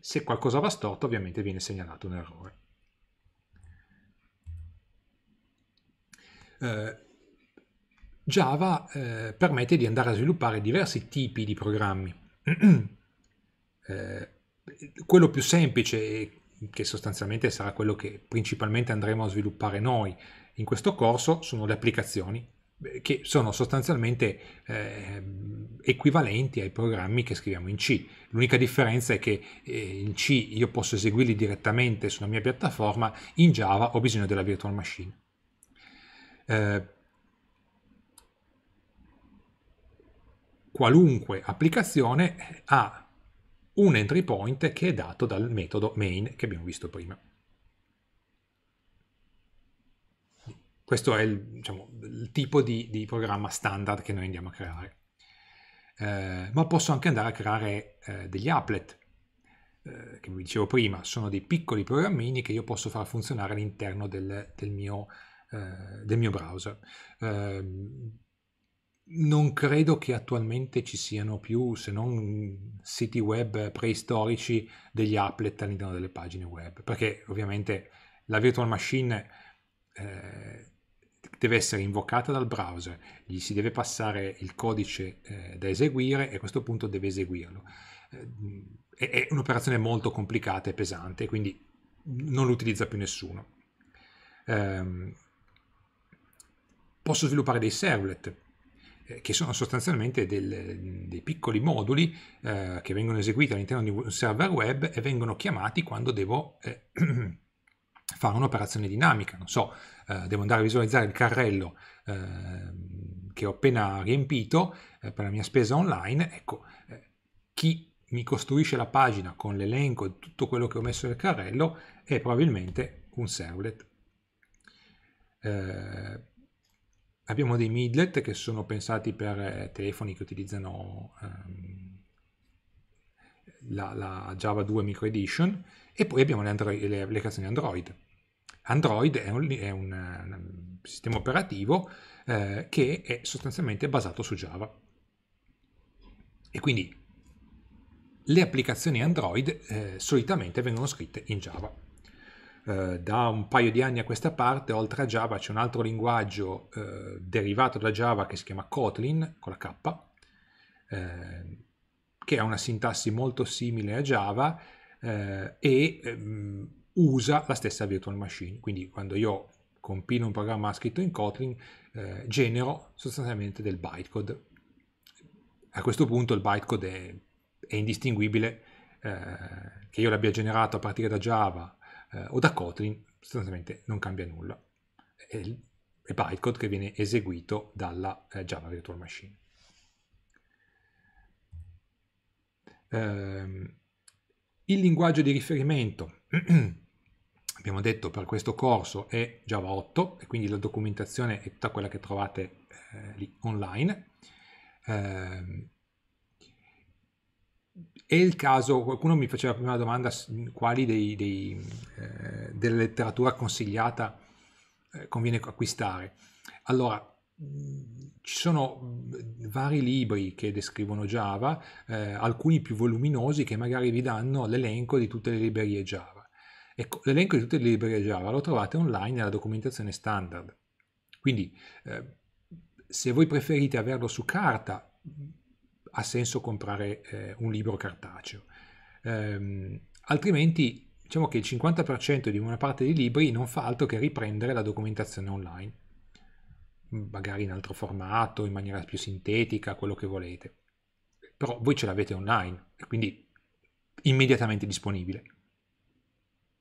Se qualcosa va storto ovviamente viene segnalato un errore. Eh, Java eh, permette di andare a sviluppare diversi tipi di programmi. Eh, quello più semplice e che sostanzialmente sarà quello che principalmente andremo a sviluppare noi in questo corso, sono le applicazioni eh, che sono sostanzialmente eh, equivalenti ai programmi che scriviamo in C. L'unica differenza è che eh, in C io posso eseguirli direttamente sulla mia piattaforma, in Java ho bisogno della virtual machine. Eh, qualunque applicazione ha un entry point che è dato dal metodo main che abbiamo visto prima. Questo è il, diciamo, il tipo di, di, programma standard che noi andiamo a creare. Eh, ma posso anche andare a creare eh, degli applet, eh, che vi dicevo prima, sono dei piccoli programmini che io posso far funzionare all'interno del, del, eh, del, mio browser ehm, non credo che attualmente ci siano più se non siti web preistorici degli applet all'interno delle pagine web, perché ovviamente la virtual machine eh, deve essere invocata dal browser, gli si deve passare il codice eh, da eseguire e a questo punto deve eseguirlo. Eh, è un'operazione molto complicata e pesante, quindi non l'utilizza più nessuno. Ehm, posso sviluppare dei servlet eh, che sono sostanzialmente del, dei piccoli moduli eh, che vengono eseguiti all'interno di un server web e vengono chiamati quando devo eh, fare un'operazione dinamica. Non so, eh, devo andare a visualizzare il carrello ehm, che ho appena riempito eh, per la mia spesa online. Ecco, eh, chi mi costruisce la pagina con l'elenco di tutto quello che ho messo nel carrello è probabilmente un servlet. Eh, abbiamo dei midlet che sono pensati per eh, telefoni che utilizzano um, la, la, Java 2 Micro Edition e poi abbiamo le, Android, le applicazioni Android. Android è un, è un, un ehm, sistema operativo eh, che è sostanzialmente basato su Java. E quindi le applicazioni Android eh, solitamente vengono scritte in Java. Eh, da un paio di anni a questa parte, oltre a Java, c'è un altro linguaggio eh, derivato da Java che si chiama Kotlin, con la K, eh, che ha una sintassi molto simile a Java eh, e ehm, usa la stessa virtual machine. Quindi quando io compilo un programma scritto in Kotlin, eh, genero sostanzialmente del bytecode. A questo punto il bytecode è, è indistinguibile che io l'abbia generato a partire da Java eh, o da Kotlin sostanzialmente non cambia nulla. È, è bytecode che viene eseguito dalla eh, Java Virtual Machine. Ehm, il linguaggio di riferimento, abbiamo detto per questo corso, è Java 8 e quindi la documentazione è tutta quella che trovate eh, lì online. Ehm, è il caso, qualcuno mi faceva prima la domanda quali dei, dei, eh, della letteratura consigliata eh, conviene acquistare. Allora, ci sono vari libri che descrivono Java, eh, alcuni più voluminosi che magari vi danno l'elenco di tutte le librerie Java. Ecco, l'elenco di tutte le librerie Java lo trovate online nella documentazione standard. Quindi, eh, se voi preferite averlo su carta, ha senso comprare eh, un libro cartaceo. Ehm, altrimenti diciamo che il 50% di una parte dei libri non fa altro che riprendere la documentazione online, mm, magari in altro formato, in maniera più sintetica, quello che volete. Però voi ce l'avete online, quindi immediatamente disponibile.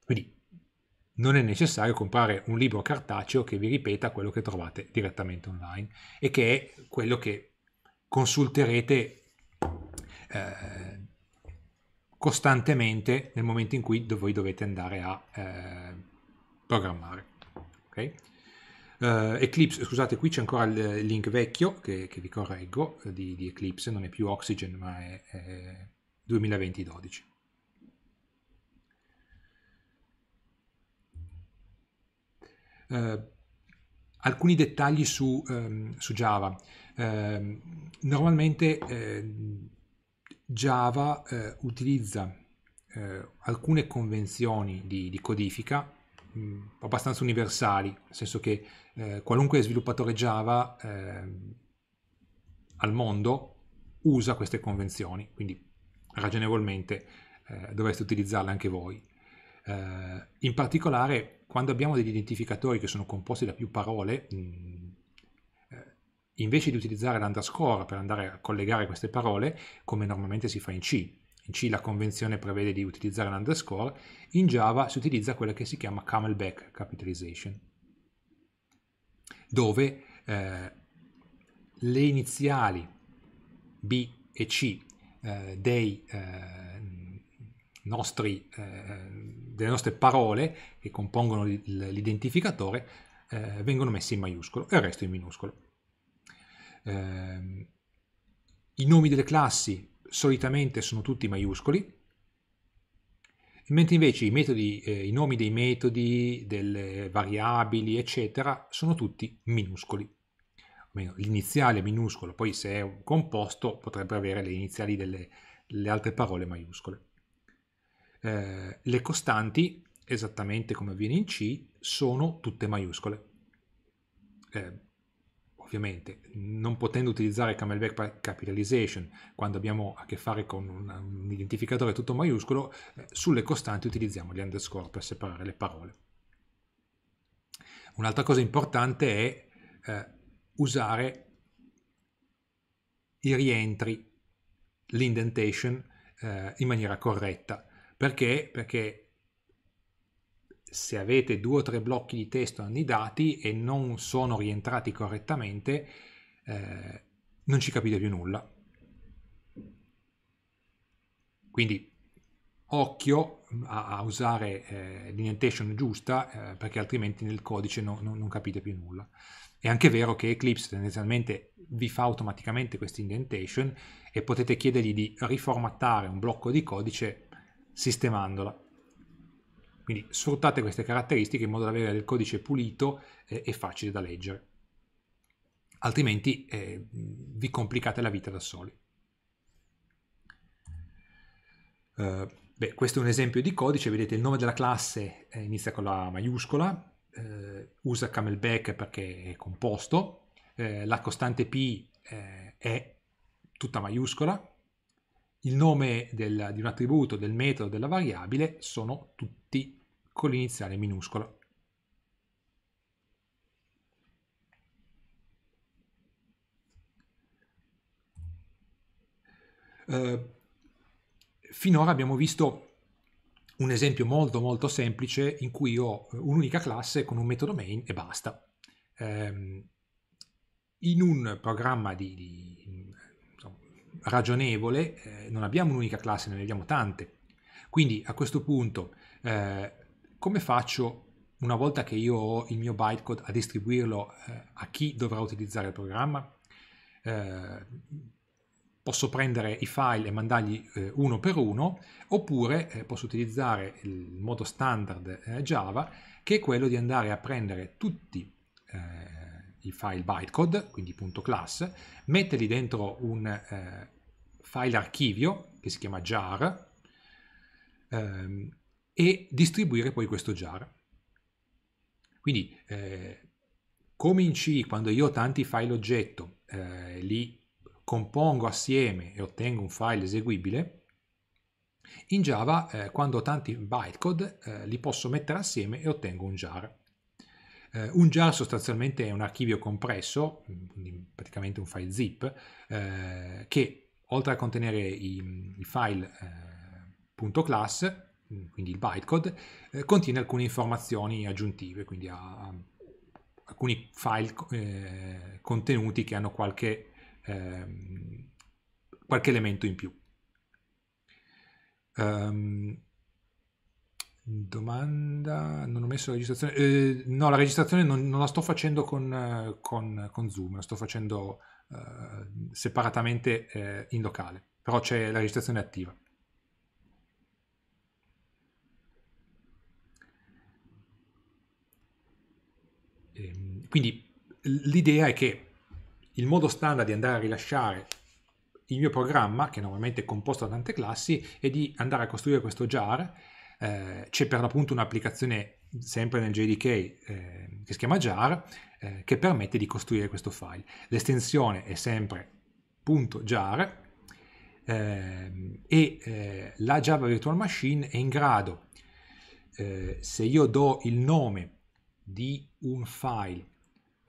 Quindi non è necessario comprare un libro cartaceo che vi ripeta quello che trovate direttamente online e che è quello che consulterete eh, costantemente nel momento in cui voi dovete andare a eh, programmare. Okay? Uh, Eclipse, scusate, qui c'è ancora il link vecchio che, che vi correggo eh, di, di, Eclipse, non è più Oxygen ma è, è 2020-12. Uh, eh, alcuni dettagli su, um, su Java. Eh, normalmente eh, Java eh, utilizza eh, alcune convenzioni di, di codifica mh, mm, abbastanza universali, nel senso che eh, qualunque sviluppatore Java ehm, al mondo usa queste convenzioni, quindi ragionevolmente eh, dovreste utilizzarle anche voi. in particolare, quando abbiamo degli identificatori che sono composti da più parole, mh, mm, invece di utilizzare l'underscore per andare a collegare queste parole, come normalmente si fa in C, in C la convenzione prevede di utilizzare l'underscore, in Java si utilizza quella che si chiama camelback capitalization, dove eh, le iniziali B e C eh, dei, eh, nostri, eh, delle nostre parole che compongono l'identificatore eh, vengono messe in maiuscolo e il resto in minuscolo. Eh, I nomi delle classi solitamente sono tutti maiuscoli, mentre invece i, metodi, eh, i nomi dei metodi, delle variabili, eccetera, sono tutti minuscoli. l'iniziale è minuscolo, poi se è un composto potrebbe avere le iniziali delle le altre parole maiuscole. Eh, le costanti, esattamente come avviene in C, sono tutte maiuscole. Eh, ovviamente non potendo utilizzare Camelback Capitalization quando abbiamo a che fare con un, un identificatore tutto maiuscolo, eh, sulle costanti utilizziamo gli underscore per separare le parole. Un'altra cosa importante è eh, usare i rientri, l'indentation eh, in maniera corretta. Perché? Perché se avete due o tre blocchi di testo annidati e non sono rientrati correttamente, eh, non ci capite più nulla. Quindi occhio a, a usare eh, l'indentation giusta eh, perché altrimenti nel codice no, no, non capite più nulla. È anche vero che Eclipse tendenzialmente vi fa automaticamente questa indentation e potete chiedergli di riformattare un blocco di codice sistemandola. Quindi sfruttate queste caratteristiche in modo da avere del codice pulito eh, e facile da leggere. Altrimenti eh, vi complicate la vita da soli. Uh, beh, questo è un esempio di codice, vedete il nome della classe eh, inizia con la maiuscola, eh, usa camelback perché è composto, eh, la costante p è tutta maiuscola, il nome del, di un attributo, del metodo, della variabile sono tutti con l'iniziale minuscola. Uh, eh, finora abbiamo visto un esempio molto molto semplice in cui ho eh, un'unica classe con un metodo main e basta. Um, in un programma di, di, insomma, ragionevole eh, non abbiamo un'unica classe, ne abbiamo tante. Quindi a questo punto eh, come faccio una volta che io ho il mio bytecode a distribuirlo eh, a chi dovrà utilizzare il programma? Eh, posso prendere i file e mandargli eh, uno per uno oppure eh, posso utilizzare il modo standard eh, Java che è quello di andare a prendere tutti eh, i file bytecode, quindi .class, metterli dentro un file archivio che si chiama jar ehm, e distribuire poi questo jar. Quindi eh, come in C, quando io ho tanti file oggetto, eh, li compongo assieme e ottengo un file eseguibile, in Java, eh, quando ho tanti bytecode, eh, li posso mettere assieme e ottengo un jar. Eh, un jar sostanzialmente è un archivio compresso, praticamente un file zip, eh, che oltre a contenere i, i file.class, eh, Mm. quindi il bytecode, eh, contiene alcune informazioni aggiuntive, quindi ha, ha alcuni file eh, contenuti che hanno qualche, eh, qualche elemento in più. Um, domanda, non ho messo la registrazione, eh, no la registrazione non, non, la sto facendo con, con, con Zoom, la sto facendo eh, separatamente eh, in locale, però c'è la registrazione attiva. quindi l'idea è che il modo standard di andare a rilasciare il mio programma, che normalmente è composto da tante classi, è di andare a costruire questo jar. Eh, c'è per l'appunto un'applicazione sempre nel JDK eh, che si chiama jar, eh, che permette di costruire questo file. L'estensione è sempre .jar eh, e eh, la Java Virtual Machine è in grado, eh, se io do il nome di un file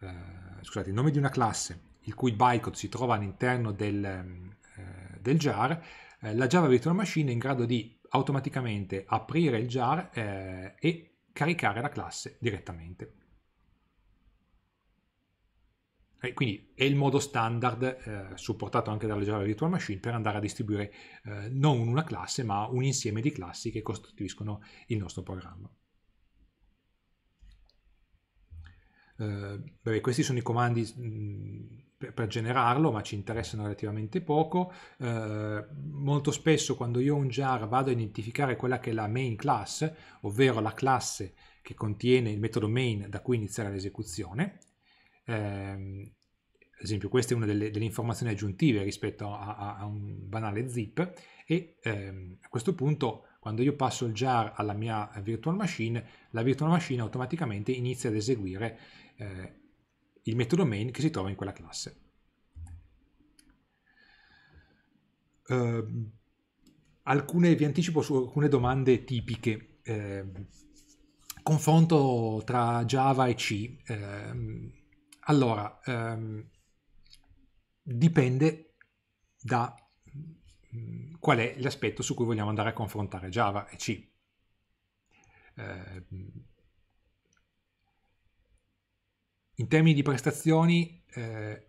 eh, scusate, il nome di una classe il cui bytecode si trova all'interno del, eh, del jar, eh, la Java Virtual Machine è in grado di automaticamente aprire il jar eh, e caricare la classe direttamente. E quindi è il modo standard eh, supportato anche dalla Java Virtual Machine per andare a distribuire non una classe ma un insieme di classi che costituiscono il nostro programma. Eh, beh, questi sono i comandi per, per, generarlo, ma ci interessano relativamente poco. Eh, molto spesso quando io ho un jar vado a identificare quella che è la main class, ovvero la classe che contiene il metodo main da cui iniziare l'esecuzione. Eh, ad esempio questa è una delle, delle informazioni aggiuntive rispetto a, a, a, un banale zip e ehm, a questo punto quando io passo il jar alla mia virtual machine la virtual machine automaticamente inizia ad eseguire eh, il metodo main che si trova in quella classe. Uh, alcune, vi anticipo su alcune domande tipiche. Eh, confronto tra Java e C. Eh, allora, ehm, dipende da mh, mm, qual è l'aspetto su cui vogliamo andare a confrontare Java e C. Eh, In termini di prestazioni, eh,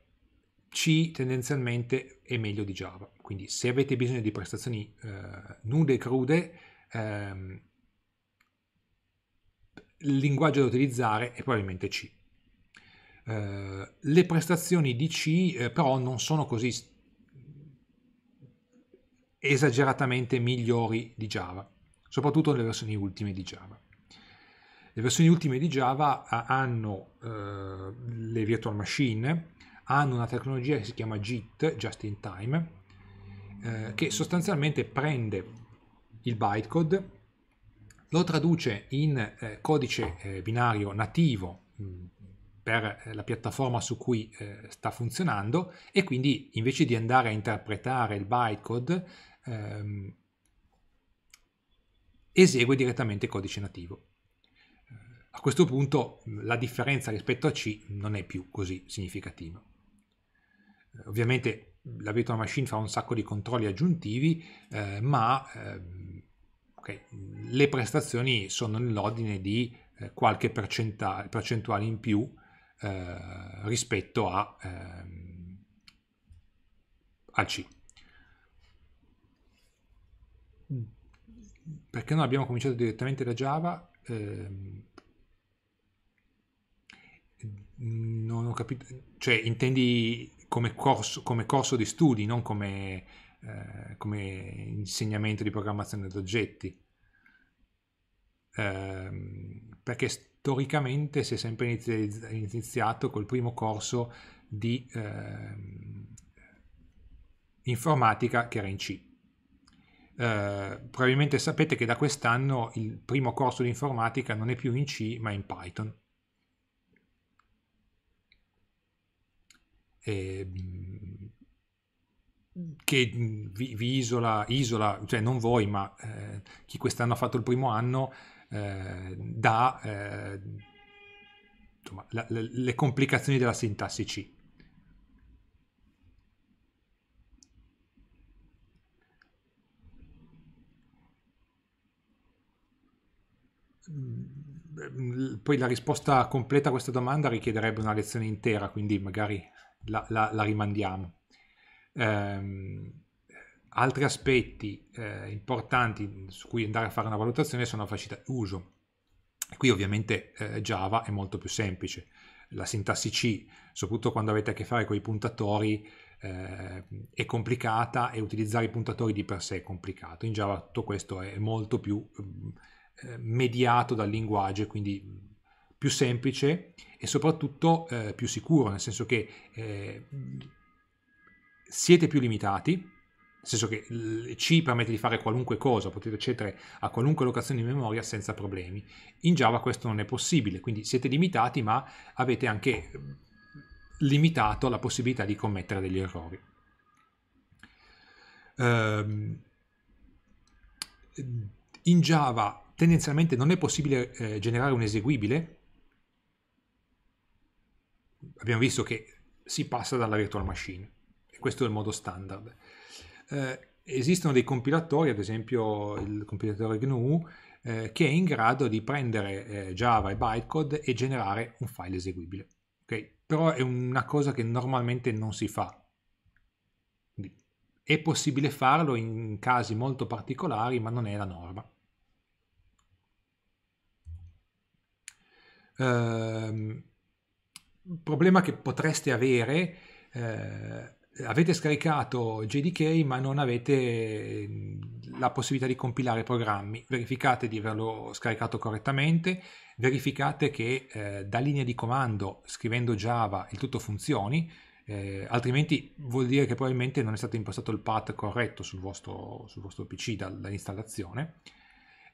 C tendenzialmente è meglio di Java, quindi se avete bisogno di prestazioni eh, nude e crude, ehm, il linguaggio da utilizzare è probabilmente C. Eh, le prestazioni di C eh, però non sono così esageratamente migliori di Java, soprattutto nelle versioni ultime di Java. Le versioni ultime di Java eh, hanno eh, le virtual machine, hanno una tecnologia che si chiama JIT, Just in Time, eh, che sostanzialmente prende il bytecode, lo traduce in eh, codice eh, binario nativo mm, per eh, la piattaforma su cui sta funzionando e quindi invece di andare a interpretare il bytecode ehm, esegue direttamente il codice nativo a questo punto mm, la differenza rispetto a C non è più così significativa. Eh, ovviamente mm, la virtual machine fa un sacco di controlli aggiuntivi, eh, ma eh, okay, mm, le prestazioni sono nell'ordine di eh, qualche percentuale in più eh, rispetto a, ehm, a C. Perché non abbiamo cominciato direttamente da Java? Ehm, non ho capito, cioè intendi come corso, come corso di studi, non come, eh, come insegnamento di programmazione di oggetti. Eh, perché storicamente si è sempre iniziato col primo corso di eh, informatica che era in C. Eh, probabilmente sapete che da quest'anno il primo corso di informatica non è più in C ma in Python eh, che vi, vi, isola, isola, cioè non voi, ma eh, chi quest'anno ha fatto il primo anno, eh, da eh, insomma, la, la, le complicazioni della sintassi C. Poi la risposta completa a questa domanda richiederebbe una lezione intera, quindi magari la, la, la rimandiamo. Eh, altri aspetti eh, importanti su cui andare a fare una valutazione sono la facilità uso. Qui ovviamente eh, Java è molto più semplice. La sintassi C, soprattutto quando avete a che fare con i puntatori, eh, è complicata e utilizzare i puntatori di per sé è complicato. In Java tutto questo è molto più mm, eh, mediato dal linguaggio quindi mm, più semplice e soprattutto eh, più sicuro, nel senso che eh, siete più limitati, nel senso che C permette di fare qualunque cosa, potete accedere a qualunque locazione di memoria senza problemi. In Java questo non è possibile, quindi siete limitati ma avete anche mm, limitato la possibilità di commettere degli errori. Ehm, in Java tendenzialmente non è possibile eh, generare un eseguibile abbiamo visto che si passa dalla virtual machine, e questo è il modo standard. Eh, esistono dei compilatori, ad esempio il compilatore GNU, eh, che è in grado di prendere eh, Java e bytecode e generare un file eseguibile. Okay? Però è una cosa che normalmente non si fa. È possibile farlo in casi molto particolari, ma non è la norma. Ehm, problema che potreste avere, eh, avete scaricato JDK ma non avete mm, la possibilità di compilare programmi, verificate di averlo scaricato correttamente, verificate che eh, da linea di comando scrivendo Java il tutto funzioni, eh, altrimenti vuol dire che probabilmente non è stato impostato il path corretto sul vostro, sul vostro PC dall'installazione.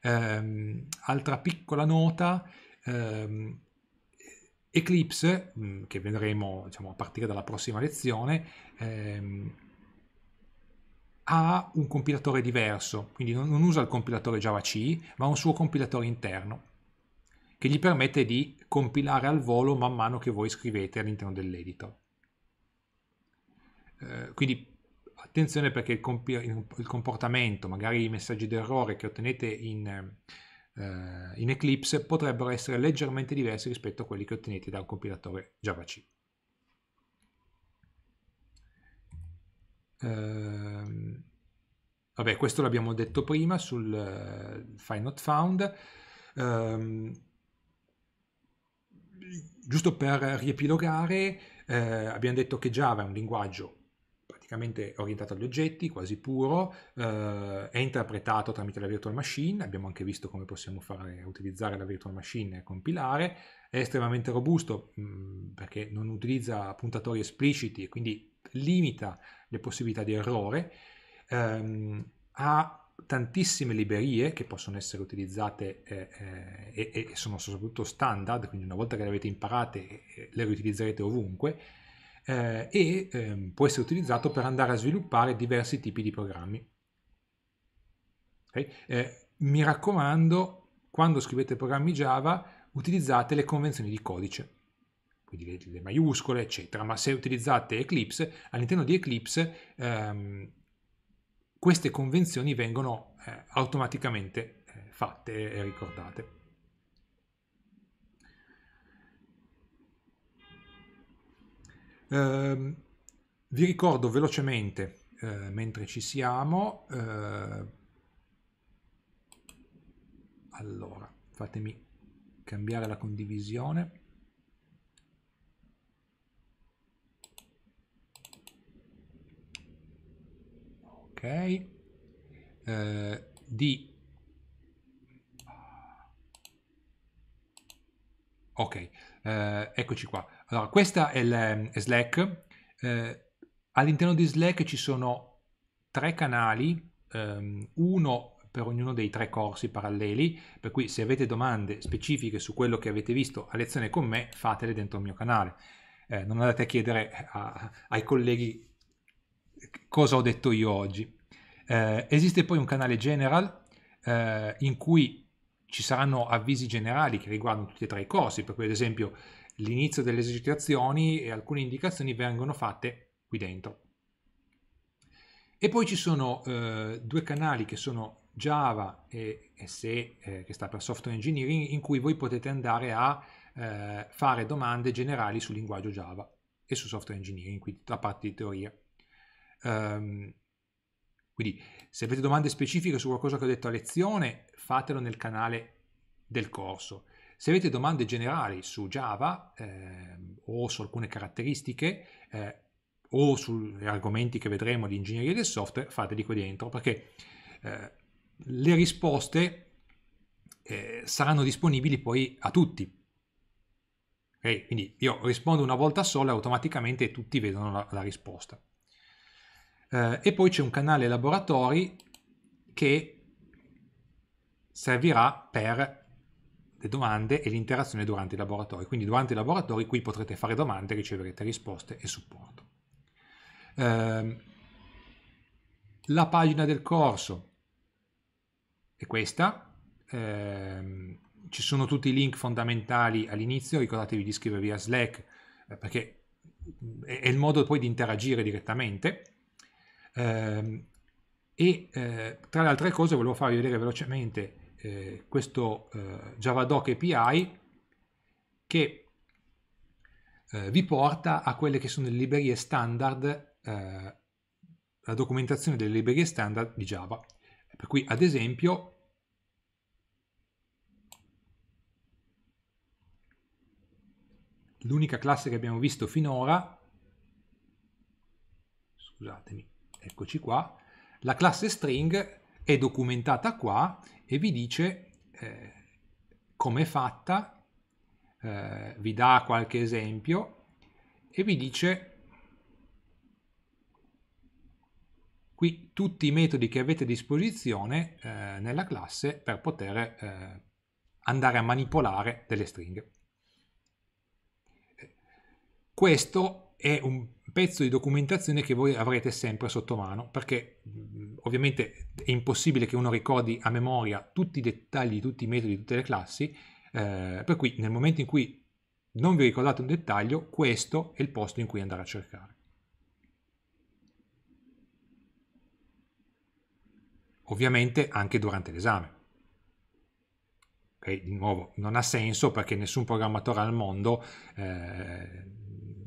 Ehm, altra piccola nota, ehm, Eclipse, mm, che vedremo diciamo, a partire dalla prossima lezione, ehm, ha un compilatore diverso, quindi non, non usa il compilatore Java C, ma un suo compilatore interno, che gli permette di compilare al volo man mano che voi scrivete all'interno dell'editor. Eh, quindi attenzione perché il, compi- il comportamento, magari i messaggi d'errore che ottenete in, eh, in Eclipse potrebbero essere leggermente diversi rispetto a quelli che ottenete da un compilatore JavaC. Eh, vabbè, questo l'abbiamo detto prima sul uh, Find Not Found. Eh, giusto per riepilogare, eh, abbiamo detto che Java è un linguaggio praticamente orientato agli oggetti, quasi puro, eh, è interpretato tramite la virtual machine, abbiamo anche visto come possiamo fare, utilizzare la virtual machine e compilare, è estremamente robusto mh, mm, perché non utilizza puntatori espliciti e quindi limita le possibilità di errore, eh, ha tantissime librerie che possono essere utilizzate eh, eh, e, e, sono soprattutto standard, quindi una volta che le avete imparate eh, le riutilizzerete ovunque, eh, e eh, può essere utilizzato per andare a sviluppare diversi tipi di programmi. Okay? Eh, mi raccomando, quando scrivete programmi Java, utilizzate le convenzioni di codice, quindi le, le maiuscole, eccetera, ma se utilizzate Eclipse, all'interno di Eclipse ehm, queste convenzioni vengono eh, automaticamente eh, fatte e ricordate. Eh, vi ricordo velocemente, eh, mentre ci siamo, eh, allora, fatemi cambiare la condivisione. Ok. Eh, di ok eh, eccoci qua allora, questa è, il, ehm, Slack. Eh, all'interno di Slack ci sono tre canali, ehm, uno per ognuno dei tre corsi paralleli, per cui se avete domande specifiche su quello che avete visto a lezione con me, fatele dentro il mio canale. Eh, non andate a chiedere a, ai colleghi cosa ho detto io oggi. Eh, esiste poi un canale general eh, in cui ci saranno avvisi generali che riguardano tutti e tre i corsi, per cui ad esempio l'inizio delle esercitazioni e alcune indicazioni vengono fatte qui dentro. E poi ci sono eh, due canali che sono Java e SE, eh, che sta per Software Engineering, in cui voi potete andare a eh, fare domande generali sul linguaggio Java e su Software Engineering, quindi tutta parte di teoria. Um, quindi se avete domande specifiche su qualcosa che ho detto a lezione, fatelo nel canale del corso. Se avete domande generali su Java eh, o su alcune caratteristiche eh, o sugli argomenti che vedremo di ingegneria del software, fateli qui dentro perché eh, le risposte eh, saranno disponibili poi a tutti. Okay? Quindi io rispondo una volta sola e automaticamente tutti vedono la, la risposta. Eh, e poi c'è un canale laboratori che servirà per le domande e l'interazione durante i laboratori. Quindi durante i laboratori qui potrete fare domande, riceverete risposte e supporto. Eh, la pagina del corso è questa, eh, ci sono tutti i link fondamentali all'inizio, ricordatevi di iscrivervi a Slack eh, perché è il modo poi di interagire direttamente. Ehm, e eh, tra le altre cose volevo farvi vedere velocemente eh, questo eh, Javadoc API che eh, vi porta a quelle che sono le librerie standard, eh, la documentazione delle librerie standard di Java. Per cui ad esempio l'unica classe che abbiamo visto finora, scusatemi, eccoci qua, la classe string è documentata qua e vi dice eh, come è fatta, eh, vi dà qualche esempio e vi dice qui tutti i metodi che avete a disposizione eh, nella classe per poter eh, andare a manipolare delle stringhe. Questo è un pezzo di documentazione che voi avrete sempre sotto mano, perché ovviamente è impossibile che uno ricordi a memoria tutti i dettagli, tutti i metodi, tutte le classi, eh, per cui nel momento in cui non vi ricordate un dettaglio, questo è il posto in cui andare a cercare. Ovviamente anche durante l'esame. Okay, di nuovo, non ha senso perché nessun programmatore al mondo eh,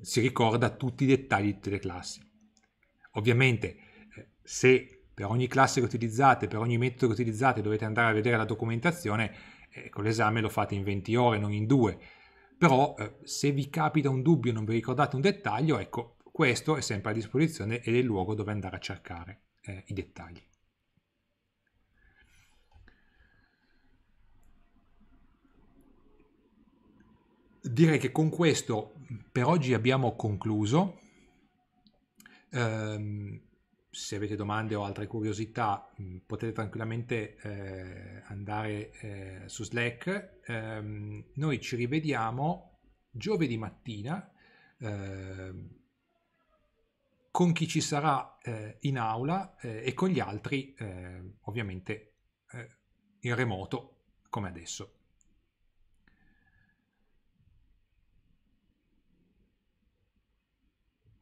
si ricorda tutti i dettagli di tutte le classi. Ovviamente eh, se per ogni classe che utilizzate, per ogni metodo che utilizzate dovete andare a vedere la documentazione, ecco l'esame lo fate in 20 ore, non in 2. Però eh, se vi capita un dubbio e non vi ricordate un dettaglio, ecco questo è sempre a disposizione ed è il luogo dove andare a cercare eh, i dettagli. Direi che con questo per oggi abbiamo concluso. Eh, se avete domande o altre curiosità mm, potete tranquillamente eh, andare eh, su Slack. Eh, noi ci rivediamo giovedì mattina ehm, con chi ci sarà eh, in aula eh, e con gli altri ehm, ovviamente eh, in remoto come adesso.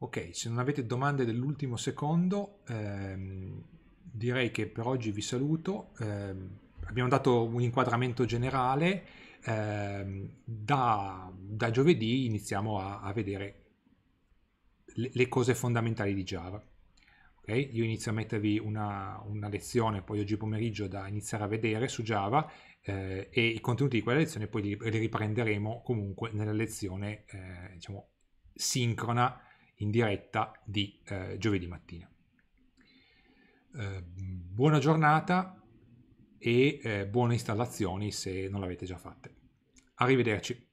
Ok, se non avete domande dell'ultimo secondo, ehm, direi che per oggi vi saluto. Eh, abbiamo dato un inquadramento generale. Eh, da, da, giovedì iniziamo a, a vedere le, le, cose fondamentali di Java. Okay? Io inizio a mettervi una, una, lezione, poi oggi pomeriggio, da iniziare a vedere su Java eh, e i contenuti di quella lezione poi li, li riprenderemo comunque nella lezione eh, diciamo, sincrona in diretta di eh, giovedì mattina. Eh, buona giornata e eh, buone installazioni se non l'avete già fatte. Arrivederci.